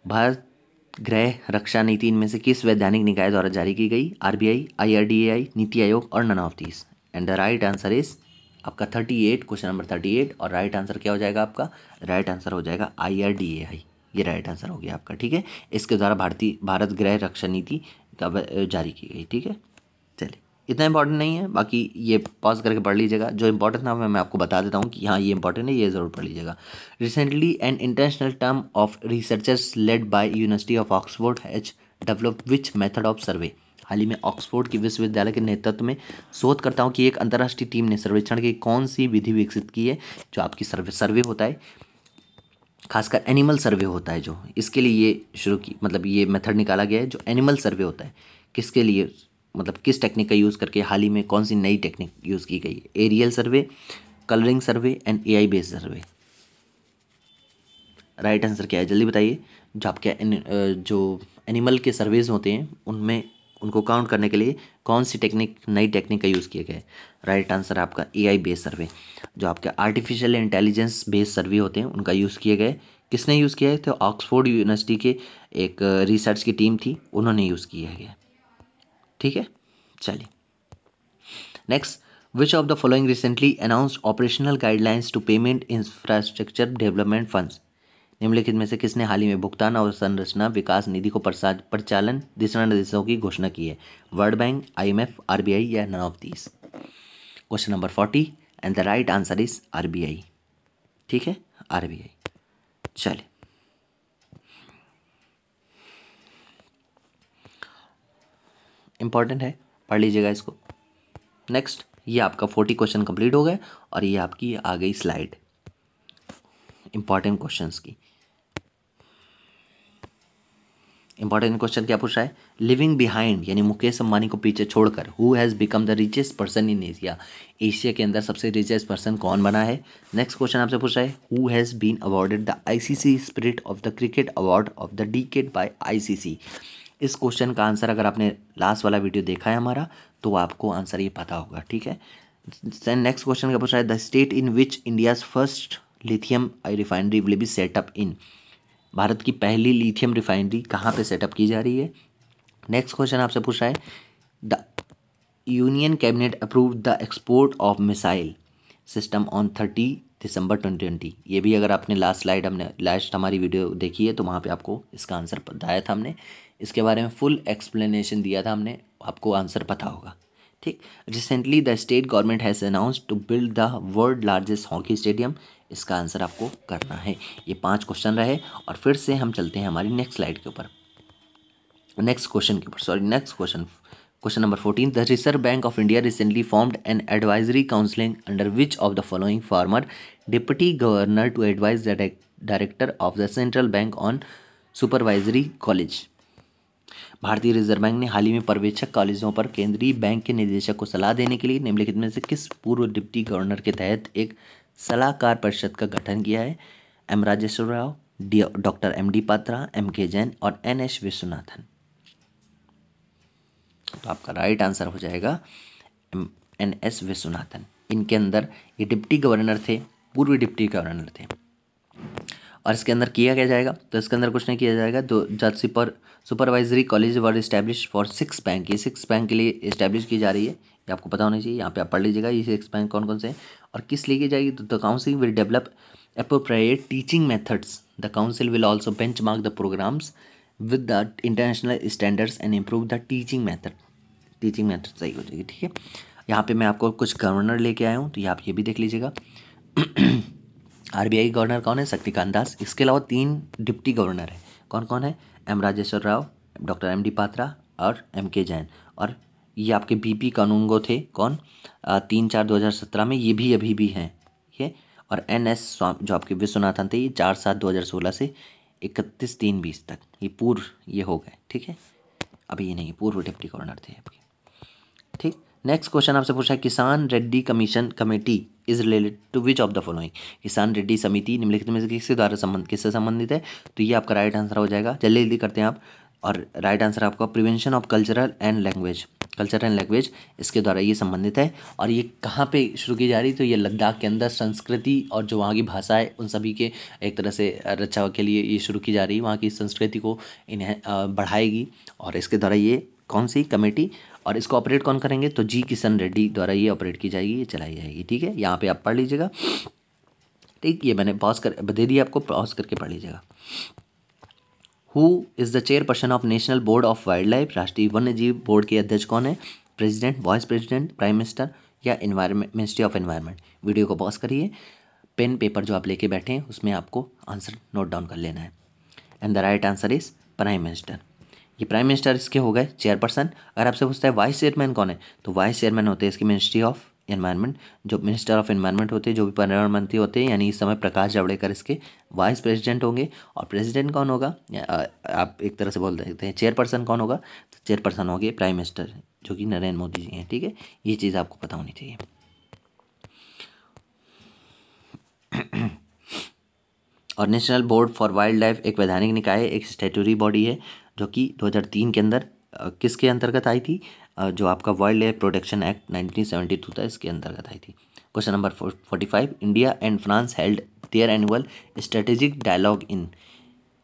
S1: Bharat Griha Raksha नीति इनमें से किस वैधानिक निकाय द्वारा जारी की गई आरबीआई आईआरडीएआई नीति आयोग और none of these and the right answer is आपका thirty eight question number thirty eight और राइट आंसर क्या हो जाएगा आपका राइट आंसर हो जाएगा आई आर डी ए आई ये राइट आंसर हो गया आपका ठीक है इसके द्वारा भारतीय भारत गृह रक्षा नीति कब जारी की गई ठीक है चलिए इतना इंपॉर्टेंट नहीं है बाकी ये पॉज करके पढ़ लीजिएगा जो इंपॉर्टेंट था मैं मैं आपको बता देता हूँ कि हाँ ये इंपॉर्टेंट है ये ज़रूर पढ़ लीजिएगा recently and international term of researchers led by university of Oxford has develop which method of survey हाल ही में ऑक्सफोर्ड के विश्वविद्यालय के नेतृत्व में शोधकर्ताओं की एक अंतर्राष्ट्रीय टीम ने सर्वेक्षण की कौन सी विधि विकसित की है जो आपकी सर्वे सर्वे होता है खासकर एनिमल सर्वे होता है जो इसके लिए ये शुरू की मतलब ये मेथड निकाला गया है जो एनिमल सर्वे होता है किसके लिए मतलब किस टेक्निक का यूज़ करके हाल ही में कौन सी नई टेक्निक यूज़ की गई है aerial survey colouring survey and A I based survey right answer क्या है जल्दी बताइए जो आपके जो एनिमल के सर्वेज होते हैं उनमें उनको काउंट करने के लिए कौन सी टेक्निक नई टेक्निक का यूज़ किया गया है राइट आंसर आपका ए आई बेस्ड सर्वे जो आपके आर्टिफिशियल इंटेलिजेंस बेस्ड सर्वे होते हैं उनका यूज़ किया गया किसने यूज़ किया है तो ऑक्सफोर्ड यूनिवर्सिटी के एक रिसर्च की टीम थी उन्होंने यूज़ किया गया ठीक है चलिए next which of the following recently announce operational guidelines to payment infrastructure development funds निम्नलिखित में से किसने हाल ही में भुगतान और संरचना विकास निधि को परिचालन दिशा निर्देशों की घोषणा की है world bank I M F या none of these question number forty and the right answer is R B I ठीक है आर बी आई चलिए इंपॉर्टेंट है पढ़ लीजिएगा इसको नेक्स्ट ये आपका फोर्टी क्वेश्चन कंप्लीट हो गया और ये आपकी आ गई स्लाइड इंपॉर्टेंट क्वेश्चंस की इंपॉर्टेंट क्वेश्चन क्या पूछा है लिविंग बिहाइंड यानी मुकेश अंबानी को पीछे छोड़कर who has become the richest person in Asia Asia के अंदर सबसे रिचेस्ट पर्सन कौन बना है नेक्स्ट क्वेश्चन आपसे पूछा है who has been awarded the ICC spirit of the cricket award of the decade by ICC इस क्वेश्चन का आंसर अगर आपने लास्ट वाला वीडियो देखा है हमारा तो आपको आंसर ये पता होगा ठीक है नेक्स्ट क्वेश्चन क्या पूछा है the state in which India's first lithium refinery will be set up in Bharat की पहली लिथियम रिफाइनरी कहाँ पे सेटअप की जा रही है नेक्स्ट क्वेश्चन आपसे पूछ रहा है the union cabinet approve the export of missile system on thirty December twenty twenty ये भी अगर आपने लास्ट स्लाइड हमने लास्ट हमारी वीडियो देखी है तो वहाँ पे आपको इसका आंसर बताया था हमने इसके बारे में फुल एक्सप्लेनेशन दिया था हमने आपको आंसर पता होगा ठीक recently the state government has announce to build the world largest hockey stadium इसका आंसर आपको करना है ये पांच क्वेश्चन रहे और फिर से हम चलते हैं हमारी नेक्स्ट स्लाइड के ऊपर नेक्स्ट क्वेश्चन के ऊपर sorry next question question number fourteen the reserve bank of India recently formed an advisory counselling under which of the following former deputy governor to advise the director of the central bank on supervisory college Bharatiya reserve bank ने हाल ही में पर्यवेक्षक कॉलेजों पर केंद्रीय bank के निदेशक को सलाह देने के लिए निम्नलिखित में से किस पूर्व डिप्टी गवर्नर के तहत एक सलाहकार परिषद का गठन किया है M Rajeshwar Rao D doctor M D Patra M K Jain और एन एस विश्वनाथन तो आपका राइट आंसर हो जाएगा एम एन एस विश्वनाथन इनके अंदर ये डिप्टी गवर्नर थे पूर्व डिप्टी गवर्नर थे और इसके अंदर किया क्या जाएगा तो इसके अंदर कुछ नहीं किया जाएगा दो जज super supervisory college were establish for six bank ये सिक्स बैंक के लिए इस्टेब्लिश की जा रही है ये आपको पता होना चाहिए यहाँ पे आप पढ़ लीजिएगा ये सिक्स बैंक कौन कौन से हैं और किस लिए की जाएगी तो the council will develop appropriate teaching methods the council will also benchmark the programmes with the international standards and improve the teaching method teaching method सही हो जाएगी ठीक है यहाँ पर मैं आपको कुछ गवर्नर लेके आया हूँ तो ये आप ये भी देख लीजिएगा आरबीआई गवर्नर कौन है शक्तिकांत दास इसके अलावा तीन डिप्टी गवर्नर है कौन कौन है M Rajeshwar Rao doctor M D Patra और एम के जैन और ये आपके बीपी कानूनगो थे कौन तीन चार दो हज़ार सत्रह में ये भी अभी भी हैं ये और एन एस स्वामी जो आपके विश्वनाथन थे ये चार सात दो हज़ार सोलह से इकतीस तीन बीस तक ये पूर्व ये हो गए ठीक है अभी ये नहीं पूर्व डिप्टी गवर्नर थे आपके ठीक नेक्स्ट क्वेश्चन आपसे पूछा है Kishan Reddy commission committee is related to which of the following Kishan Reddy समिति निम्नलिखित में से किसके द्वारा संबंध किससे संबंधित है तो ये आपका राइट आंसर हो जाएगा जल्दी जल्दी करते हैं आप और राइट आंसर आपका prevention of cultural and language culture and language इसके द्वारा ये संबंधित है और ये कहाँ पे शुरू की जा रही तो ये लद्दाख के अंदर संस्कृति और जो वहाँ की भाषा है उन सभी के एक तरह से रक्षा के लिए ये शुरू की जा रही है वहाँ की संस्कृति को इन्हें बढ़ाएगी और इसके द्वारा ये कौन सी कमेटी और इसको ऑपरेट कौन करेंगे तो जी किशन रेड्डी द्वारा ये ऑपरेट की जाएगी ये चलाई जाएगी ठीक है यहाँ पे आप पढ़ लीजिएगा ठीक ये मैंने पॉज कर दे दिया आपको पॉज करके पढ़ लीजिएगा who is the chairperson of national board of wildlife राष्ट्रीय वन्य जीव बोर्ड के अध्यक्ष कौन है president vice president prime minister या environment ministry of environment video को पॉज करिए पेन पेपर जो आप लेके बैठे हैं उसमें आपको आंसर नोट डाउन कर लेना है and the right answer is prime minister ये प्राइम मिनिस्टर इसके हो गए चेयरपर्सन अगर आपसे पूछता है वाइस चेयरमैन कौन है तो वाइस चेयरमैन होते हैं इसकी मिनिस्ट्री ऑफ एनवायरनमेंट जो मिनिस्टर ऑफ एनवायरनमेंट होते हैं जो भी पर्यावरण मंत्री होते हैं यानी इस समय प्रकाश जावड़ेकर इसके वाइस प्रेसिडेंट होंगे और प्रेसिडेंट कौन होगा आप एक तरह से बोल देते हैं चेयरपर्सन कौन होगा तो चेयरपर्सन होंगे प्राइम मिनिस्टर जो कि नरेंद्र मोदी जी हैं ठीक है ये चीज़ आपको पता होनी चाहिए और national board for wildlife एक वैधानिक निकाय है एक स्टेटूरी बॉडी है जो कि 2003 के अंदर किसके अंतर्गत आई थी जो आपका वर्ल्ड एयर प्रोटेक्शन एक्ट 1972 था इसके अंतर्गत आई थी question number forty five India and France held their annual strategic dialogue in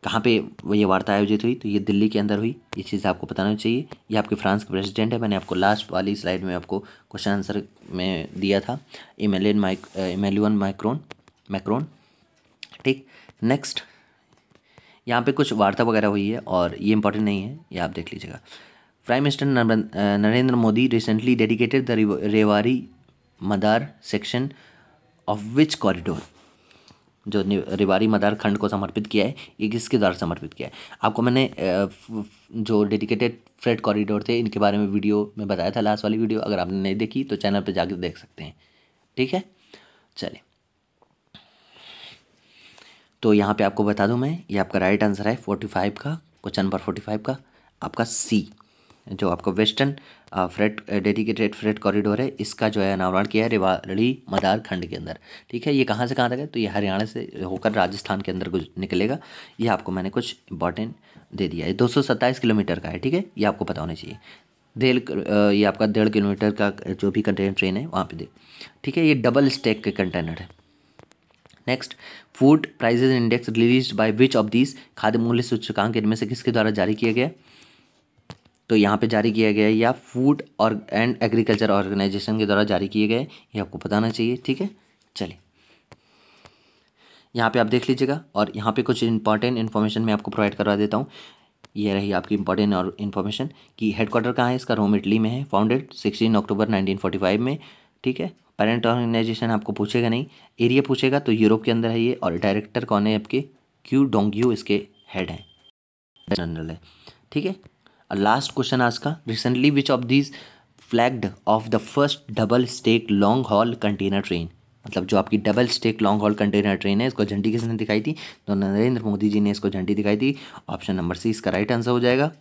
S1: कहाँ पे ये वार्ता आयोजित हुई तो ये दिल्ली के अंदर हुई ये चीज़ आपको बताना चाहिए ये आपके फ्रांस के प्रेसिडेंट है मैंने आपको लास्ट वाली स्लाइड में आपको क्वेश्चन आंसर में दिया था Emmanuel Mike Emmanuel Macron Macron ठीक नेक्स्ट यहाँ पे कुछ वार्ता वगैरह हुई है और ये इंपॉर्टेंट नहीं है ये आप देख लीजिएगा prime minister Narendra Modi recently dedicated the Rewari Madar section of which corridor जो रेवारी मदार खंड को समर्पित किया है ये किसके द्वारा समर्पित किया है आपको मैंने जो डेडिकेटेड फ्रेड कॉरिडोर थे इनके बारे में वीडियो में बताया था लास्ट वाली वीडियो अगर आपने नहीं देखी तो चैनल पर जाकर देख सकते हैं ठीक है चलिए तो यहाँ पे आपको बता दूँ मैं ये आपका राइट आंसर है फोर्टी फाइव का क्वेश्चन नंबर फोर्टी फाइव का आपका सी जो आपका western freight dedicated freight corridor है इसका जो है अनावरण किया है रेवाड़ी मदार खंड के अंदर ठीक है ये कहाँ से कहाँ तक है तो ये हरियाणा से होकर राजस्थान के अंदर निकलेगा ये आपको मैंने कुछ इंपॉर्टेंट दे दिया है दो किलोमीटर का है ठीक है ये आपको पता होना चाहिए डेढ़ uh, ये आपका डेढ़ किलोमीटर का जो भी कंटेनर ट्रेन है वहाँ पे दे ठीक है ये डबल स्टैक के कंटेनर है next food prices index release by which of this खाद्य मूल्य सूचकांक इनमें से किसके द्वारा जारी किया गया तो यहाँ पे जारी किया गया या फूड और एंड एग्रीकल्चर ऑर्गेनाइजेशन के द्वारा जारी किए गए ये आपको बताना चाहिए ठीक है चलिए यहाँ पे आप देख लीजिएगा और यहाँ पे कुछ इंपॉर्टेंट इन्फॉर्मेशन मैं आपको प्रोवाइड करवा देता हूँ ये रही आपकी इंपॉर्टेंट और इन्फॉर्मेशन कि हेडक्वार्टर कहाँ है इसका रोम इटली में है founded sixteen October nineteen forty five में ठीक है पेरेंट ऑर्गेनाइजेशन आपको पूछेगा नहीं एरिया पूछेगा तो यूरोप के अंदर है ये और डायरेक्टर कौन है आपके क्यू डोंग्यू इसके हेड हैं जनरल है ठीक है और लास्ट क्वेश्चन आज का recently which of these flagged off the first double stack long haul container train मतलब जो आपकी double stack long haul container train है इसको झंडी किसने दिखाई थी तो नरेंद्र मोदी जी ने इसको झंडी दिखाई थी ऑप्शन नंबर सी इसका राइट आंसर हो जाएगा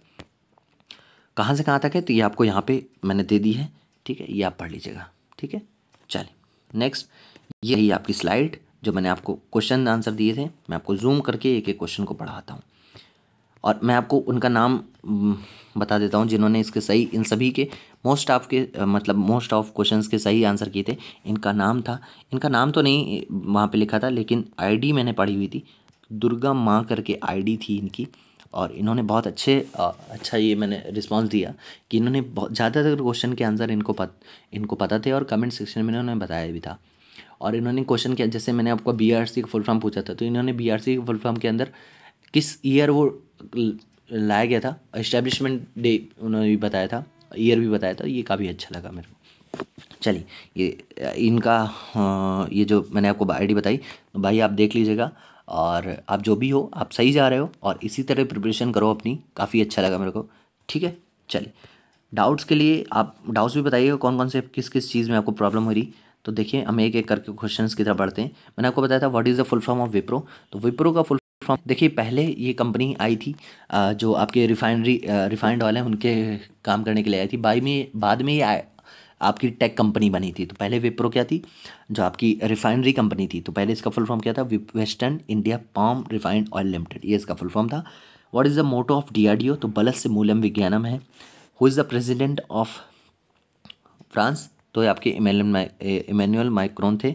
S1: कहाँ से कहाँ तक है तो ये आपको यहाँ पे मैंने दे दी है ठीक है ये आप पढ़ लीजिएगा ठीक है चलिए नेक्स्ट ये रही आपकी स्लाइड जो मैंने आपको क्वेश्चन आंसर दिए थे मैं आपको जूम करके एक एक क्वेश्चन को पढ़ाता हूँ और मैं आपको उनका नाम बता देता हूँ जिन्होंने इसके सही इन सभी के मोस्ट ऑफ के मतलब मोस्ट ऑफ क्वेश्चंस के सही आंसर किए थे इनका नाम था इनका नाम तो नहीं वहाँ पे लिखा था लेकिन आईडी मैंने पढ़ी हुई थी दुर्गा माँ करके आईडी थी इनकी और इन्होंने बहुत अच्छे अच्छा ये मैंने रिस्पॉन्स दिया कि इन्होंने बहुत ज़्यादातर क्वेश्चन के आंसर इनको पत इनको पता थे और कमेंट सेक्शन में इन्होंने बताया भी था और इन्होंने क्वेश्चन किया जैसे मैंने आपको बी आर सी का फुल फॉर्म पूछा था तो इन्होंने बी आर सी के फुल फॉर्म के अंदर किस ईयर वो लाया गया था इस्टेब्लिशमेंट डे उन्होंने भी बताया था ईयर भी बताया था ये काफ़ी अच्छा लगा मेरे को चलिए ये इनका हाँ, ये जो मैंने आपको आईडी बताई तो भाई आप देख लीजिएगा और आप जो भी हो आप सही जा रहे हो और इसी तरह प्रिपरेशन करो अपनी काफ़ी अच्छा लगा मेरे को ठीक है चलिए डाउट्स के लिए आप डाउट्स भी बताइएगा कौन कौन से किस किस चीज़ में आपको प्रॉब्लम हो रही तो देखिए हम एक एक करके क्वेश्चन की तरफ बढ़ते हैं मैंने आपको बताया था what is the full form of Wipro तो विप्रो का फुल फॉर्म देखिए पहले ये कंपनी आई थी जो आपके रिफाइनरी रिफाइंड ऑयल हैं उनके काम करने के लिए आई थी बाद में बाद में ये आपकी टेक कंपनी बनी थी तो पहले विप्रो क्या थी जो आपकी रिफाइनरी कंपनी थी तो पहले इसका फुल फॉर्म क्या था western India palm refined oil limited ये इसका फुल फॉर्म था what is the motto of डी तो बलस से मूलम विज्ञानम है who is the president of France तो ये आपके इमेनुअल माइक्रोन थे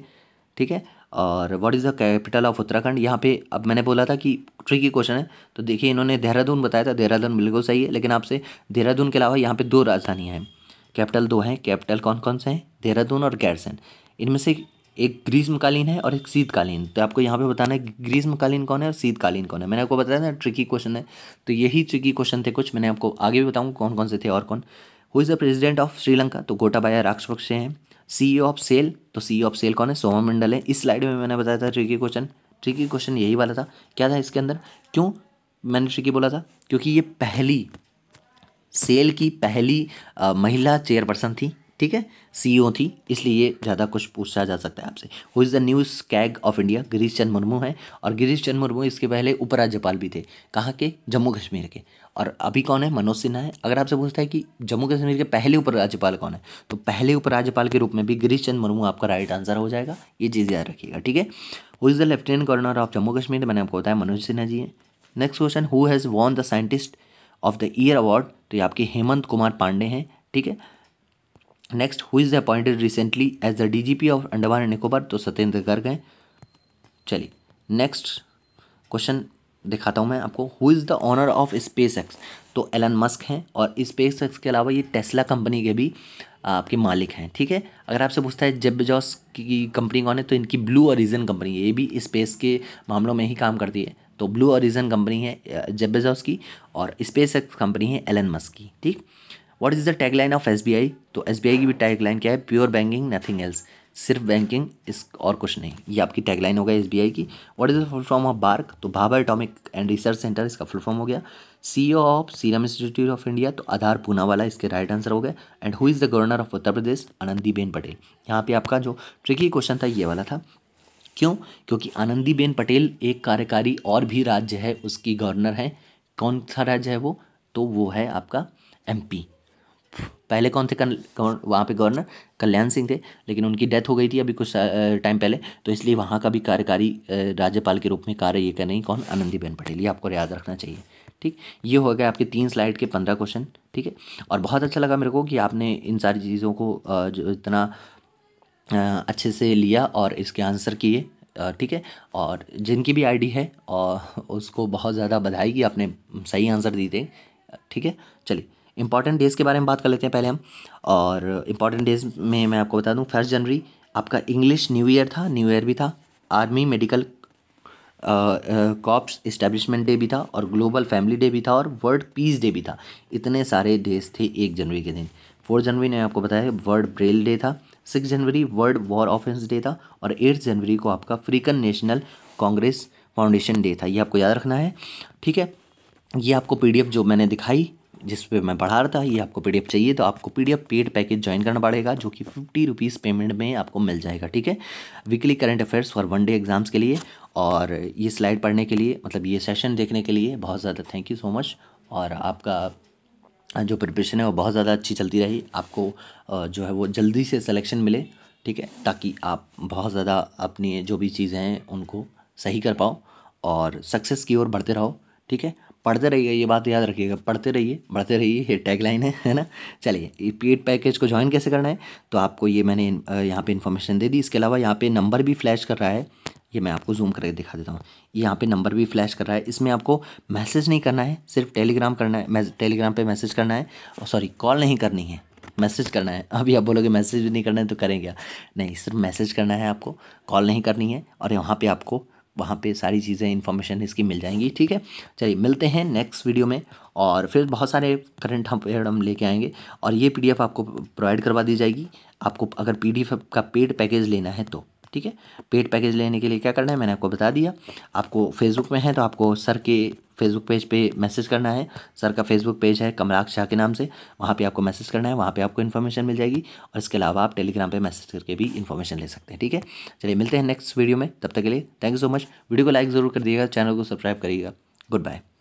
S1: ठीक है और what is the capital of Uttarakhand यहाँ पे अब मैंने बोला था कि ट्रिकी क्वेश्चन है तो देखिए इन्होंने देहरादून बताया था देहरादून बिल्कुल सही है लेकिन आपसे देहरादून के अलावा यहाँ पे दो राजधानियाँ हैं कैपिटल दो हैं कैपिटल कौन कौन से हैं देहरादून और गैरसन इनमें से एक ग्रीष्मकालीन है और एक शीतकालीन तो आपको यहाँ पे बताना है ग्रीष्मकालीन कौन है और शीतकालीन कौन है मैंने आपको बताया था ट्रिकी क्वेश्चन है तो यही ट्रिकी क्वेश्चन थे कुछ मैंने आपको आगे भी बताऊँ कौन कौन से थे और कौन who is the president of Sri Lanka तो गोटाबाया राक्षपक्ष हैं ई ऑफ सेल तो ई ऑफ सेल कौन है सोमा मंडल है इस स्लाइड में मैंने बताया था ट्रिकी क्वेश्चन ट्रिकी क्वेश्चन यही वाला था क्या था इसके अंदर क्यों मैंने ट्रिकी बोला था क्योंकि ये पहली सेल की पहली आ, महिला चेयरपर्सन थी ठीक है सीईओ e थी इसलिए ज़्यादा कुछ पूछा जा सकता है आपसे who is the news CAG of India Girish Chandra Murmu है और गिरीश चंद मुर्मू इसके पहले उपराज्यपाल भी थे कहाँ के जम्मू कश्मीर के और अभी कौन है मनोज सिन्हा है अगर आपसे पूछता है कि जम्मू कश्मीर के पहले उपराज्यपाल कौन है तो पहले उपराज्यपाल के रूप में भी गिरीश चंद मुर्मू आपका राइट आंसर हो जाएगा ये चीज़ याद रखिएगा ठीक है who is the lieutenant governor of Jammu Kashmir मैंने आपको बताया मनोज सिन्हा जी हैं next question who has won the scientist of the year award तो ये आपके हेमंत कुमार पांडे हैं ठीक है next who is appointed recently as the DGP of Andaman and Nicobar तो सत्येंद्र गर्ग हैं चलिए नेक्स्ट क्वेश्चन दिखाता हूँ मैं आपको who is the owner of SpaceX तो एलन मस्क हैं और स्पेस एक्स के अलावा ये टेस्ला कंपनी के भी आपके मालिक हैं ठीक है अगर आपसे पूछता है जेब जॉस की कंपनी कौन है तो इनकी ब्लू ओरिजन कंपनी है ये भी स्पेस के मामलों में ही काम करती है तो ब्लू ओरिजन कंपनी है जेबेजॉस की और स्पेस कंपनी है एलन मस्क की ठीक what is the tagline of S तो एस की भी टैगलाइन क्या है प्योर बैंकिंग नथिंग एल्स सिर्फ बैंकिंग इस और कुछ नहीं ये आपकी टैगलाइन हो गया एस की what is the full form of BARC तो Bhabha atomic and research centre इसका फुल फॉर्म हो गया C of serum institute of India तो आधार पूना वाला इसके राइट आंसर हो गया and who is the governor of Uttar Pradesh Anandiben Patel यहाँ पे आपका जो ट्रिकी क्वेश्चन था ये वाला था क्यों क्योंकि आनंदीबेन पटेल एक कार्यकारी और भी राज्य है उसकी गवर्नर है कौन सा राज्य है वो तो वो है आपका एमपी पहले कौन थे वहाँ पे गवर्नर कल्याण सिंह थे लेकिन उनकी डेथ हो गई थी अभी कुछ टाइम पहले तो इसलिए वहाँ का भी कार्यकारी राज्यपाल के रूप में कार्य ये नहीं कौन आनंदीबेन पटेल ये आपको याद रखना चाहिए ठीक ये हो गया आपके तीन स्लाइड के पंद्रह क्वेश्चन ठीक है और बहुत अच्छा लगा मेरे को कि आपने इन सारी चीज़ों को जो इतना अच्छे से लिया और इसके आंसर किए ठीक है और जिनकी भी आईडी है और उसको बहुत ज़्यादा बधाई कि आपने सही आंसर दिए थे ठीक है चलिए इंपॉर्टेंट डेज़ के बारे में बात कर लेते हैं पहले हम और इम्पॉर्टेंट डेज़ में मैं आपको बता दूं फर्स्ट जनवरी आपका इंग्लिश न्यू ईयर था न्यू ईयर भी था army medical corps establishment day भी था और ग्लोबल फैमिली डे भी था और वर्ल्ड पीस डे भी था इतने सारे डेज थे एक जनवरी के दिन फोर्थ जनवरी ने आपको बताया वर्ल्ड ब्रेल डे था six January world war orphans day था और एट जनवरी को आपका African national congress foundation day था ये आपको याद रखना है ठीक है ये आपको पीडीएफ जो मैंने दिखाई जिस पे मैं पढ़ा रहा था ये आपको पीडीएफ चाहिए तो आपको पीडीएफ पेड पैकेज ज्वाइन करना पड़ेगा जो कि फिफ्टी रुपीज़ पेमेंट में आपको मिल जाएगा ठीक है weekly current affairs for one day exams के लिए और ये स्लाइड पढ़ने के लिए मतलब ये सेशन देखने के लिए बहुत ज़्यादा थैंक यू सो मच और आपका जो प्रिपरेशन है वो बहुत ज़्यादा अच्छी चलती रही आपको जो है वो जल्दी से सिलेक्शन मिले ठीक है ताकि आप बहुत ज़्यादा अपनी जो भी चीज़ें हैं उनको सही कर पाओ और सक्सेस की ओर बढ़ते रहो ठीक है पढ़ते रहिए ये बात याद रखिएगा पढ़ते रहिए बढ़ते रहिए ये टैग है है ना चलिए पी पेड पैकेज को ज्वाइन कैसे करना है तो आपको ये मैंने यहाँ पे इन्फॉर्मेशन दे दी इसके अलावा यहाँ पे नंबर भी फ्लैश कर रहा है ये मैं आपको जूम करके दिखा देता हूँ यहाँ पे नंबर भी फ्लैश कर रहा है इसमें आपको मैसेज नहीं करना है सिर्फ टेलीग्राम करना है टेलीग्राम पे मैसेज करना है और सॉरी कॉल नहीं करनी है मैसेज करना है अभी आप बोलोगे मैसेज भी नहीं करना है तो करें क्या नहीं सिर्फ मैसेज करना है आपको कॉल नहीं करनी है और यहाँ पर आपको वहाँ पे सारी चीज़ें इन्फॉर्मेशन इसकी मिल जाएंगी ठीक है चलिए मिलते हैं नेक्स्ट वीडियो में और फिर बहुत सारे करंट पेड़ हम लेके आएंगे और ये पीडीएफ आपको प्रोवाइड करवा दी जाएगी आपको अगर पीडीएफ का पेड पैकेज लेना है तो ठीक है पेड पैकेज लेने के लिए क्या करना है मैंने आपको बता दिया आपको फेसबुक में है तो आपको सर के फेसबुक पेज पे मैसेज करना है सर का फेसबुक पेज है कमराक्ष शाह के नाम से वहाँ पे आपको मैसेज करना है वहाँ पे आपको इन्फॉर्मेशन मिल जाएगी और इसके अलावा आप टेलीग्राम पे मैसेज करके भी इन्फॉर्मेशन ले सकते हैं ठीक है चलिए मिलते हैं नेक्स्ट वीडियो में तब तक के लिए thank you so much video को लाइक ज़रूर कर दिएगा चैनल को सब्सक्राइब करिएगा गुड बाय